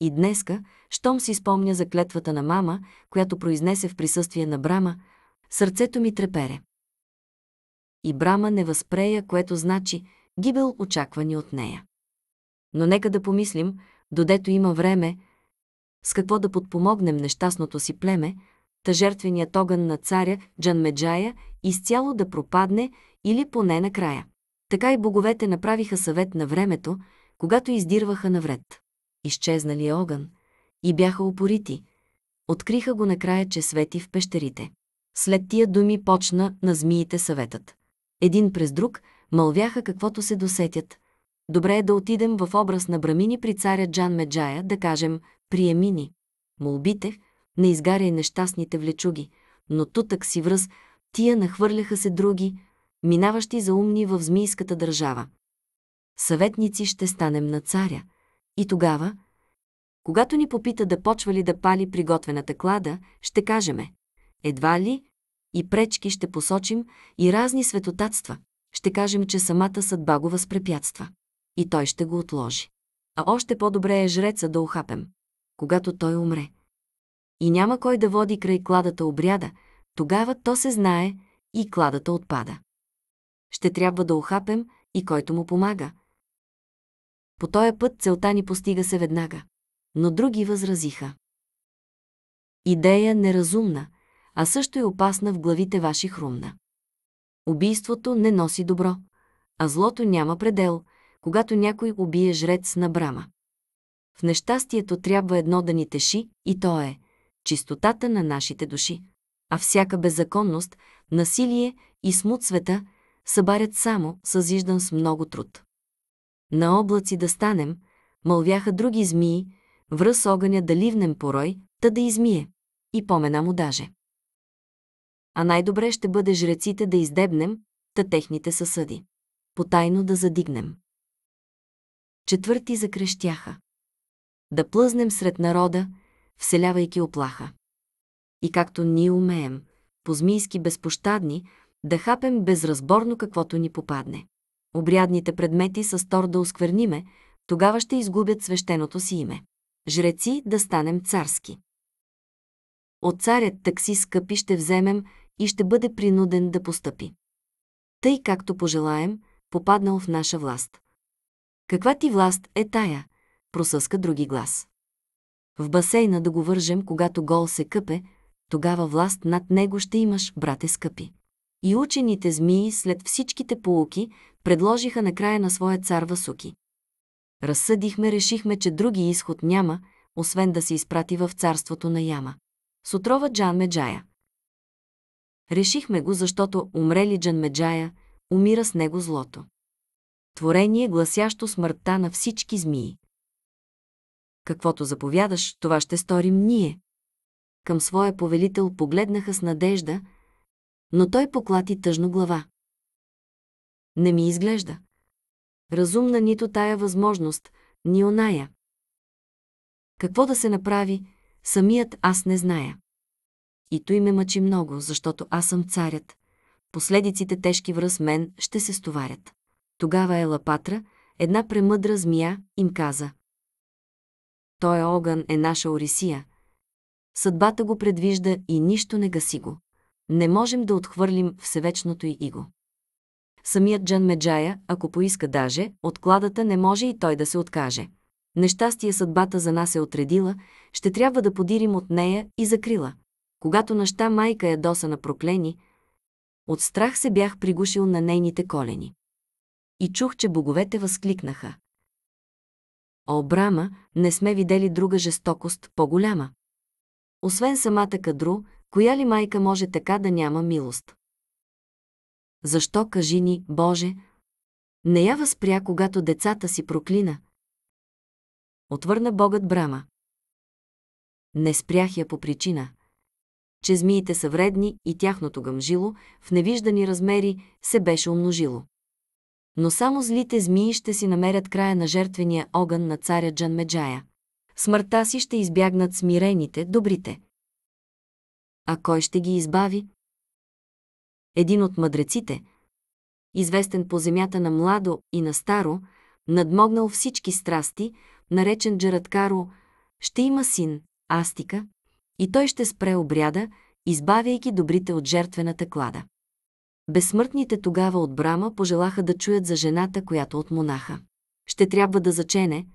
И днеска, щом си спомня за клетвата на мама, която произнесе в присъствие на Брама, сърцето ми трепере. И Брама не възпрея, което значи гибел очаквани от нея. Но нека да помислим, додето има време, с какво да подпомогнем нещастното си племе, та жертвеният огън на царя Джанмеджая изцяло да пропадне или поне накрая. Така и боговете направиха съвет на времето, когато издирваха навред. е огън и бяха упорити. Откриха го накрая, че свети в пещерите. След тия думи почна на змиите съветът. Един през друг мълвяха каквото се досетят. Добре е да отидем в образ на брамини при царя Джан Меджая, да кажем – приеми ни. Молбите, не изгаряй нещастните влечуги, но тутък си връз, тия нахвърляха се други, минаващи за умни в змийската държава. Съветници ще станем на царя. И тогава, когато ни попита да почва ли да пали приготвената клада, ще кажеме едва ли и пречки ще посочим и разни светотатства. Ще кажем, че самата съдба го възпрепятства. И той ще го отложи. А още по-добре е жреца да ухапем когато той умре. И няма кой да води край кладата обряда, тогава то се знае и кладата отпада. Ще трябва да охапем и който му помага. По този път целта ни постига се веднага. Но други възразиха. Идея неразумна, а също е опасна в главите ваши хрумна. Убийството не носи добро, а злото няма предел, когато някой убие жрец на брама. В нещастието трябва едно да ни теши и то е чистотата на нашите души. А всяка беззаконност, насилие и смут света събарят само съзиждан с много труд. На облаци да станем, мълвяха други змии, връз огъня да ливнем порой, та да измие. И помена му даже. А най-добре ще бъде жреците да издебнем, та техните съсъди. Потайно да задигнем. Четвърти закрещяха да плъзнем сред народа, вселявайки оплаха. И както ние умеем, по-змийски безпощадни, да хапем безразборно каквото ни попадне. Обрядните предмети са стор да оскверниме, тогава ще изгубят свещеното си име. Жреци да станем царски. От царят такси скъпи ще вземем и ще бъде принуден да постъпи. Тъй както пожелаем, попаднал в наша власт. Каква ти власт е тая – просъска други глас. В басейна да го вържем, когато гол се къпе, тогава власт над него ще имаш, брате скъпи. И учените змии след всичките полуки предложиха накрая на своя цар Васуки. Разсъдихме, решихме, че други изход няма, освен да се изпрати в царството на Яма. С отрова Джан Меджая. Решихме го, защото умрели Джан Меджая, умира с него злото. Творение, гласящо смъртта на всички змии каквото заповядаш, това ще сторим ние. Към своя повелител погледнаха с надежда, но той поклати тъжно глава. Не ми изглежда. Разумна нито тая възможност, ни оная. Какво да се направи, самият аз не зная. И той ме мъчи много, защото аз съм царят. Последиците тежки връз мен ще се стоварят. Тогава Елапатра, една премъдра змия, им каза – той огън е наша Орисия. Съдбата го предвижда и нищо не гаси го. Не можем да отхвърлим всевечното и иго. Самият Джан Меджая, ако поиска даже, откладата не може и той да се откаже. Нещастие съдбата за нас е отредила, ще трябва да подирим от нея и закрила. Когато нашта майка е доса на проклени, от страх се бях пригушил на нейните колени. И чух, че боговете възкликнаха. О, Брама, не сме видели друга жестокост по-голяма. Освен самата кадру, коя ли майка може така да няма милост? Защо, кажи ни, Боже, не я възпря, когато децата си проклина? Отвърна Богът Брама. Не спрях я по причина, че змиите са вредни и тяхното гъмжило в невиждани размери се беше умножило но само злите змии ще си намерят края на жертвения огън на царя Джанмеджая. Смъртта си ще избягнат смирените, добрите. А кой ще ги избави? Един от мъдреците, известен по земята на младо и на старо, надмогнал всички страсти, наречен Джарадкаро, ще има син, Астика, и той ще спре обряда, избавяйки добрите от жертвената клада. Безсмъртните тогава от Брама пожелаха да чуят за жената, която от монаха. Ще трябва да зачене,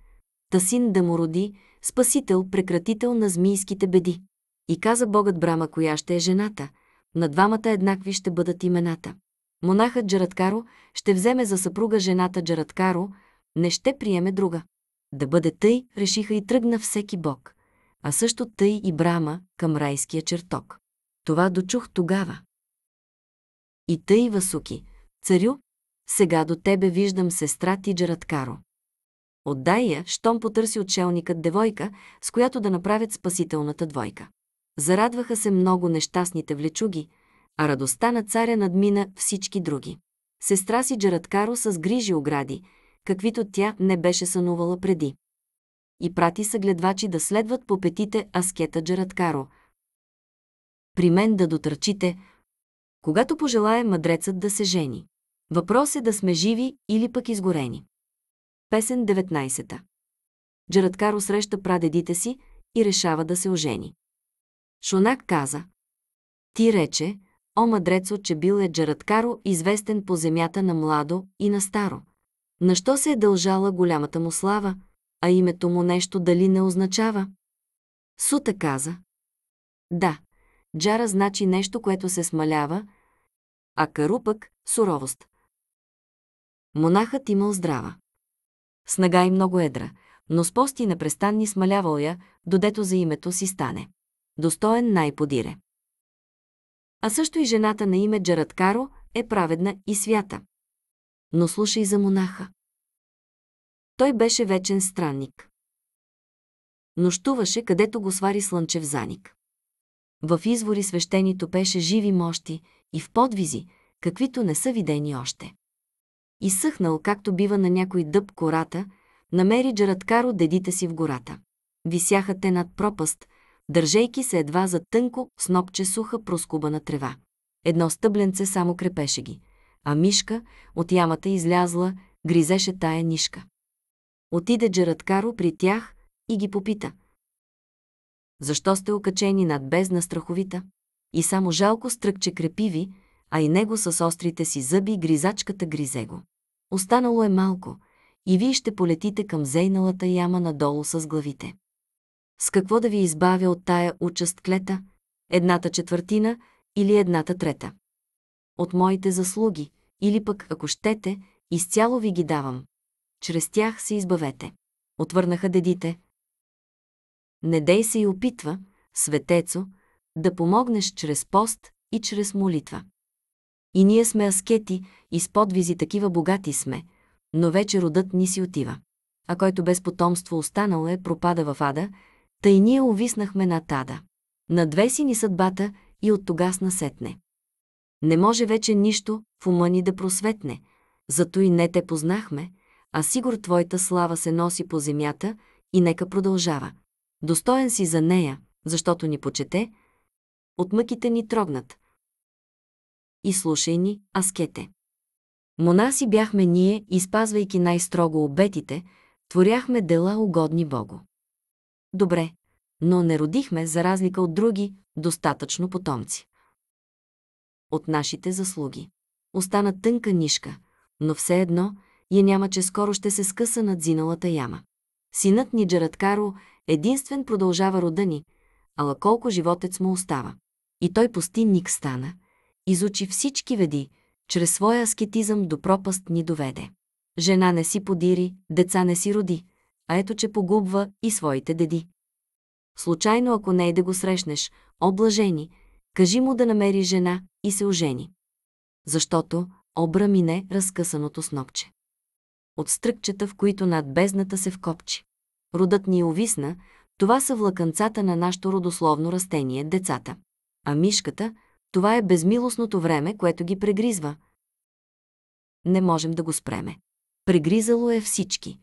та син да му роди, спасител, прекратител на змийските беди. И каза богът Брама, коя ще е жената. На двамата еднакви ще бъдат имената. Монахът Джараткаро ще вземе за съпруга жената Джараткаро, не ще приеме друга. Да бъде тъй, решиха и тръгна всеки бог, а също тъй и Брама към райския чертог. Това дочух тогава. И тъй, Васуки, царю, сега до тебе виждам сестра ти Джараткаро. Отдай я, щом потърси отшелникът девойка, с която да направят спасителната двойка. Зарадваха се много нещастните влечуги, а радостта на царя надмина всички други. Сестра си Джараткаро с грижи огради, каквито тя не беше сънувала преди. И прати съгледвачи да следват по петите аскета Джараткаро. При мен да дотърчите, когато пожелае мъдрецът да се жени. Въпрос е да сме живи или пък изгорени. Песен 19. Джараткаро среща прадедите си и решава да се ожени. Шонак каза. Ти рече, о мъдрецо, че бил е Джараткаро, известен по земята на младо и на старо. На що се е дължала голямата му слава, а името му нещо дали не означава? Сута каза. Да, Джара значи нещо, което се смалява, а карупък суровост. Монахът имал здрава. Снага и много едра, но с пости непрестанни смалявал я, додето за името си стане. Достоен най-подире. А също и жената на име Каро е праведна и свята. Но слушай за монаха. Той беше вечен странник. Нощуваше, където го свари слънчев заник. В извори свещени топеше живи мощи и в подвизи, каквито не са видени още. Изсъхнал, както бива на някой дъб кората, намери Джараткаро дедите си в гората. Висяха те над пропаст, държейки се едва за тънко снопче суха проскубана трева. Едно стъбленце само крепеше ги, а мишка от ямата излязла, гризеше тая нишка. Отиде Джараткаро при тях и ги попита. Защо сте окачени над бездна страховита? И само жалко стръкче крепиви, а и него с острите си зъби гризачката гризе го. Останало е малко и вие ще полетите към зейналата яма надолу с главите. С какво да ви избавя от тая участ клета? Едната четвъртина или едната трета? От моите заслуги, или пък, ако щете, изцяло ви ги давам. Чрез тях се избавете. Отвърнаха дедите, Недей се и опитва, светецо, да помогнеш чрез пост и чрез молитва. И ние сме аскети и с подвизи такива богати сме, но вече родът ни си отива. А който без потомство останал е, пропада в ада, тъй ние увиснахме на тада. На две си ни съдбата и от тогас насетне. Не може вече нищо в ума ни да просветне, зато и не те познахме, а сигур твоята слава се носи по земята и нека продължава. Достоен си за нея, защото ни почете, от мъките ни трогнат. И слушай ни, аскете. Монаси бяхме ние и спазвайки най-строго обетите, творяхме дела угодни Богу. Добре, но не родихме, за разлика от други, достатъчно потомци. От нашите заслуги. Остана тънка нишка, но все едно я няма, че скоро ще се скъса над зиналата яма. Синът ни Джараткаро единствен продължава рода ни, ала колко животец му остава. И той пустинник стана, изучи всички веди, чрез своя аскетизъм до пропаст ни доведе. Жена не си подири, деца не си роди, а ето че погубва и своите деди. Случайно, ако не е да го срещнеш, облажени, кажи му да намери жена и се ожени. Защото обрамине разкъсаното снопче от стръкчета, в които над бездната се вкопчи. Родът ни е увисна, това са влаканцата на нашето родословно растение – децата. А мишката – това е безмилостното време, което ги прегризва. Не можем да го спреме. Прегризало е всички.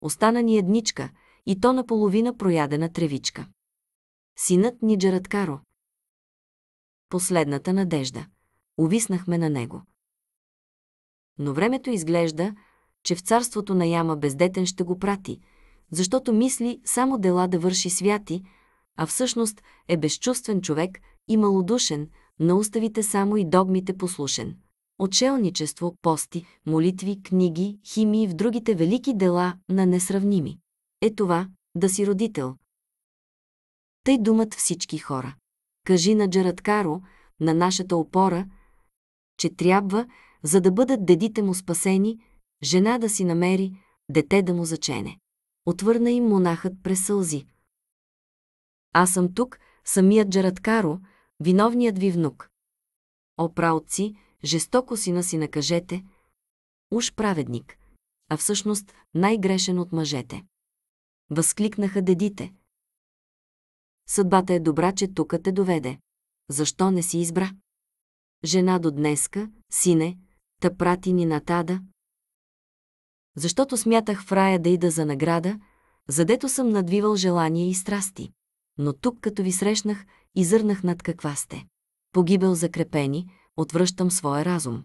Остана ни едничка и то наполовина проядена тревичка. Синът ни Джарадкаро. Последната надежда. Увиснахме на него. Но времето изглежда, че в царството на яма бездетен ще го прати, защото мисли само дела да върши святи, а всъщност е безчувствен човек и малодушен, на уставите само и догмите послушен. Отшелничество, пости, молитви, книги, химии в другите велики дела на несравними. Е това да си родител. Тъй думат всички хора. Кажи на Джарадкаро, на нашата опора, че трябва за да бъдат дедите му спасени, жена да си намери, дете да му зачене. Отвърна им монахът през сълзи. Аз съм тук, самият Джараткаро, виновният ви внук. О, праотци, жестоко сина си накажете, уж праведник, а всъщност най-грешен от мъжете. Възкликнаха дедите. Съдбата е добра, че тука те доведе. Защо не си избра? Жена до днеска, сине, та прати ни на тада, защото смятах в рая да ида за награда, задето съм надвивал желания и страсти. Но тук, като ви срещнах, изърнах над каква сте. Погибел закрепени, отвръщам своя разум.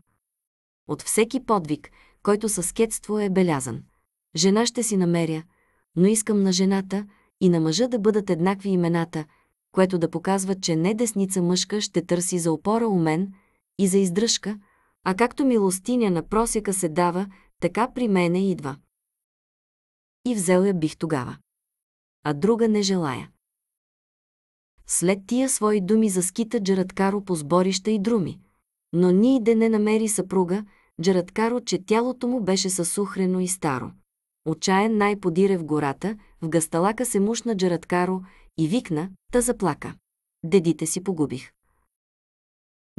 От всеки подвиг, който със кетство е белязан. Жена ще си намеря, но искам на жената и на мъжа да бъдат еднакви имената, което да показва, че не десница мъжка ще търси за опора у мен и за издръжка, а както милостиня на просека се дава, така при мене идва. И взел я бих тогава. А друга не желая. След тия свои думи заскита Джараткаро по сборища и друми. Но ни да не намери съпруга, Джараткаро, че тялото му беше съсухрено и старо. Отчаян най-подире в гората, в гасталака се мушна Джараткаро и викна, та заплака. Дедите си погубих.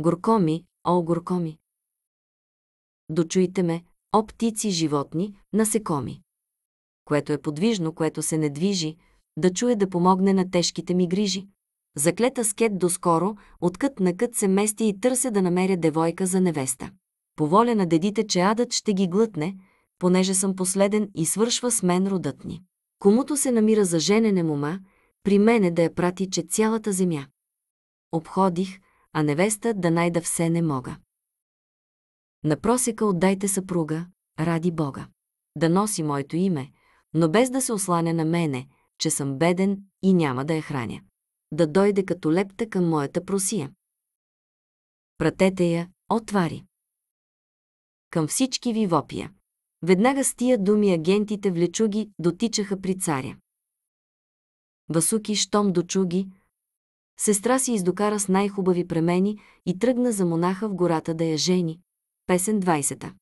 Горко ми, о, горко ми! дочуйте ме, о птици, животни, насекоми. Което е подвижно, което се не движи, да чуе да помогне на тежките ми грижи. Заклета скет доскоро, откът на кът се мести и търся да намеря девойка за невеста. По воля на дедите, че адът ще ги глътне, понеже съм последен и свършва с мен родът ни. Комуто се намира за женене мума, при мене да я прати, че цялата земя. Обходих, а невеста да найда все не мога. На просека отдайте съпруга, ради Бога. Да носи моето име, но без да се осланя на мене, че съм беден и няма да я храня. Да дойде като лепта към моята просия. Пратете я, отвари. Към всички ви вопия. Веднага с тия думи агентите в лечуги дотичаха при царя. Васуки, щом дочуги, сестра си издокара с най-хубави премени и тръгна за монаха в гората да я жени, Песен 20.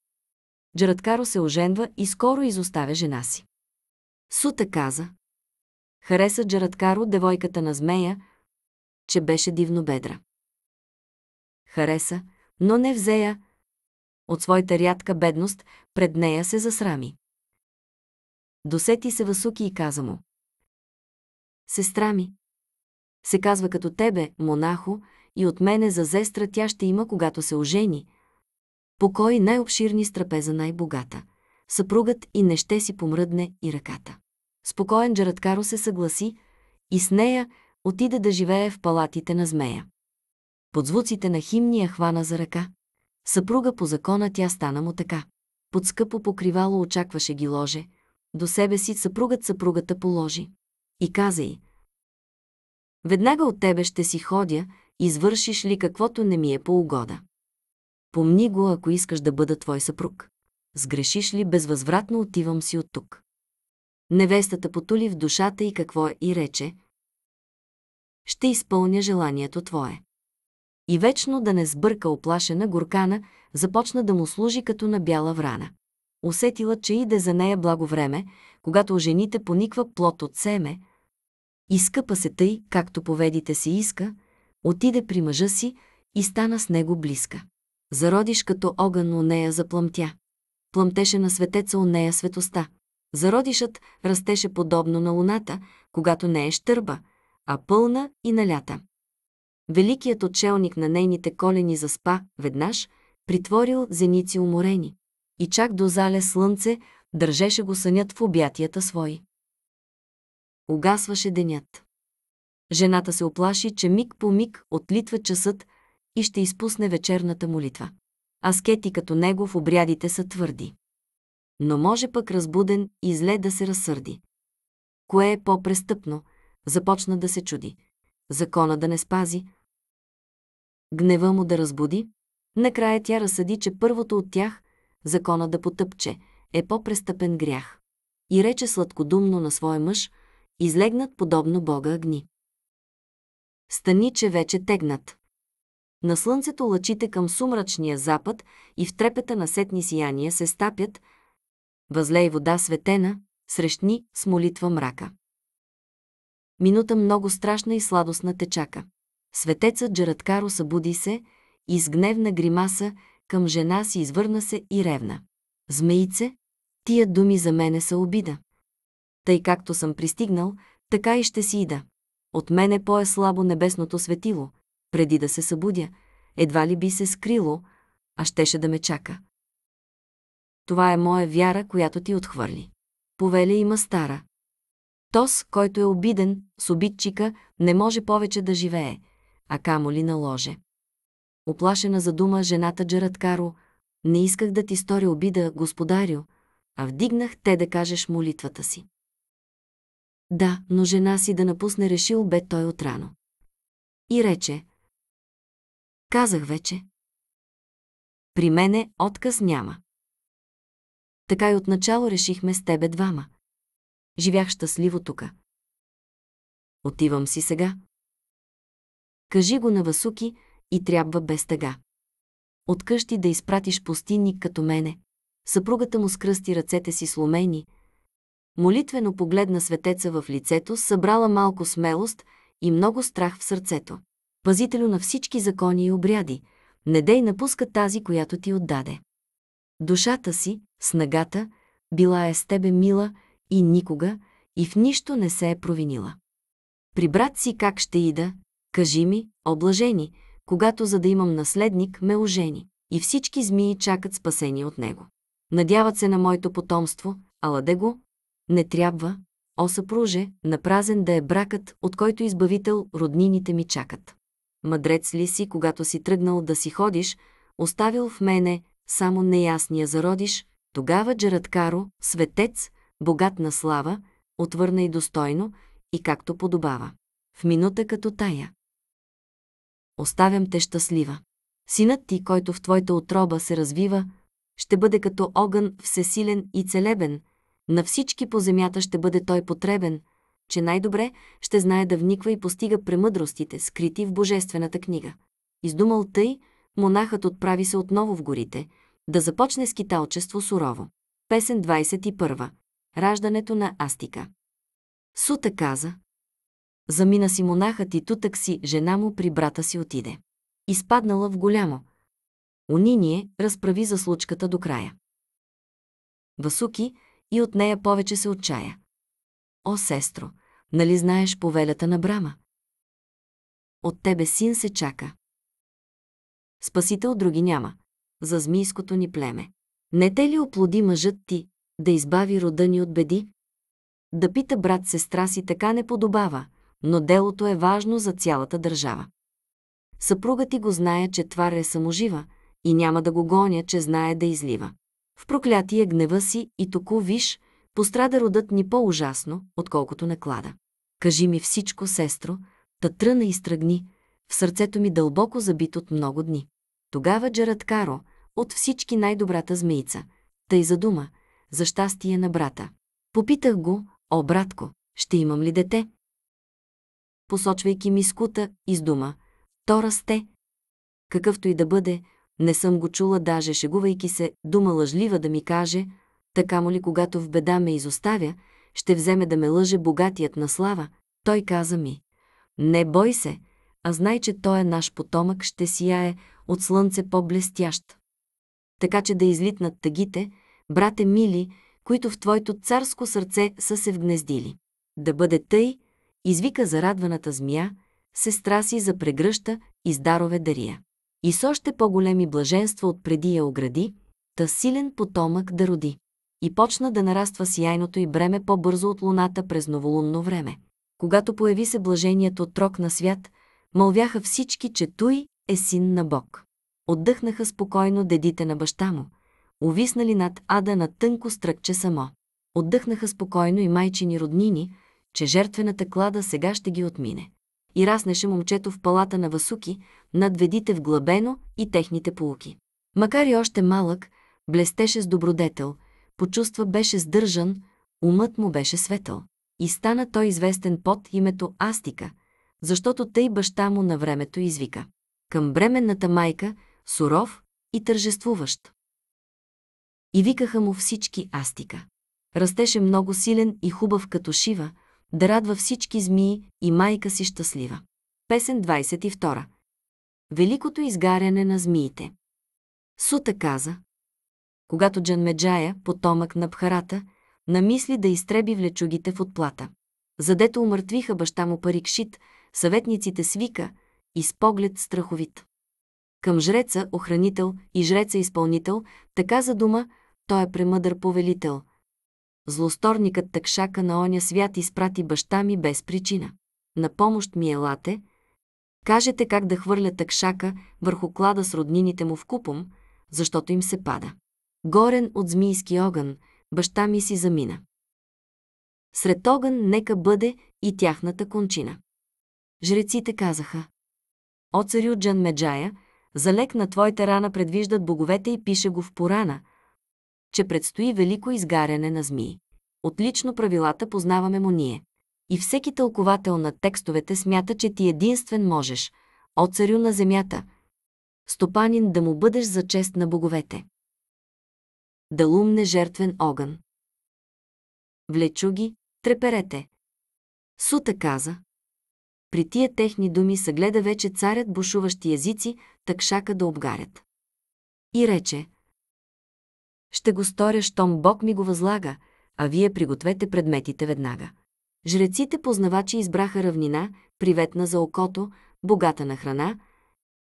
Джарадкаро се оженва и скоро изоставя жена си. Сута каза. Хареса Джараткаро девойката на змея, че беше дивно бедра. Хареса, но не взея. От своята рядка бедност пред нея се засрами. Досети се Васуки и каза му. Сестра ми, се казва като тебе, монахо, и от мене за зестра тя ще има, когато се ожени – Покой е най-обширни с трапеза най-богата. Съпругът и не ще си помръдне и ръката. Спокоен Джараткаро се съгласи и с нея отиде да живее в палатите на змея. Под звуците на химния хвана за ръка. Съпруга по закона тя стана му така. Под скъпо покривало очакваше ги ложе. До себе си съпругът съпругата положи. И каза й. Веднага от тебе ще си ходя, извършиш ли каквото не ми е по угода. Помни го, ако искаш да бъда твой съпруг. Сгрешиш ли, безвъзвратно отивам си от тук. Невестата потули в душата и какво е и рече. Ще изпълня желанието твое. И вечно да не сбърка оплашена горкана, започна да му служи като на бяла врана. Усетила, че иде за нея благо време, когато жените пониква плод от семе. Изкъпа се тъй, както поведите си иска, отиде при мъжа си и стана с него близка. Зародиш като огън у нея заплъмтя. Плъмтеше на светеца у нея светоста. Зародишът растеше подобно на луната, когато не е щърба, а пълна и налята. Великият отчелник на нейните колени заспа веднъж, притворил зеници уморени. И чак до зале слънце държеше го сънят в обятията свои. Угасваше денят. Жената се оплаши, че миг по миг отлитва часът, и ще изпусне вечерната молитва. Аскети като него в обрядите са твърди. Но може пък разбуден и зле да се разсърди. Кое е по-престъпно, започна да се чуди. Закона да не спази. Гнева му да разбуди. Накрая тя разсъди, че първото от тях, закона да потъпче, е по-престъпен грях. И рече сладкодумно на своя мъж, излегнат подобно Бога огни. Стани, че вече тегнат. На слънцето лъчите към сумрачния запад и в трепета на сетни сияния се стапят, възлей вода светена, срещни с молитва мрака. Минута много страшна и сладостна течака. Светецът Джараткаро събуди се и с гневна гримаса към жена си извърна се и ревна. Змеице, тия думи за мене са обида. Тъй както съм пристигнал, така и ще си ида. От мене по-е слабо небесното светило, преди да се събудя, едва ли би се скрило, а щеше да ме чака. Това е моя вяра, която ти отхвърли. Повеля има стара. Тос, който е обиден, с обидчика, не може повече да живее, а камо ли наложе. Оплашена за дума жената Джараткаро, не исках да ти сторя обида, господарю, а вдигнах те да кажеш молитвата си. Да, но жена си да напусне решил бе той отрано. И рече, Казах вече. При мене отказ няма. Така и отначало решихме с тебе двама. Живях щастливо тука. Отивам си сега. Кажи го на Васуки и трябва без тъга. Откъщи да изпратиш пустинник като мене. Съпругата му скръсти ръцете си сломени. Молитвено погледна светеца в лицето, събрала малко смелост и много страх в сърцето пазителю на всички закони и обряди, не дей напуска тази, която ти отдаде. Душата си, снагата, била е с тебе мила и никога, и в нищо не се е провинила. При брат си как ще ида, кажи ми, облажени, когато за да имам наследник, ме ожени, и всички змии чакат спасение от него. Надяват се на моето потомство, де го, не трябва, о съпруже, напразен да е бракът, от който избавител роднините ми чакат мъдрец ли си, когато си тръгнал да си ходиш, оставил в мене само неясния зародиш, тогава Джараткаро, светец, богат на слава, отвърна и достойно, и както подобава. В минута като тая. Оставям те щастлива. Синът ти, който в твоята отроба се развива, ще бъде като огън всесилен и целебен, на всички по земята ще бъде той потребен – че най-добре ще знае да вниква и постига премъдростите, скрити в Божествената книга. Издумал тъй, монахът отправи се отново в горите, да започне скиталчество сурово. Песен 21. Раждането на Астика. Сута каза. Замина си монахът и тутък си жена му при брата си отиде. Изпаднала в голямо. Униние разправи за случката до края. Васуки и от нея повече се отчая. О, сестро, нали знаеш повелята на Брама? От тебе син се чака. Спасител други няма. За змийското ни племе. Не те ли оплоди мъжът ти, да избави рода ни от беди? Да пита брат сестра си така не подобава, но делото е важно за цялата държава. Съпруга ти го знае, че твар е саможива и няма да го гоня, че знае да излива. В проклятие гнева си и току виж, Пострада родът ни по-ужасно, отколкото наклада. Кажи ми всичко, сестро, та тръна и стръгни, в сърцето ми дълбоко забит от много дни. Тогава Джерад Каро, от всички най-добрата змейца, тъй задума, за щастие на брата. Попитах го, о, братко, ще имам ли дете? Посочвайки ми скута, издума, то расте. Какъвто и да бъде, не съм го чула даже шегувайки се, дума лъжлива да ми каже, така му ли когато в беда ме изоставя, ще вземе да ме лъже богатият на слава, той каза ми, не бой се, а знай, че той е наш потомък, ще сияе от слънце по-блестящ. Така че да излитнат тъгите, брате мили, които в твоето царско сърце са се вгнездили. Да бъде тъй, извика зарадваната змия, сестра си за прегръща и здарове Дария. И с още по-големи блаженства от преди я огради, та силен потомък да роди и почна да нараства сияйното й бреме по-бързо от луната през новолунно време. Когато появи се блаженият трок на свят, мълвяха всички, че той е син на Бог. Отдъхнаха спокойно дедите на баща му, увиснали над ада на тънко стръкче само. Отдъхнаха спокойно и майчини роднини, че жертвената клада сега ще ги отмине. И раснеше момчето в палата на Васуки, над ведите в вглъбено и техните полуки. Макар и още малък, блестеше с добродетел – почувства беше сдържан, умът му беше светъл. И стана той известен под името Астика, защото тъй баща му на времето извика. Към бременната майка, суров и тържествуващ. И викаха му всички Астика. Растеше много силен и хубав като Шива, да радва всички змии и майка си щастлива. Песен 22. Великото изгаряне на змиите. Сута каза, когато Джанмеджая, потомък на Бхарата, намисли да изтреби влечугите в отплата. Задето умъртвиха баща му Парикшит, съветниците свика и с поглед страховит. Към жреца охранител и жреца изпълнител, така за дума, той е премъдър повелител. Злосторникът такшака на оня свят изпрати баща ми без причина. На помощ ми е лате, кажете как да хвърля такшака върху клада с роднините му в купом, защото им се пада горен от змийски огън, баща ми си замина. Сред огън нека бъде и тяхната кончина. Жреците казаха. О царю Джанмеджая, залек на твоята рана предвиждат боговете и пише го в порана, че предстои велико изгаряне на змии. Отлично правилата познаваме му ние. И всеки тълковател на текстовете смята, че ти единствен можеш, о царю на земята, стопанин да му бъдеш за чест на боговете да лумне жертвен огън. Влечу ги, треперете. Сута каза. При тия техни думи съгледа вече царят бушуващи езици, так шака да обгарят. И рече. Ще го сторя, щом Бог ми го възлага, а вие пригответе предметите веднага. Жреците познавачи избраха равнина, приветна за окото, богата на храна,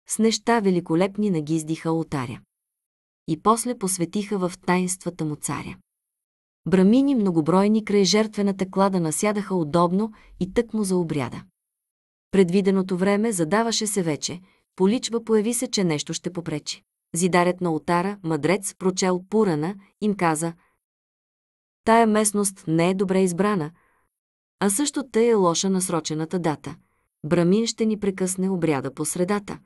с неща великолепни нагиздиха алтаря и после посветиха в таинствата му царя. Брамини многобройни край жертвената клада насядаха удобно и тъкмо за обряда. Предвиденото време задаваше се вече, поличба появи се, че нещо ще попречи. Зидарят на отара, мъдрец, прочел Пурана, им каза «Тая местност не е добре избрана, а също тъй е лоша насрочената дата. Брамин ще ни прекъсне обряда по средата»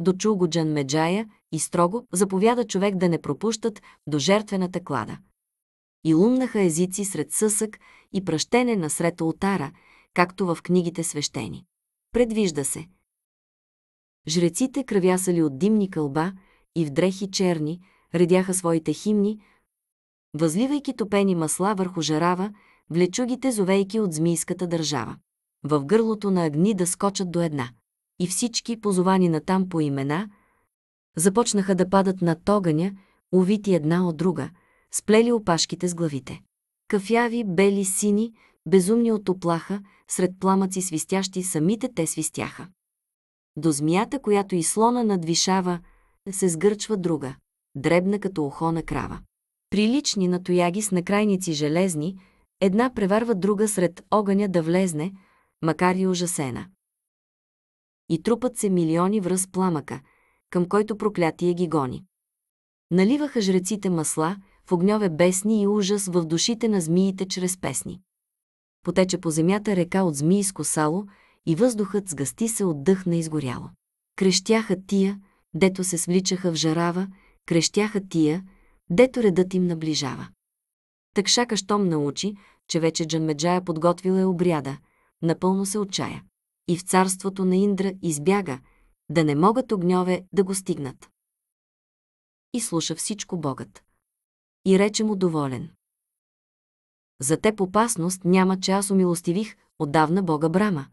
дочул го Джанмеджая и строго заповяда човек да не пропущат до жертвената клада. И лумнаха езици сред съсък и пръщене насред ултара, както в книгите свещени. Предвижда се. Жреците кръвясали от димни кълба и в дрехи черни, редяха своите химни, възливайки топени масла върху жарава, влечугите зовейки от змийската държава. В гърлото на агни да скочат до една – и всички, позовани на там по имена, започнаха да падат над огъня, увити една от друга, сплели опашките с главите. Кафяви, бели, сини, безумни от оплаха, сред пламъци свистящи самите те свистяха. До змията, която и слона надвишава, се сгърчва друга, дребна като ухо на крава. Прилични на тояги с накрайници железни, една преварва друга сред огъня да влезне, макар и ужасена и трупат се милиони връз пламъка, към който проклятие ги гони. Наливаха жреците масла, в огньове бесни и ужас в душите на змиите чрез песни. Потече по земята река от змийско сало и въздухът сгъсти се от дъх на изгоряло. Крещяха тия, дето се свличаха в жарава, крещяха тия, дето редът им наближава. шака, щом научи, че вече Джанмеджая подготвила е обряда, напълно се отчая и в царството на Индра избяга, да не могат огньове да го стигнат. И слуша всичко Богът. И рече му доволен. За теб опасност няма, че аз умилостивих отдавна Бога Брама.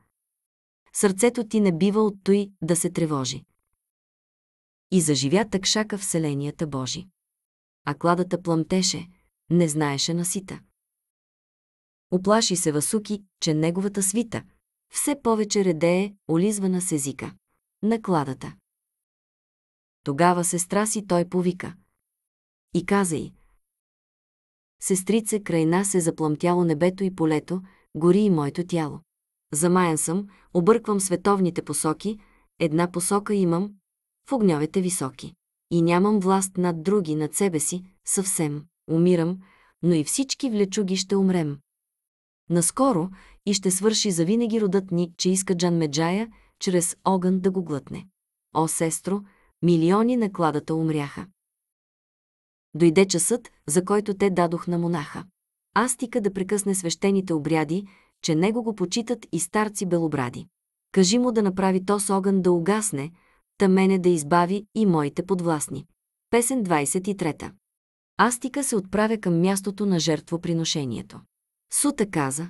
Сърцето ти не бива от той да се тревожи. И заживя такшака вселенията Божи. А кладата плъмтеше, не знаеше насита. Оплаши се Васуки, че неговата свита – все повече редее, олизвана с езика. Накладата. Тогава сестра си той повика. И каза й. Сестрице, край нас е заплъмтяло небето и полето, гори и моето тяло. Замаян съм, обърквам световните посоки, една посока имам, в огньовете високи. И нямам власт над други, над себе си, съвсем. Умирам, но и всички влечуги ще умрем. Наскоро и ще свърши завинаги родът ни, че иска Джан Меджая чрез огън да го глътне. О, сестро, милиони накладата умряха. Дойде часът, за който те дадох на монаха. Астика да прекъсне свещените обряди, че него го почитат и старци белобради. Кажи му да направи то с огън да угасне, та мене да избави и моите подвластни. Песен 23. Астика се отправя към мястото на жертвоприношението. Сута каза,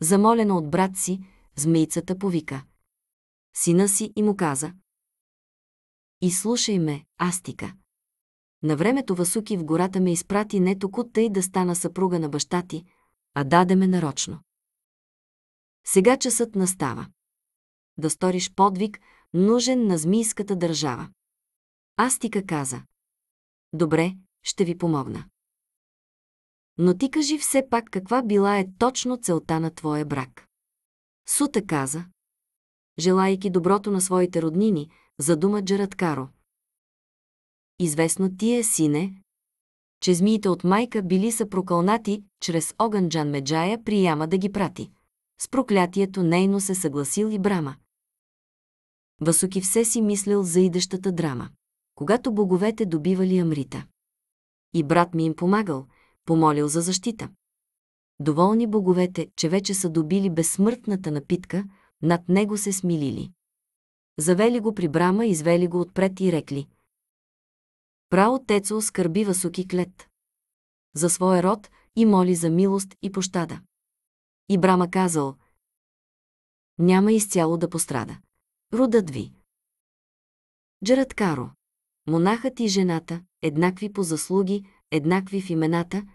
Замолена от брат си, змейцата повика. Сина си и му каза. И слушай ме, Астика. На времето Васуки в гората ме изпрати не току тъй да стана съпруга на баща ти, а даде ме нарочно. Сега часът настава. Да сториш подвиг, нужен на змийската държава. Астика каза. Добре, ще ви помогна. Но ти кажи все пак каква била е точно целта на твоя брак. Сута каза, желайки доброто на своите роднини, задума Джараткаро. Известно ти е, сине, че змиите от майка били са прокълнати чрез огън Джан Меджая при яма да ги прати. С проклятието нейно се съгласил и Брама. Васуки все си мислил за идещата драма, когато боговете добивали Амрита. И брат ми им помагал, помолил за защита. Доволни боговете, че вече са добили безсмъртната напитка, над него се смилили. Завели го при брама, извели го отпред и рекли. Право Тецо оскърби Васуки клет. За своя род и моли за милост и пощада. И брама казал, няма изцяло да пострада. Руда ви. Джарадкаро. Монахът и жената, еднакви по заслуги, еднакви в имената,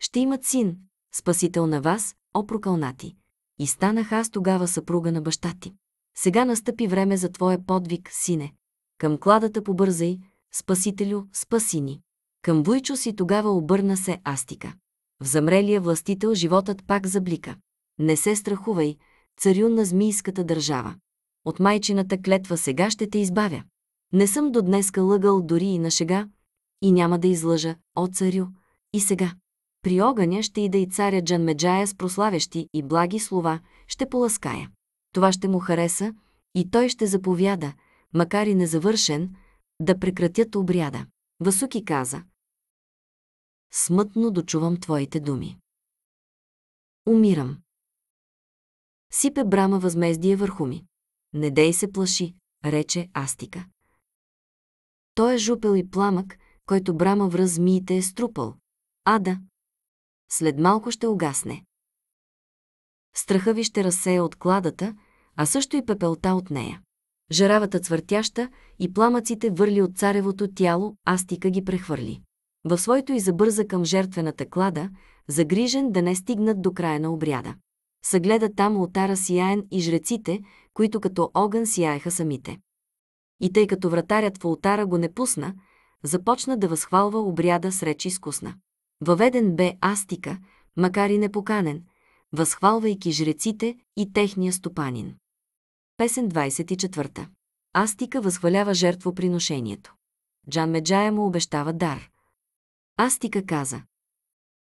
ще имат син, спасител на вас, о прокълнати. И станах аз тогава съпруга на баща ти. Сега настъпи време за твоя подвиг, сине. Към кладата побързай, спасителю, спаси ни. Към Вуйчо си тогава обърна се Астика. В замрелия властител животът пак заблика. Не се страхувай, царю на змийската държава. От майчината клетва сега ще те избавя. Не съм до днеска лъгал дори и на шега, и няма да излъжа, о царю, и сега. При огъня ще ида и царя Джанмеджая с прославящи и благи слова, ще полаская. Това ще му хареса и той ще заповяда, макар и незавършен, да прекратят обряда. Васуки каза. Смътно дочувам твоите думи. Умирам. Сипе брама възмездие върху ми. Не дей се плаши, рече Астика. Той е жупел и пламък, който брама връз змиите е струпал. Ада, след малко ще угасне. Страха ви ще разсея от кладата, а също и пепелта от нея. Жаравата цвъртяща и пламъците върли от царевото тяло, астика ги прехвърли. В своето и забърза към жертвената клада, загрижен да не стигнат до края на обряда. Съгледа там ултара сияен и жреците, които като огън сияеха самите. И тъй като вратарят в ултара го не пусна, започна да възхвалва обряда с реч изкусна. Въведен бе Астика, макар и непоканен, възхвалвайки жреците и техния стопанин. Песен 24. Астика възхвалява жертвоприношението. Джанмеджая му обещава дар. Астика каза.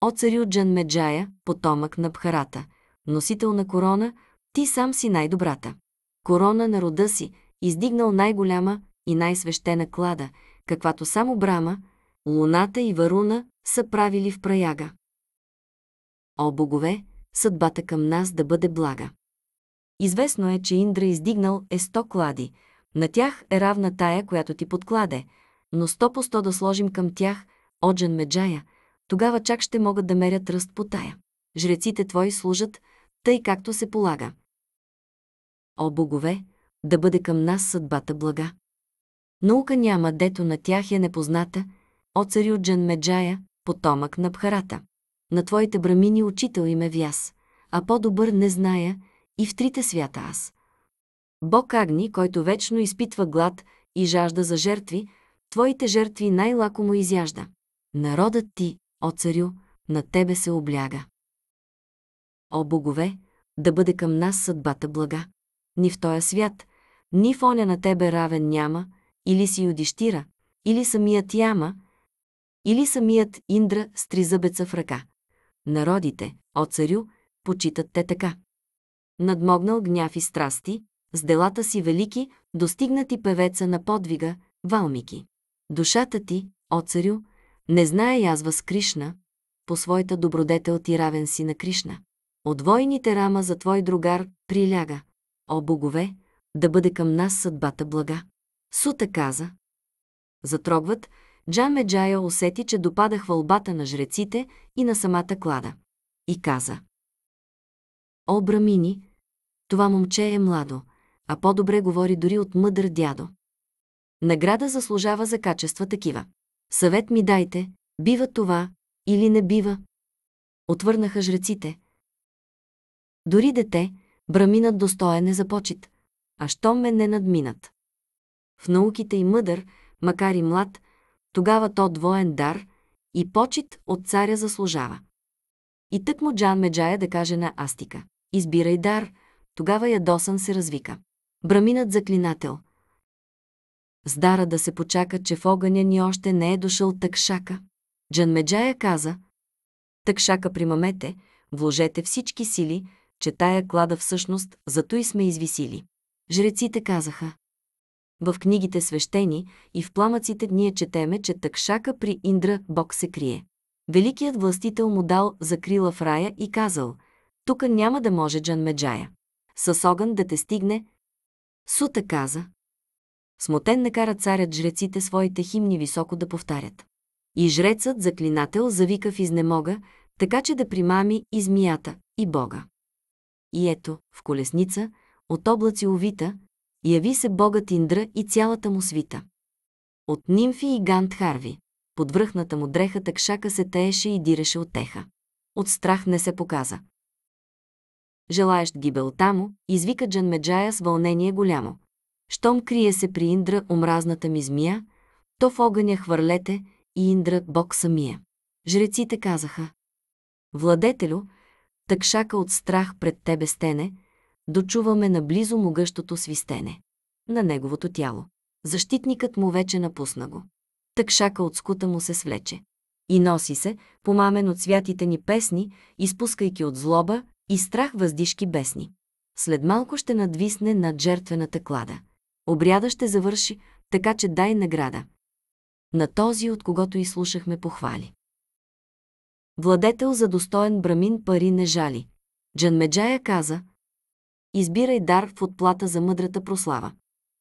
О царю Джанмеджая, потомък на Бхарата, носител на корона, ти сам си най-добрата. Корона на рода си, издигнал най-голяма и най-свещена клада, каквато само Брама, Луната и Варуна са правили в праяга. О, богове, съдбата към нас да бъде блага. Известно е, че Индра е издигнал е сто клади. На тях е равна тая, която ти подкладе, но сто по сто да сложим към тях Оджан Меджая, тогава чак ще могат да мерят ръст по тая. Жреците твои служат, тъй както се полага. О, богове, да бъде към нас съдбата блага. Наука няма, дето на тях е непозната – о царю Джанмеджая, потомък на Бхарата. На твоите брамини учител им е вяз, а по-добър не зная и в трите свята аз. Бог Агни, който вечно изпитва глад и жажда за жертви, твоите жертви най-лако му изяжда. Народът ти, о царю, на тебе се обляга. О богове, да бъде към нас съдбата блага. Ни в този свят, ни в оня на тебе равен няма, или си юдиштира, или самият яма – или самият Индра с тризъбеца в ръка. Народите, о царю, почитат те така. Надмогнал гняв и страсти, с делата си велики, достигнати певеца на подвига, Валмики. Душата ти, о царю, не знае язва с Кришна, по своята добродетел ти равен си на Кришна. От войните рама за твой другар приляга. О богове, да бъде към нас съдбата блага. Сута каза. Затрогват, Джан Меджая усети, че допада хвалбата на жреците и на самата клада. И каза. О, брамини, това момче е младо, а по-добре говори дори от мъдър дядо. Награда заслужава за качества такива. Съвет ми дайте, бива това или не бива. Отвърнаха жреците. Дори дете, браминат достоен е за а що ме не надминат. В науките и мъдър, макар и млад, тогава то двоен дар и почет от царя заслужава. И тък му Джан Меджая да каже на Астика. Избирай дар, тогава ядосан се развика. Браминът заклинател. С дара да се почака, че в огъня ни още не е дошъл такшака. Джанмеджая каза, такшака примамете, вложете всички сили, че тая клада всъщност, зато и сме извисили. Жреците казаха, в книгите свещени и в пламъците ние четеме, че такшака при Индра Бог се крие. Великият властител му дал закрила в рая и казал, Тук няма да може Джанмеджая. С огън да те стигне». Сута каза. Смотен накара царят жреците своите химни високо да повтарят. И жрецът заклинател завика в изнемога, така че да примами и змията, и Бога. И ето, в колесница, от облаци увита, яви се богът Индра и цялата му свита. От нимфи и Харви, Под връхната му дреха такшака се тееше и диреше от теха. От страх не се показа. Желаещ гибелта му, извика Джанмеджая с вълнение голямо. Щом крие се при Индра омразната ми змия, то в огъня хвърлете и Индра Бог самия. Жреците казаха. Владетелю, такшака от страх пред тебе стене, дочуваме наблизо могъщото свистене на неговото тяло. Защитникът му вече напусна го. Так шака от скута му се свлече. И носи се, помамен от святите ни песни, изпускайки от злоба и страх въздишки бесни. След малко ще надвисне над жертвената клада. Обряда ще завърши, така че дай награда. На този, от когото изслушахме похвали. Владетел за достоен брамин пари не жали. Джанмеджая каза, Избирай дар в отплата за мъдрата прослава.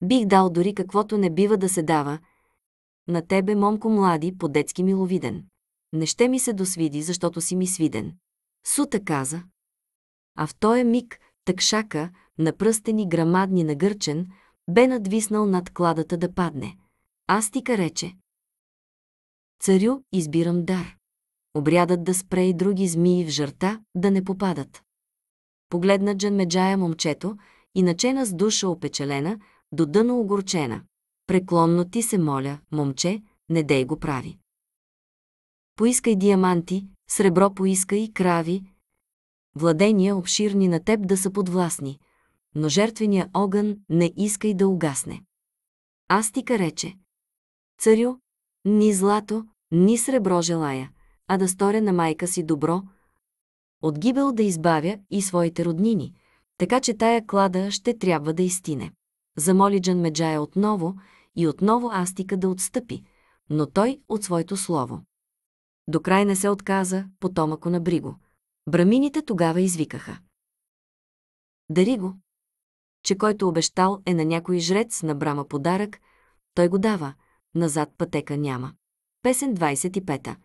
Бих дал дори каквото не бива да се дава. На тебе, момко млади, по-детски миловиден. Не ще ми се досвиди, защото си ми свиден. Сута каза. А в този миг такшака, напръстени грамадни нагърчен, бе надвиснал над кладата да падне. Астика рече. Царю, избирам дар. Обрядът да спре и други змии в жърта да не попадат. Погледна Джанмеджая момчето, и начена с душа опечелена, до дъно огорчена. Преклонно ти се моля, момче, не дей го прави. Поискай диаманти, сребро поискай и крави, владения обширни на теб да са подвластни, но жертвения огън не искай да угасне. Астика рече, Царю, ни злато, ни сребро желая, а да сторя на майка си добро, от гибел да избавя и своите роднини, така че тая клада ще трябва да изтине. Замоли Джанмеджая отново и отново Астика да отстъпи, но той от своето слово. До край не се отказа потомако на Бриго. Брамините тогава извикаха. Дари го! Че който обещал е на някой жрец на брама подарък, той го дава, назад пътека няма. Песен 25. -та.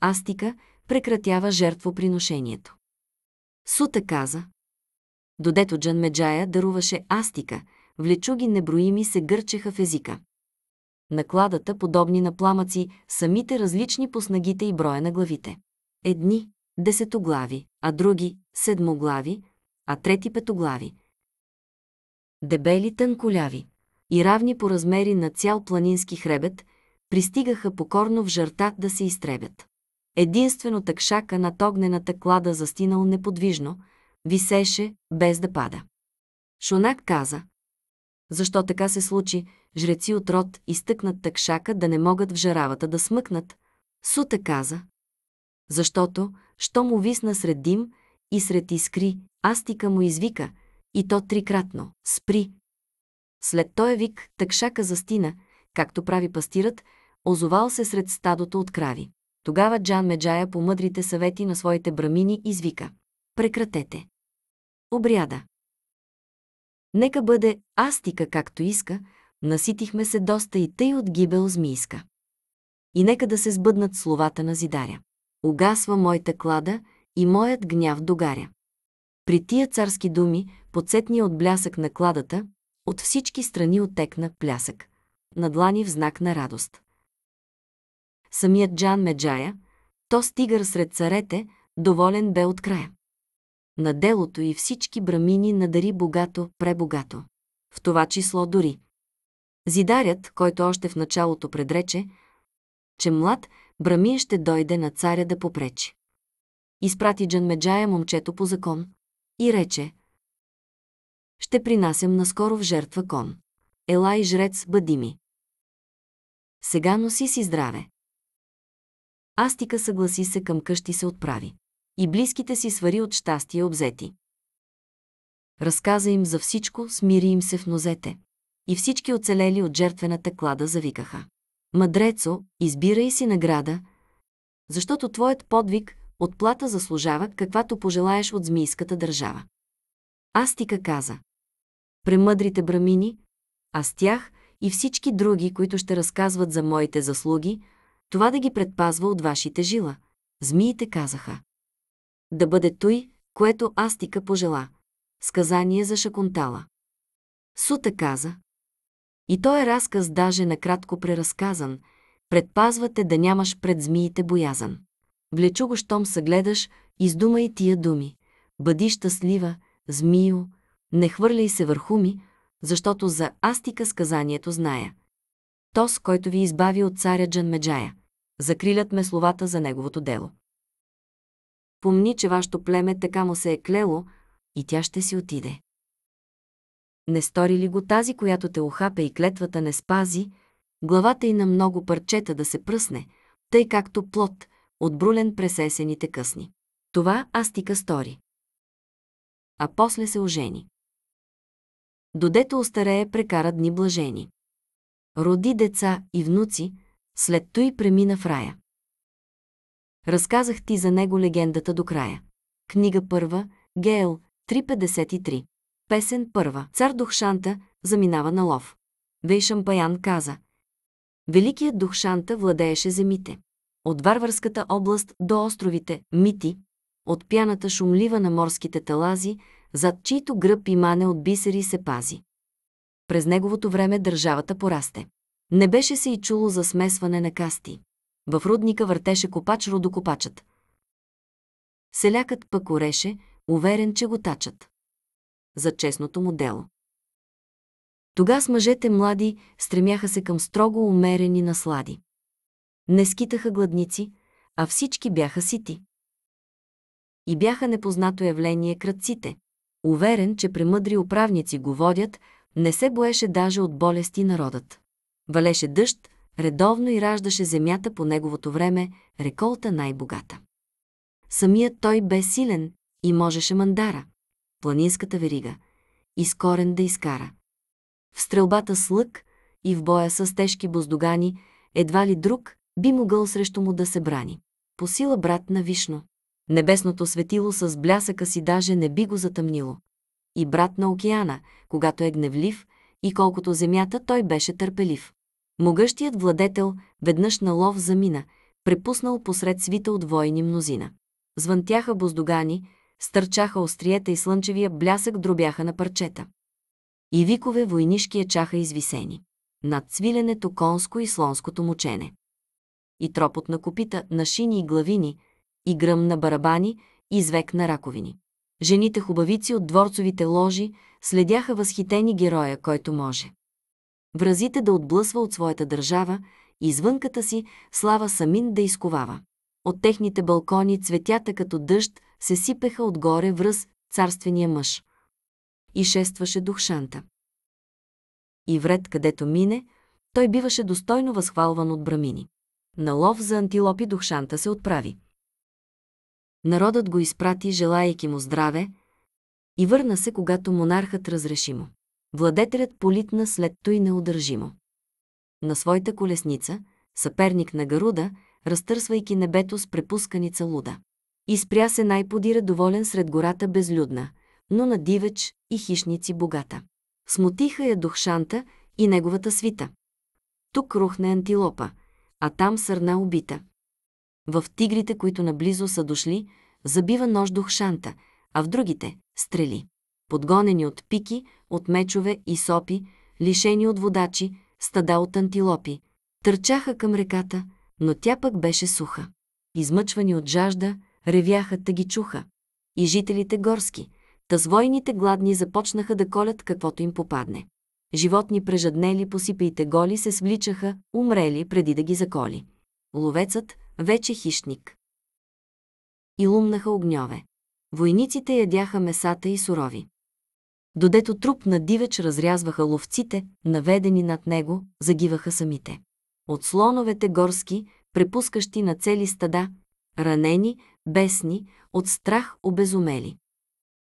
Астика, прекратява жертвоприношението. Сута каза, Додето Джанмеджая даруваше астика, влечуги неброими се гърчеха в езика. Накладата, подобни на пламъци, самите различни по снагите и броя на главите. Едни – десетоглави, а други – седмоглави, а трети – петоглави. Дебели тънколяви и равни по размери на цял планински хребет, пристигаха покорно в жарта да се изтребят. Единствено такшака над огнената клада застинал неподвижно, висеше, без да пада. Шонак каза, защо така се случи, жреци от род изтъкнат такшака да не могат в жаравата да смъкнат. Сута каза, защото, що му висна сред дим и сред искри, астика му извика, и то трикратно, спри. След този вик такшака застина, както прави пастират, озовал се сред стадото от крави. Тогава Джан Меджая по мъдрите съвети на своите брамини извика. Прекратете. Обряда. Нека бъде астика както иска, наситихме се доста и тъй от гибел змийска. И нека да се сбъднат словата на зидаря. Угасва моята клада и моят гняв догаря. При тия царски думи, подсетния от блясък на кладата, от всички страни отекна плясък. На длани в знак на радост самият Джан Меджая, то стигър сред царете, доволен бе от края. На делото и всички брамини надари богато, пребогато. В това число дори. Зидарят, който още в началото предрече, че млад брамин ще дойде на царя да попречи. Изпрати Джанмеджая момчето по закон и рече «Ще принасям наскоро в жертва кон. Ела и жрец, бъди ми. Сега носи си здраве. Астика съгласи се към къщи се отправи. И близките си свари от щастие обзети. Разказа им за всичко, смири им се в нозете. И всички оцелели от жертвената клада завикаха. Мъдрецо, избирай си награда, защото твоят подвиг отплата заслужава каквато пожелаеш от змийската държава. Астика каза. Премъдрите брамини, а с тях и всички други, които ще разказват за моите заслуги, това да ги предпазва от вашите жила. Змиите казаха. Да бъде той, което Астика пожела. Сказание за Шакунтала. Сута каза. И той е разказ даже накратко преразказан. Предпазвате да нямаш пред змиите боязан. Влечу го, щом съгледаш, издумай тия думи. Бъди щастлива, змио, не хвърляй се върху ми, защото за Астика сказанието зная – Тос, който ви избави от царя Джанмеджая. Закрилят ме словата за неговото дело. Помни, че вашето племе така му се е клело и тя ще си отиде. Не стори ли го тази, която те охапе и клетвата не спази, главата й на много парчета да се пръсне, тъй както плод, отбрулен през есените късни. Това Астика стори. А после се ожени. Додето остарее прекара дни блажени роди деца и внуци, след той премина в рая. Разказах ти за него легендата до края. Книга първа, Гейл, 353. Песен първа. Цар Духшанта заминава на лов. Вей Шампаян каза. Великият Духшанта владееше земите. От Варварската област до островите Мити, от пяната шумлива на морските талази, зад чийто гръб и мане от бисери се пази през неговото време държавата порасте. Не беше се и чуло за смесване на касти. В рудника въртеше копач родокопачът. Селякът пък ореше, уверен, че го тачат. За честното му дело. Тога с мъжете млади стремяха се към строго умерени наслади. Не скитаха гладници, а всички бяха сити. И бяха непознато явление кръците. Уверен, че премъдри управници го водят, не се боеше даже от болести народът. Валеше дъжд, редовно и раждаше земята по неговото време, реколта най-богата. Самият той бе силен и можеше мандара, планинската верига, изкорен да изкара. В стрелбата с лък и в боя с тежки боздогани, едва ли друг би могъл срещу му да се брани. По сила брат на Вишно. Небесното светило с блясъка си даже не би го затъмнило и брат на океана, когато е гневлив, и колкото земята той беше търпелив. Могъщият владетел веднъж на лов замина, препуснал посред свита от войни мнозина. Звънтяха боздогани, стърчаха остриета и слънчевия блясък дробяха на парчета. И викове войнишки чаха извисени. Над свиленето конско и слонското мучене. И тропот на копита, на шини и главини, и гръм на барабани, и звек на раковини. Жените хубавици от дворцовите ложи следяха възхитени героя, който може. Вразите да отблъсва от своята държава, извънката си слава самин да изковава. От техните балкони цветята като дъжд се сипеха отгоре връз царствения мъж. И шестваше духшанта. И вред където мине, той биваше достойно възхвалван от брамини. На лов за антилопи духшанта се отправи. Народът го изпрати, желаяки му здраве, и върна се, когато монархът разреши му. Владетелят политна след той неудържимо. На своята колесница, съперник на Гаруда, разтърсвайки небето с препусканица луда. Изпря се най-подира доволен сред гората безлюдна, но на дивеч и хищници богата. Смутиха я Духшанта и неговата свита. Тук рухне антилопа, а там сърна убита. В тигрите, които наблизо са дошли, забива нож дух шанта, а в другите – стрели. Подгонени от пики, от мечове и сопи, лишени от водачи, стада от антилопи, търчаха към реката, но тя пък беше суха. Измъчвани от жажда, ревяха та ги чуха. И жителите горски, тазвойните гладни започнаха да колят каквото им попадне. Животни прежаднели посипейте голи се свличаха, умрели преди да ги заколи. Ловецът, вече хищник. И лумнаха огньове. Войниците ядяха месата и сурови. Додето труп на дивеч разрязваха ловците, наведени над него, загиваха самите. От слоновете горски, препускащи на цели стада, ранени, бесни, от страх обезумели.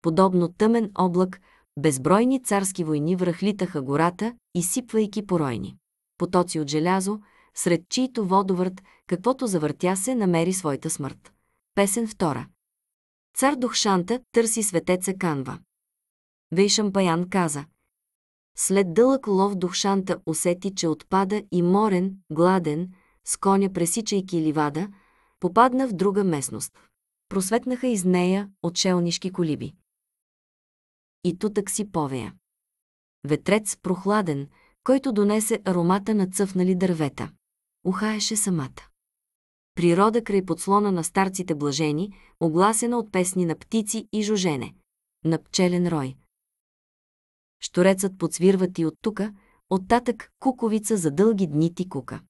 Подобно тъмен облак, безбройни царски войни връхлитаха гората, изсипвайки поройни. Потоци от желязо, сред чието водовърт, каквото завъртя се, намери своята смърт. Песен втора. Цар Духшанта търси светеца Канва. Вейшампаян каза. След дълъг лов Духшанта усети, че отпада и морен, гладен, с коня пресичайки ливада, попадна в друга местност. Просветнаха из нея отшелнишки колиби. И тутък си повея. Ветрец прохладен, който донесе аромата на цъфнали дървета ухаеше самата. Природа край подслона на старците блажени, огласена от песни на птици и жужене, на пчелен рой. Шторецът подсвирва ти от тука, оттатък куковица за дълги дни ти кука.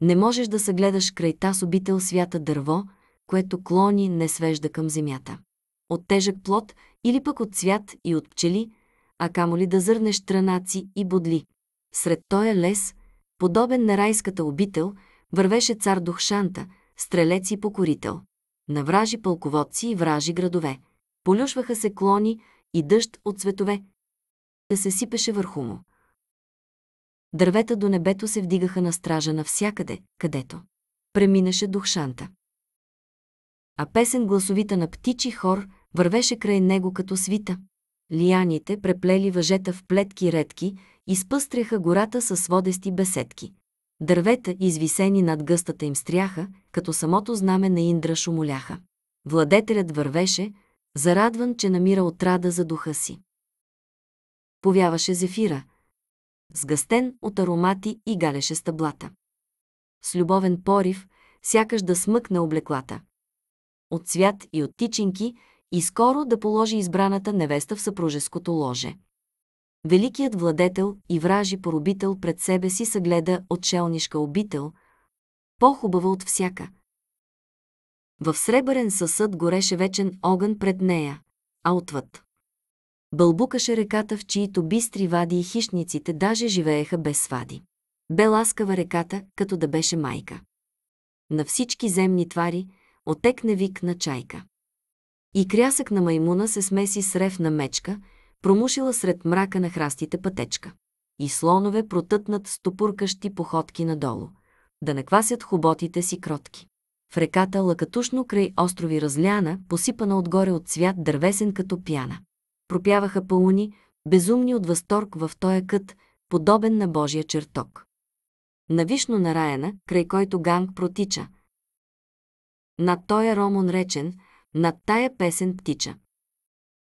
Не можеш да съгледаш край таз обител свята дърво, което клони не свежда към земята. От тежък плод или пък от цвят и от пчели, а камо ли да зърнеш транаци и бодли. Сред тоя лес – Подобен на райската обител, вървеше цар Духшанта, стрелец и покорител. На вражи пълководци и вражи градове. Полюшваха се клони и дъжд от цветове. Да се сипеше върху му. Дървета до небето се вдигаха на стража навсякъде, където. Преминаше Духшанта. А песен гласовита на птичи хор вървеше край него като свита лияните преплели въжета в плетки редки и спъстряха гората със сводести беседки. Дървета, извисени над гъстата им стряха, като самото знаме на Индра шумоляха. Владетелят вървеше, зарадван, че намира отрада за духа си. Повяваше зефира, сгъстен от аромати и галеше стъблата. С любовен порив, сякаш да смъкне облеклата. От цвят и от тичинки – и скоро да положи избраната невеста в съпружеското ложе. Великият владетел и вражи поробител пред себе си съгледа отшелнишка обител, по-хубава от всяка. В сребърен съсъд гореше вечен огън пред нея, а отвъд. Бълбукаше реката, в чието бистри вади и хищниците даже живееха без свади. Бе ласкава реката, като да беше майка. На всички земни твари отекне вик на чайка. И крясък на маймуна се смеси с рев на мечка, промушила сред мрака на храстите пътечка. И слонове протътнат стопуркащи походки надолу, да не квасят си кротки. В реката лъкатушно край острови разляна, посипана отгоре от цвят дървесен като пяна. Пропяваха пауни, безумни от възторг в тоя кът, подобен на Божия чертог. Навишно нараена, край който ганг протича. Над тоя Ромон речен – над тая песен птича.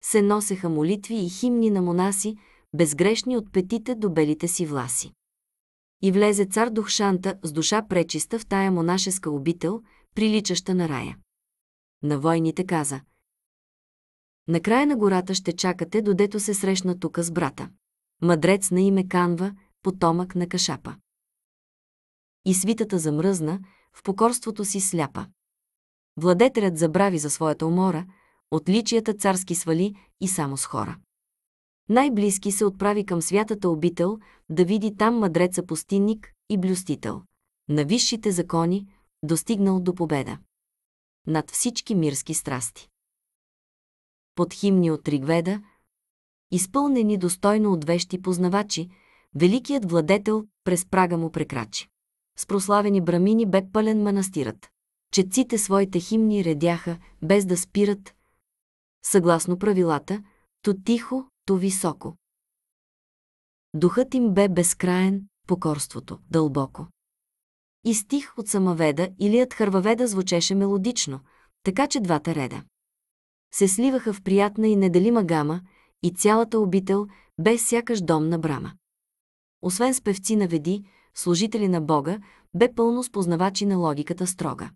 Се носеха молитви и химни на монаси, безгрешни от петите до белите си власи. И влезе цар Духшанта с душа пречиста в тая монашеска обител, приличаща на рая. На войните каза Накрая на гората ще чакате, додето се срещна тука с брата. Мъдрец на име Канва, потомък на Кашапа. И свитата замръзна, в покорството си сляпа. Владетелят забрави за своята умора, отличията царски свали и само с хора. Най-близки се отправи към святата обител да види там мъдреца пустинник и блюстител. На висшите закони, достигнал до победа. Над всички мирски страсти. Под химни от Ригведа, изпълнени достойно от вещи познавачи, великият владетел през прага му прекрачи. С прославени брамини бе пълен манастират. Четците своите химни редяха, без да спират, съгласно правилата, то тихо, то високо. Духът им бе безкраен, покорството – дълбоко. И стих от самаведа или от хървоведа звучеше мелодично, така че двата реда се сливаха в приятна и неделима гама и цялата обител бе сякаш дом на брама. Освен с певци на веди, служители на Бога, бе пълно с познавачи на логиката строга.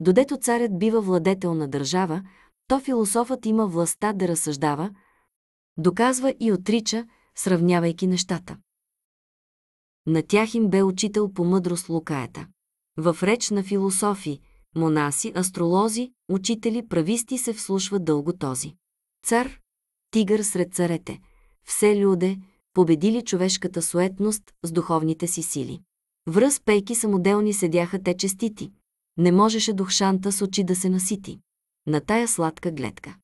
Додето царят бива владетел на държава, то философът има властта да разсъждава, доказва и отрича, сравнявайки нещата. На тях им бе учител по мъдрост Лукаята. В реч на философи, монаси, астролози, учители, прависти се вслушва дълго този. Цар, тигър сред царете, все люде, победили човешката суетност с духовните си сили. Връз пейки самоделни седяха те честити – не можеше Духшанта с очи да се насити. На тая сладка гледка.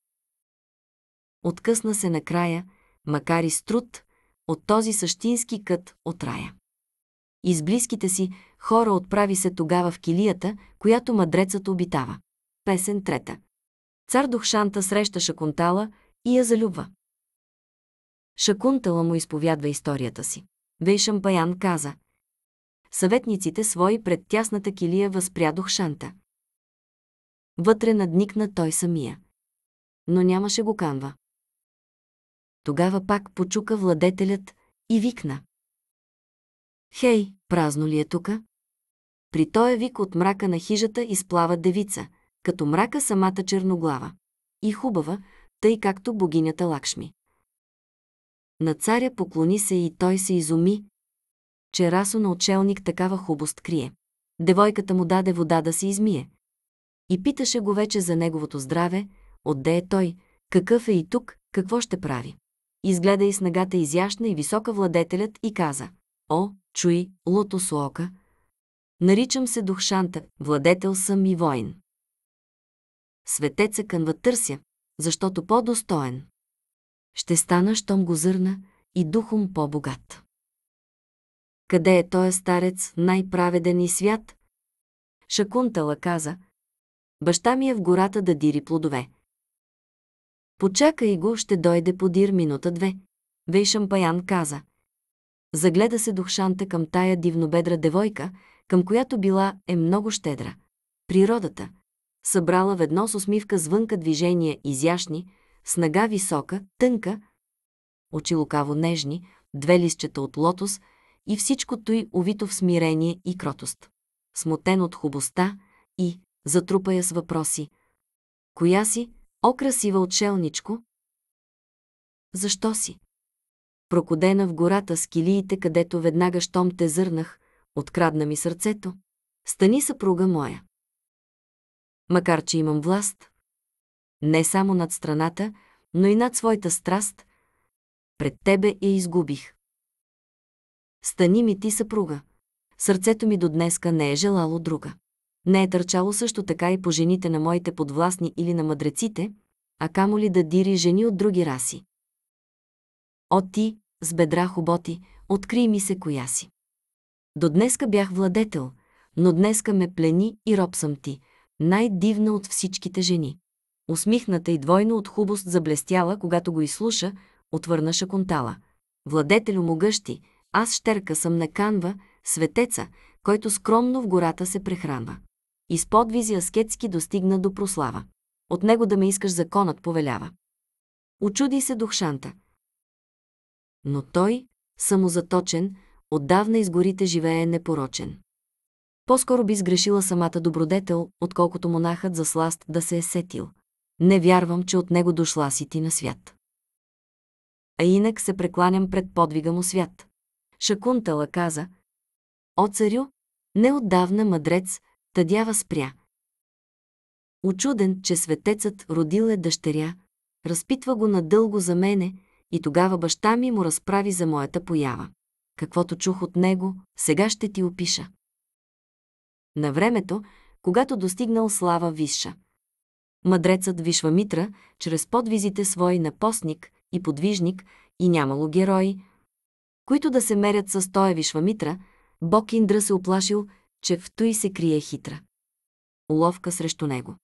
Откъсна се накрая, макар и с труд, от този същински кът от рая. И с близките си хора отправи се тогава в килията, която мадрецът обитава. Песен трета. Цар Духшанта среща Шакунтала и я залюбва. Шакунтала му изповядва историята си. Вейшампаян каза, съветниците свои пред тясната килия възпрядох шанта. Вътре надникна той самия. Но нямаше го канва. Тогава пак почука владетелят и викна. Хей, празно ли е тука? При този е вик от мрака на хижата изплава девица, като мрака самата черноглава. И хубава, тъй както богинята Лакшми. На царя поклони се и той се изуми, че расо на отшелник такава хубост крие. Девойката му даде вода да се измие. И питаше го вече за неговото здраве, отде е той, какъв е и тук, какво ще прави. Изгледа и снагата изящна и висока владетелят и каза «О, чуй, лотос слока, наричам се Духшанта, владетел съм и воин. Светеца кънва търся, защото по-достоен. Ще стана, щом го зърна и духом по-богат. Къде е той старец, най-праведен и свят? Шакунтала каза, баща ми е в гората да дири плодове. Почакай го, ще дойде подир минута-две. Вей Шампаян каза. Загледа се Духшанта към тая дивнобедра девойка, към която била е много щедра. Природата. Събрала ведно с усмивка звънка движения изящни, с висока, тънка, очи лукаво нежни, две листчета от лотос – и всичко той увито в смирение и кротост. Смутен от хубостта и затрупа я с въпроси. Коя си, о красива отшелничко? Защо си? Прокодена в гората с килиите, където веднага щом те зърнах, открадна ми сърцето. Стани съпруга моя. Макар, че имам власт, не само над страната, но и над своята страст, пред тебе я изгубих. Стани ми ти съпруга. Сърцето ми до днеска не е желало друга. Не е търчало също така и по жените на моите подвластни или на мъдреците, а камо ли да дири жени от други раси. О ти, с бедра хуботи, откри ми се коя си. До днеска бях владетел, но днеска ме плени и роб съм ти, най-дивна от всичките жени. Усмихната и двойно от хубост заблестяла, когато го изслуша, отвърна контала. Владетелю могъщи, аз щерка съм на канва, светеца, който скромно в гората се прехранва. И с подвизи аскетски достигна до прослава. От него да ме искаш законът повелява. Очуди се Духшанта. Но той, самозаточен, отдавна из горите живее непорочен. По-скоро би сгрешила самата добродетел, отколкото монахът за сласт да се е сетил. Не вярвам, че от него дошла си ти на свят. А инак се прекланям пред подвига му свят. Шакунтала каза, О царю, неотдавна мъдрец, тъдява спря. Очуден, че светецът родил е дъщеря, разпитва го надълго за мене и тогава баща ми му разправи за моята поява. Каквото чух от него, сега ще ти опиша. На времето, когато достигнал слава Висша. Мъдрецът вишва Митра чрез подвизите свой напостник и подвижник и нямало герои, които да се мерят с Тоя Вишвамитра, бог Индра се оплашил, че в той се крие хитра. Уловка срещу него.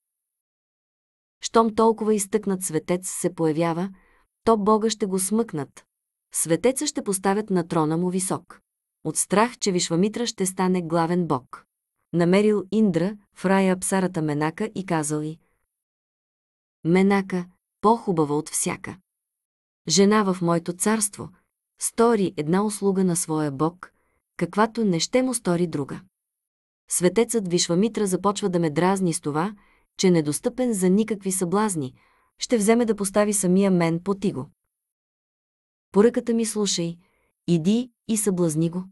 Щом толкова изтъкнат светец се появява, то Бога ще го смъкнат. Светеца ще поставят на трона му висок. От страх, че Вишвамитра ще стане главен бог. Намерил Индра в рая псарата Менака и казал й Менака, по-хубава от всяка. Жена в моето царство – стори една услуга на своя Бог, каквато не ще му стори друга. Светецът Вишвамитра започва да ме дразни с това, че недостъпен за никакви съблазни, ще вземе да постави самия мен по тиго. Поръката ми слушай, иди и съблазни го.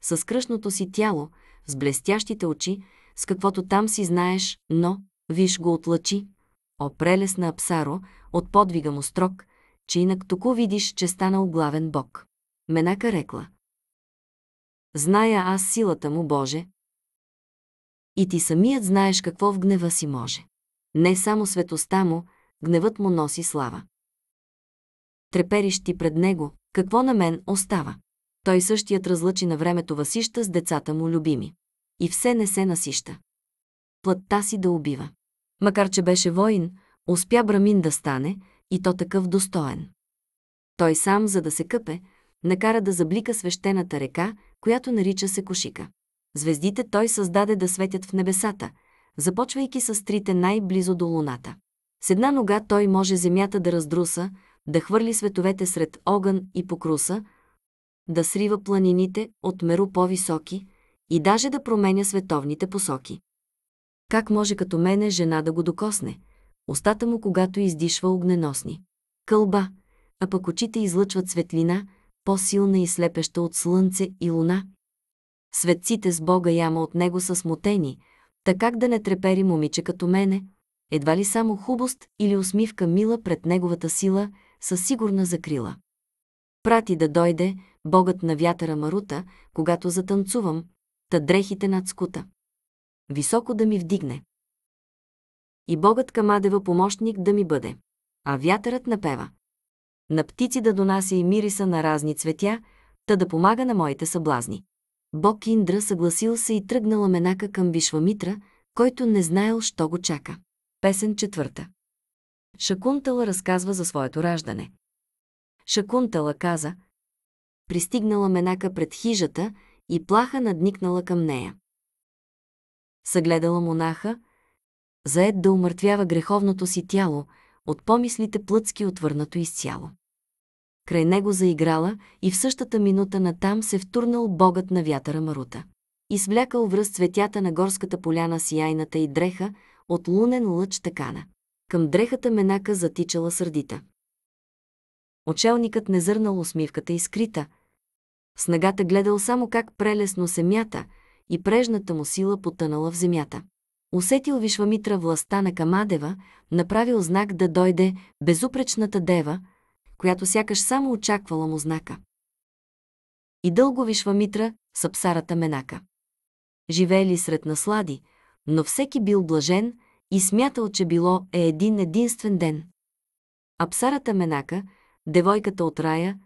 С кръшното си тяло, с блестящите очи, с каквото там си знаеш, но, виж го отлъчи. О, прелесна Апсаро, от подвига му строк, че инак току видиш, че станал главен бог. Менака рекла. Зная аз силата му, Боже. И ти самият знаеш какво в гнева си може. Не само светостта му, гневът му носи слава. Трепериш ти пред него, какво на мен остава? Той същият разлъчи на времето Васища с децата му любими. И все не се насища. Плътта си да убива. Макар че беше воин, успя Брамин да стане, и то такъв достоен. Той сам, за да се къпе, накара да заблика свещената река, която нарича се Кошика. Звездите той създаде да светят в небесата, започвайки с трите най-близо до луната. С една нога той може земята да раздруса, да хвърли световете сред огън и покруса, да срива планините от меру по-високи и даже да променя световните посоки. Как може като мене жена да го докосне? устата му когато издишва огненосни. Кълба, а пък очите излъчват светлина, по-силна и слепеща от слънце и луна. Светците с Бога яма от него са смутени, така как да не трепери момиче като мене, едва ли само хубост или усмивка мила пред неговата сила, със сигурна закрила. Прати да дойде богът на вятъра Марута, когато затанцувам, та дрехите над скута. Високо да ми вдигне и богът Камадева помощник да ми бъде. А вятърът напева. На птици да донася и мириса на разни цветя, та да помага на моите съблазни. Бог Индра съгласил се и тръгнала менака към Вишвамитра, който не знаел, що го чака. Песен четвърта. Шакунтала разказва за своето раждане. Шакунтала каза, пристигнала менака пред хижата и плаха надникнала към нея. Съгледала монаха, заед да умъртвява греховното си тяло, от помислите плътски отвърнато изцяло. Край него заиграла и в същата минута натам се втурнал богът на вятъра Марута. Извлякал връз цветята на горската поляна с яйната и дреха от лунен лъч тъкана. Към дрехата менака затичала сърдита. Очелникът не зърнал усмивката и скрита. Снагата гледал само как прелесно се мята и прежната му сила потънала в земята. Усетил Вишвамитра властта на Камадева, направил знак да дойде безупречната дева, която сякаш само очаквала му знака. И дълго Вишвамитра с Менака. Живеели сред наслади, но всеки бил блажен и смятал, че било е един единствен ден. Апсарата Менака, девойката от рая,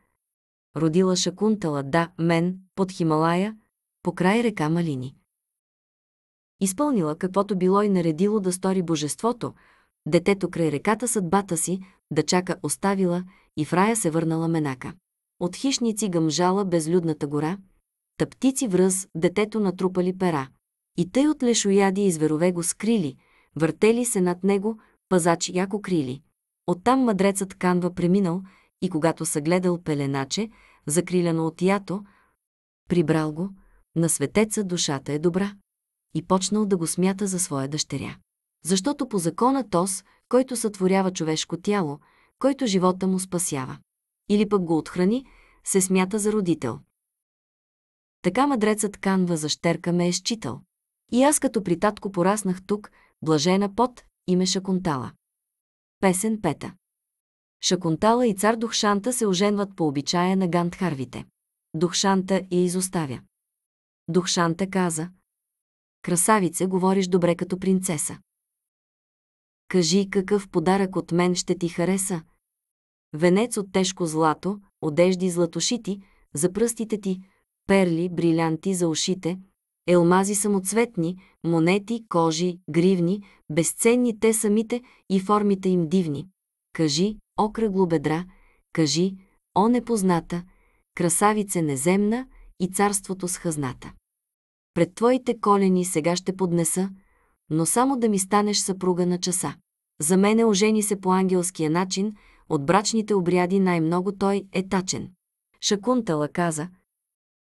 родила Шакунтала, да, мен, под Хималая, по край река Малини изпълнила каквото било и наредило да стори божеството, детето край реката съдбата си, да чака оставила и в рая се върнала менака. От хищници гъмжала безлюдната гора, тъптици връз, детето натрупали пера. И тъй от лешояди и зверове го скрили, въртели се над него, пазачи яко крили. Оттам мъдрецът канва преминал и когато съгледал пеленаче, закриляно от ято, прибрал го, на светеца душата е добра и почнал да го смята за своя дъщеря. Защото по закона Тос, който сътворява човешко тяло, който живота му спасява. Или пък го отхрани, се смята за родител. Така мъдрецът канва за щерка ме е считал. И аз като при татко пораснах тук, блажена пот име Шакунтала. Песен пета. Шакунтала и цар Духшанта се оженват по обичая на гандхарвите. Духшанта я изоставя. Духшанта каза – Красавице, говориш добре като принцеса. Кажи какъв подарък от мен ще ти хареса. Венец от тежко злато, одежди златошити, за пръстите ти, перли, брилянти за ушите, елмази самоцветни, монети, кожи, гривни, безценни те самите и формите им дивни. Кажи, окръгло бедра, кажи, о непозната, красавице неземна и царството с хазната. Пред твоите колени сега ще поднеса, но само да ми станеш съпруга на часа. За мене ожени се по ангелския начин, от брачните обряди най-много той е тачен. Шакунтала каза,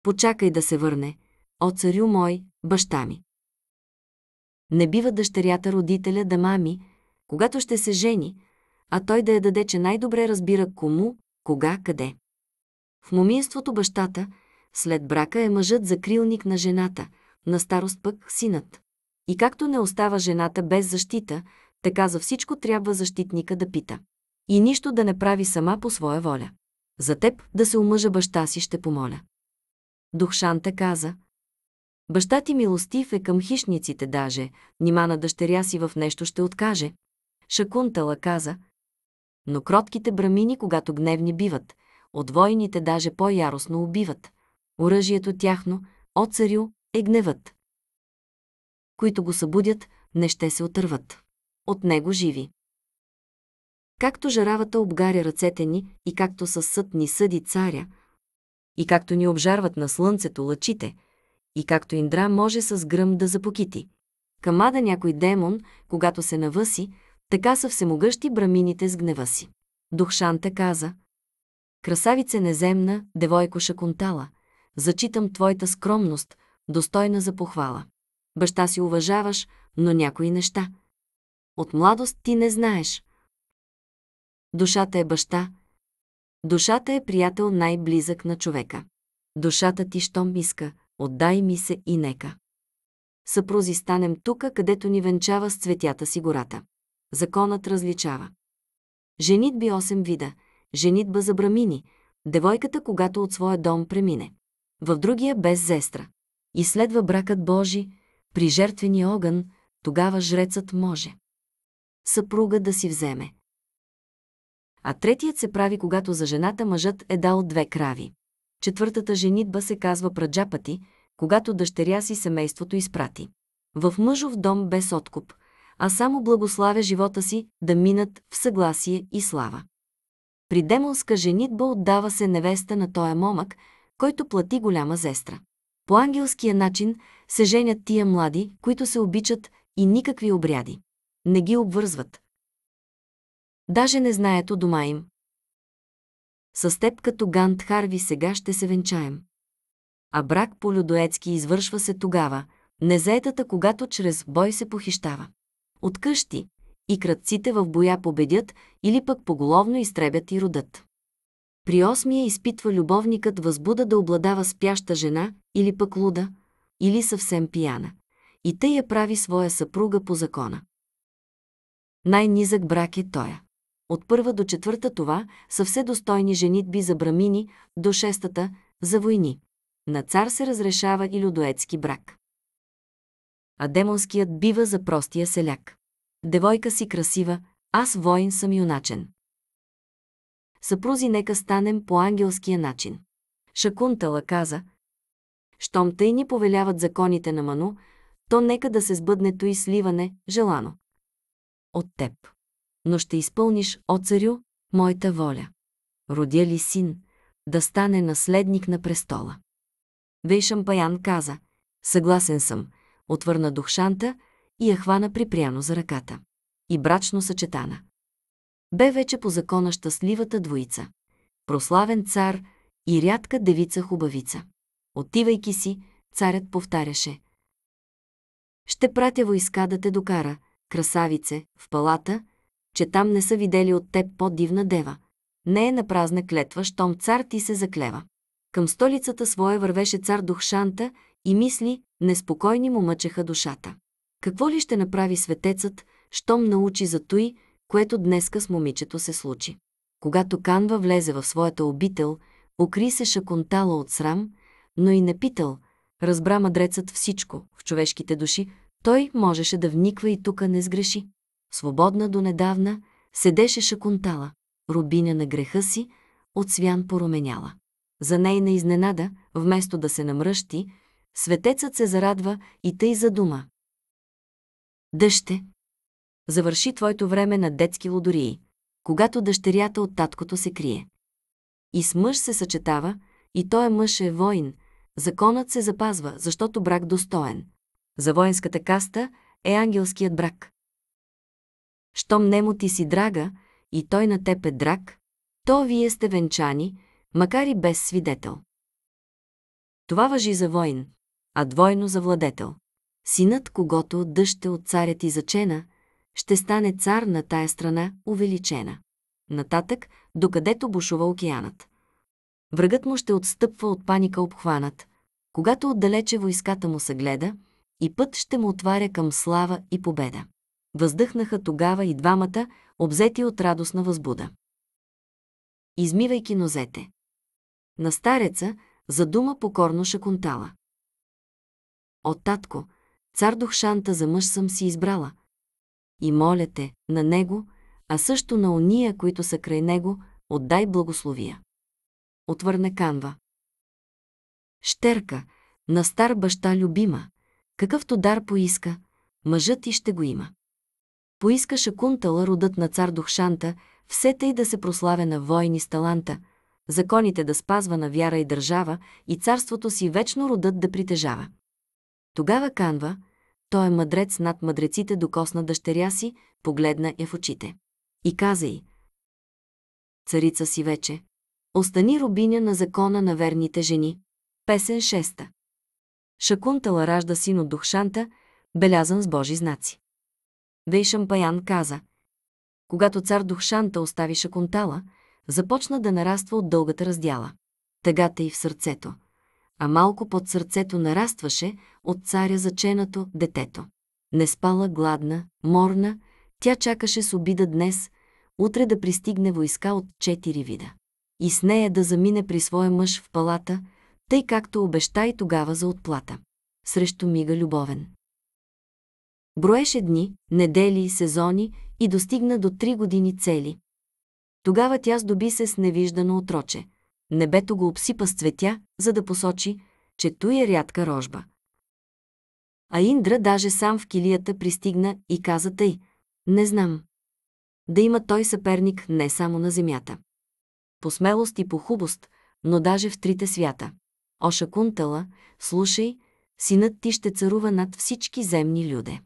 «Почакай да се върне, о царю мой, баща ми». Не бива дъщерята родителя да мами, когато ще се жени, а той да я даде, че най-добре разбира кому, кога, къде. В моминството бащата – след брака е мъжът закрилник на жената, на старост пък синът. И както не остава жената без защита, така за всичко трябва защитника да пита. И нищо да не прави сама по своя воля. За теб да се омъжа баща си ще помоля. Духшанта каза, Баща ти милостив е към хищниците даже, нима на дъщеря си в нещо ще откаже. Шакунтала каза, но кротките брамини, когато гневни биват, от войните даже по-яростно убиват оръжието тяхно, о царю, е гневът. Които го събудят, не ще се отърват. От него живи. Както жаравата обгаря ръцете ни и както със съд ни съди царя, и както ни обжарват на слънцето лъчите, и както Индра може с гръм да запокити. Камада някой демон, когато се навъси, така са всемогъщи брамините с гнева си. Духшанта каза, Красавице неземна, девойко Шакунтала, Зачитам твоята скромност, достойна за похвала. Баща си уважаваш, но някои неща. От младост ти не знаеш. Душата е баща. Душата е приятел най-близък на човека. Душата ти, щом иска, отдай ми се и нека. Съпрузи станем тука, където ни венчава с цветята си гората. Законът различава. Женитби 8 вида, женитба за брамини, девойката, когато от своя дом премине в другия без зестра. И следва бракът Божи, при жертвения огън, тогава жрецът може. Съпруга да си вземе. А третият се прави, когато за жената мъжът е дал две крави. Четвъртата женитба се казва праджапати, когато дъщеря си семейството изпрати. В мъжов дом без откуп, а само благославя живота си да минат в съгласие и слава. При демонска женитба отдава се невеста на тоя момък, който плати голяма зестра. По ангелския начин се женят тия млади, които се обичат и никакви обряди. Не ги обвързват. Даже не знаят у дома им. С теб като Гант Харви сега ще се венчаем. А брак по людоецки извършва се тогава, незаетата, когато чрез бой се похищава. От къщи и кръците в боя победят или пък поголовно изтребят и родът. При осмия изпитва любовникът възбуда да обладава спяща жена или пък луда, или съвсем пияна. И тъй я прави своя съпруга по закона. Най-низък брак е тоя. От първа до четвърта това са все достойни женитби за брамини, до шестата – за войни. На цар се разрешава и людоецки брак. А демонският бива за простия селяк. Девойка си красива, аз воин съм юначен съпрузи нека станем по ангелския начин. Шакунтала каза, щом тъй ни повеляват законите на Ману, то нека да се сбъдне и сливане, желано. От теб. Но ще изпълниш, о царю, моята воля. Родя ли син, да стане наследник на престола? Вейшам Паян каза, съгласен съм, отвърна Духшанта и я хвана припряно за ръката. И брачно съчетана бе вече по закона щастливата двоица. Прославен цар и рядка девица хубавица. Отивайки си, царят повтаряше. Ще пратя войска да те докара, красавице, в палата, че там не са видели от теб по-дивна дева. Не е на празна клетва, щом цар ти се заклева. Към столицата своя вървеше цар Духшанта и мисли, неспокойни му мъчеха душата. Какво ли ще направи светецът, щом научи за той, което днеска с момичето се случи. Когато Канва влезе в своята обител, укри се шаконтала от срам, но и не питал, разбра мадрецът всичко в човешките души, той можеше да вниква и тука не сгреши. Свободна донедавна, седеше шаконтала, рубиня на греха си, от свян пороменяла. За нейна изненада, вместо да се намръщи, светецът се зарадва и тъй задума. Дъще, завърши твоето време на детски лодории, когато дъщерята от таткото се крие. И с мъж се съчетава, и той е мъж е воин. Законът се запазва, защото брак достоен. За воинската каста е ангелският брак. Щом немо ти си драга, и той на теб е драг, то вие сте венчани, макар и без свидетел. Това въжи за воин, а двойно за владетел. Синът, когато дъще от царя ти зачена, ще стане цар на тая страна, увеличена. Нататък, докъдето бушува океанът. Врагът му ще отстъпва от паника обхванат. Когато отдалече войската му се гледа, и път ще му отваря към слава и победа. Въздъхнаха тогава и двамата, обзети от радостна възбуда. Измивайки нозете. На стареца задума покорно шакунтала. От татко, цар Духшанта за мъж съм си избрала, и моля те, на него, а също на уния, които са край него, отдай благословия. Отвърна канва. Штерка, на стар баща любима, какъвто дар поиска, мъжът и ще го има. Поиска Шакунтала, родът на цар Духшанта, все тъй да се прославя на войни с таланта, законите да спазва на вяра и държава и царството си вечно родът да притежава. Тогава канва – той е мъдрец над мъдреците, докосна дъщеря си, погледна я в очите. И каза й, царица си вече, остани рубиня на закона на верните жени. Песен 6. Шакунтала ражда син от Духшанта, белязан с Божи знаци. Вей Шампаян каза, когато цар Духшанта остави Шакунтала, започна да нараства от дългата раздяла. Тъгата и в сърцето – а малко под сърцето нарастваше от царя заченато детето. Не спала гладна, морна, тя чакаше с обида днес, утре да пристигне войска от четири вида. И с нея да замине при своя мъж в палата, тъй както обеща и тогава за отплата. Срещу мига любовен. Броеше дни, недели и сезони и достигна до три години цели. Тогава тя здоби се с невиждано отроче – Небето го обсипа с цветя, за да посочи, че той е рядка рожба. А Индра даже сам в килията пристигна и каза тъй «Не знам». Да има той съперник не само на земята. По смелост и по хубост, но даже в трите свята. Оша Кунтала, слушай, синът ти ще царува над всички земни люде.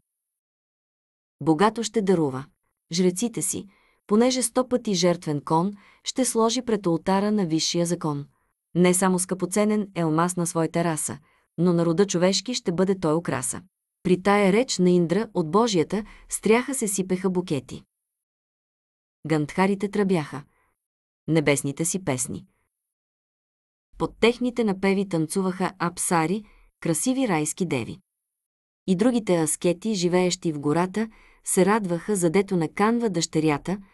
Богато ще дарува жреците си, понеже сто пъти жертвен кон ще сложи пред ултара на висшия закон. Не само скъпоценен е на своята раса, но на рода човешки ще бъде той украса. При тая реч на Индра от Божията стряха се сипеха букети. Гандхарите тръбяха. Небесните си песни. Под техните напеви танцуваха апсари, красиви райски деви. И другите аскети, живеещи в гората, се радваха, задето на канва дъщерята –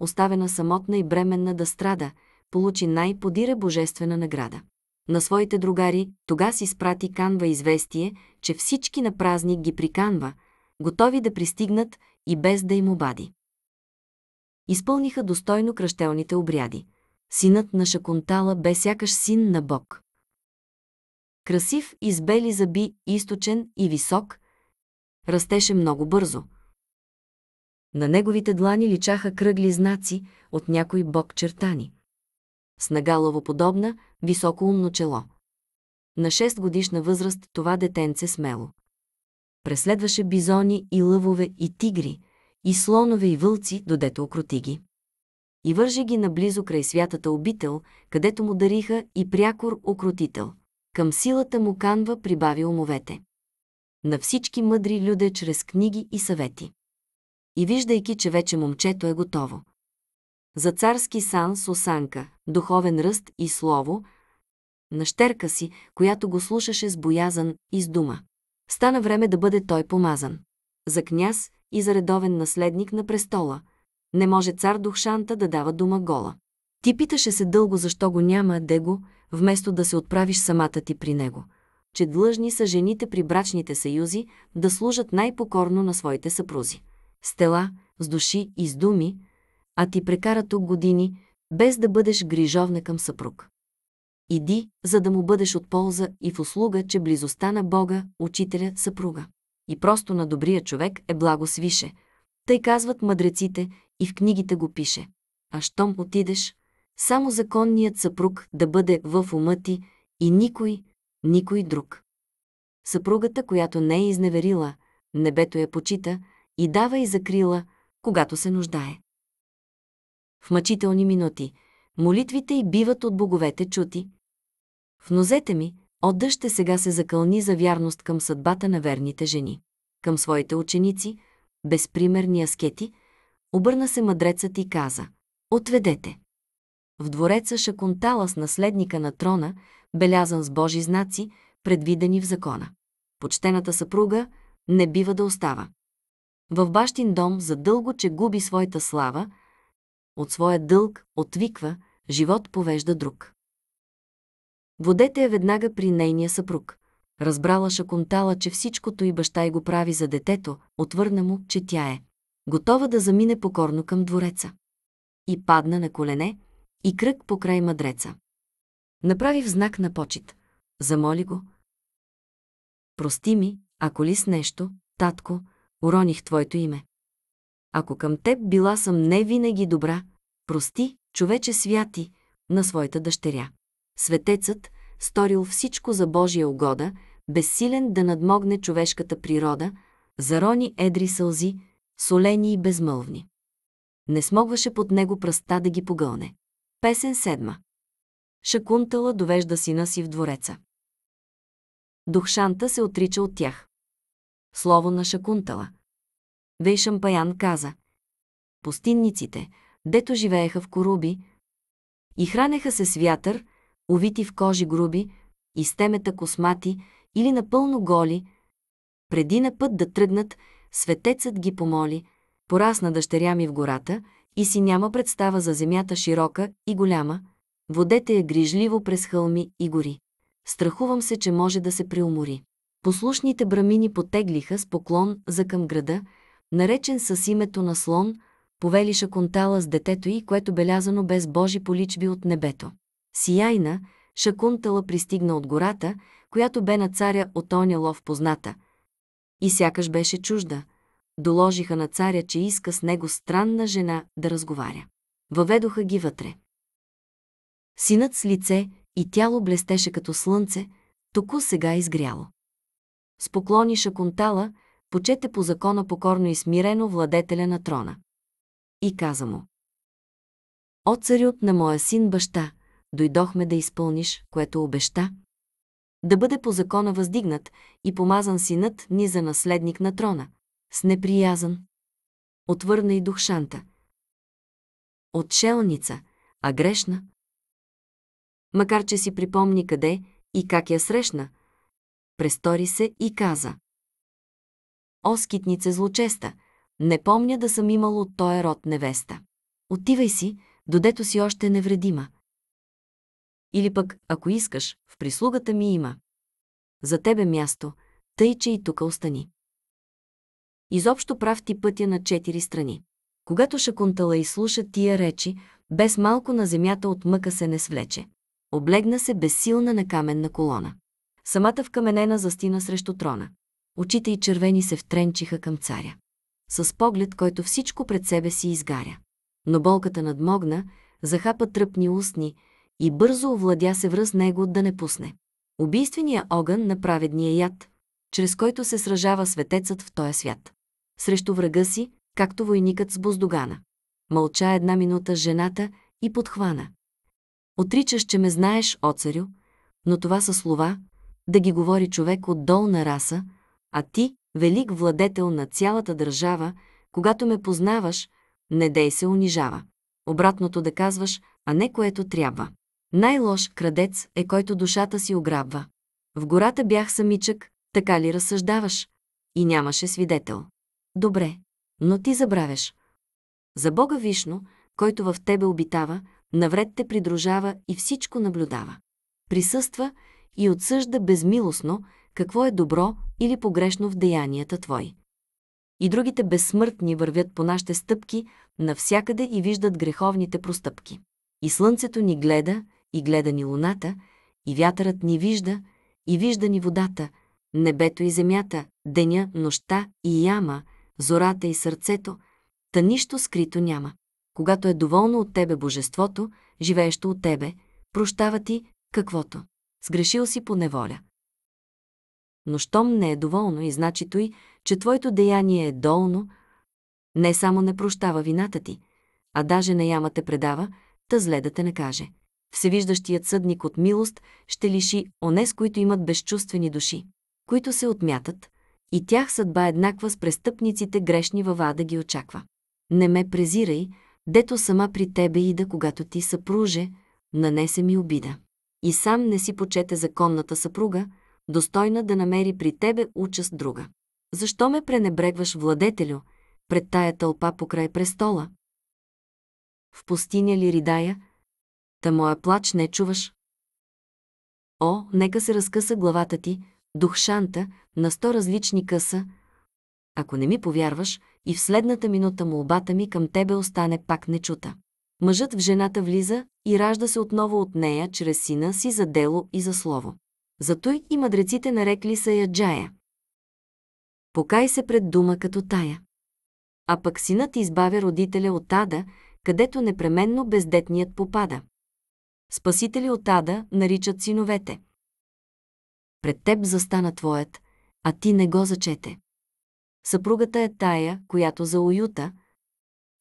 оставена самотна и бременна да страда, получи най-подира божествена награда. На своите другари тога си спрати канва известие, че всички на празник ги приканва, готови да пристигнат и без да им обади. Изпълниха достойно кръщелните обряди. Синът на Шакунтала бе сякаш син на Бог. Красив и с бели зъби, източен и висок, растеше много бързо – на неговите длани личаха кръгли знаци от някой бог чертани. С нагалово подобна, високо умно чело. На 6 годишна възраст това детенце смело. Преследваше бизони и лъвове и тигри, и слонове и вълци, додето окрути ги. И вържи ги наблизо край святата обител, където му дариха и прякор окрутител. Към силата му канва прибави умовете. На всички мъдри люде чрез книги и съвети и виждайки, че вече момчето е готово. За царски сан с осанка, духовен ръст и слово, нащерка си, която го слушаше с боязан и с дума. Стана време да бъде той помазан. За княз и за редовен наследник на престола. Не може цар Духшанта да дава дума гола. Ти питаше се дълго защо го няма, Дего, вместо да се отправиш самата ти при него. Че длъжни са жените при брачните съюзи да служат най-покорно на своите съпрузи с тела, с души и с думи, а ти прекара тук години, без да бъдеш грижовна към съпруг. Иди, за да му бъдеш от полза и в услуга, че близостта на Бога, учителя, съпруга. И просто на добрия човек е благо свише. Тъй казват мъдреците и в книгите го пише. А щом отидеш, само законният съпруг да бъде в ума ти и никой, никой друг. Съпругата, която не е изневерила, небето я почита – и дава и закрила, когато се нуждае. В мъчителни минути молитвите й биват от боговете чути. В нозете ми, от дъще сега се закълни за вярност към съдбата на верните жени. Към своите ученици, безпримерни аскети, обърна се мъдрецът и каза «Отведете». В двореца Шакунтала с наследника на трона, белязан с Божи знаци, предвидени в закона. Почтената съпруга не бива да остава. В бащин дом задълго, че губи своята слава, от своя дълг отвиква, живот повежда друг. Водете я веднага при нейния съпруг. Разбрала Шакунтала, че всичкото и баща й го прави за детето, отвърна му, че тя е готова да замине покорно към двореца. И падна на колене и кръг покрай мадреца. Направи в знак на почет. Замоли го. Прости ми, ако ли с нещо, татко, уроних твоето име. Ако към теб била съм не винаги добра, прости, човече святи, на своята дъщеря. Светецът, сторил всичко за Божия угода, безсилен да надмогне човешката природа, зарони едри сълзи, солени и безмълвни. Не смогваше под него пръста да ги погълне. Песен седма. Шакунтала довежда сина си в двореца. Духшанта се отрича от тях слово на Шакунтала. Вейшампаян каза. Пустинниците, дето живееха в коруби, и хранеха се с вятър, увити в кожи груби, и стемета космати или напълно голи, преди на път да тръгнат, светецът ги помоли, порасна дъщеря ми в гората и си няма представа за земята широка и голяма, водете я грижливо през хълми и гори. Страхувам се, че може да се приумори послушните брамини потеглиха с поклон за към града, наречен с името на слон, повелиша контала с детето й, което белязано без Божи поличби от небето. Сияйна, шакунтала пристигна от гората, която бе на царя от оня лов позната. И сякаш беше чужда. Доложиха на царя, че иска с него странна жена да разговаря. Въведоха ги вътре. Синът с лице и тяло блестеше като слънце, току сега изгряло поклони Шакунтала, почете по закона покорно и смирено владетеля на трона. И каза му. О царют на моя син баща, дойдохме да изпълниш, което обеща. Да бъде по закона въздигнат и помазан синът ни за наследник на трона, с неприязан. Отвърна и Духшанта. Отшелница, а грешна. Макар, че си припомни къде и как я срещна – престори се и каза. Оскитнице злочеста, не помня да съм имал от тоя род невеста. Отивай си, додето си още невредима. Или пък, ако искаш, в прислугата ми има. За тебе място, тъй, че и тук остани. Изобщо прав ти пътя на четири страни. Когато Шакунтала изслуша тия речи, без малко на земята от мъка се не свлече. Облегна се безсилна на каменна колона. Самата вкаменена застина срещу трона. Очите й червени се втренчиха към царя. С поглед, който всичко пред себе си изгаря. Но болката надмогна, захапа тръпни устни и бързо овладя се връз него да не пусне. Убийствения огън на праведния яд, чрез който се сражава светецът в този свят. Срещу врага си, както войникът с Боздогана. Мълча една минута жената и подхвана. Отричаш, че ме знаеш, оцарю, но това са слова, да ги говори човек от долна раса, а ти, велик владетел на цялата държава, когато ме познаваш, не дей се унижава. Обратното да казваш, а не което трябва. Най-лош крадец е който душата си ограбва. В гората бях самичък, така ли разсъждаваш? И нямаше свидетел. Добре, но ти забравяш. За Бога Вишно, който в тебе обитава, навред те придружава и всичко наблюдава. Присъства и отсъжда безмилостно какво е добро или погрешно в деянията Твои. И другите безсмъртни вървят по нашите стъпки навсякъде и виждат греховните простъпки. И слънцето ни гледа, и гледа ни луната, и вятърът ни вижда, и вижда ни водата, небето и земята, деня, нощта и яма, зората и сърцето, та нищо скрито няма. Когато е доволно от тебе Божеството, живеещо от тебе, прощава ти каквото. Сгрешил си по неволя. Но щом не е доволно и значи той, че твоето деяние е долно, не само не прощава вината ти, а даже на яма те предава, та зле да те накаже. Всевиждащият съдник от милост ще лиши онес, които имат безчувствени души, които се отмятат, и тях съдба еднаква с престъпниците грешни във ада ги очаква. Не ме презирай, дето сама при тебе ида, когато ти съпруже, нанесе ми обида и сам не си почете законната съпруга, достойна да намери при тебе участ друга. Защо ме пренебрегваш, владетелю, пред тая тълпа покрай престола? В пустиня ли ридая? Та моя плач не чуваш. О, нека се разкъса главата ти, дух шанта, на сто различни къса. Ако не ми повярваш, и в следната минута молбата ми към тебе остане пак нечута. Мъжът в жената влиза и ражда се отново от нея чрез сина си за дело и за слово. Зато и мъдреците нарекли са я джая. Покай се пред дума като тая. А пък синът избавя родителя от ада, където непременно бездетният попада. Спасители от ада наричат синовете. Пред теб застана твоят, а ти не го зачете. Съпругата е тая, която за уюта –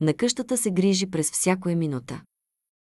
на къщата се грижи през всяко е минута.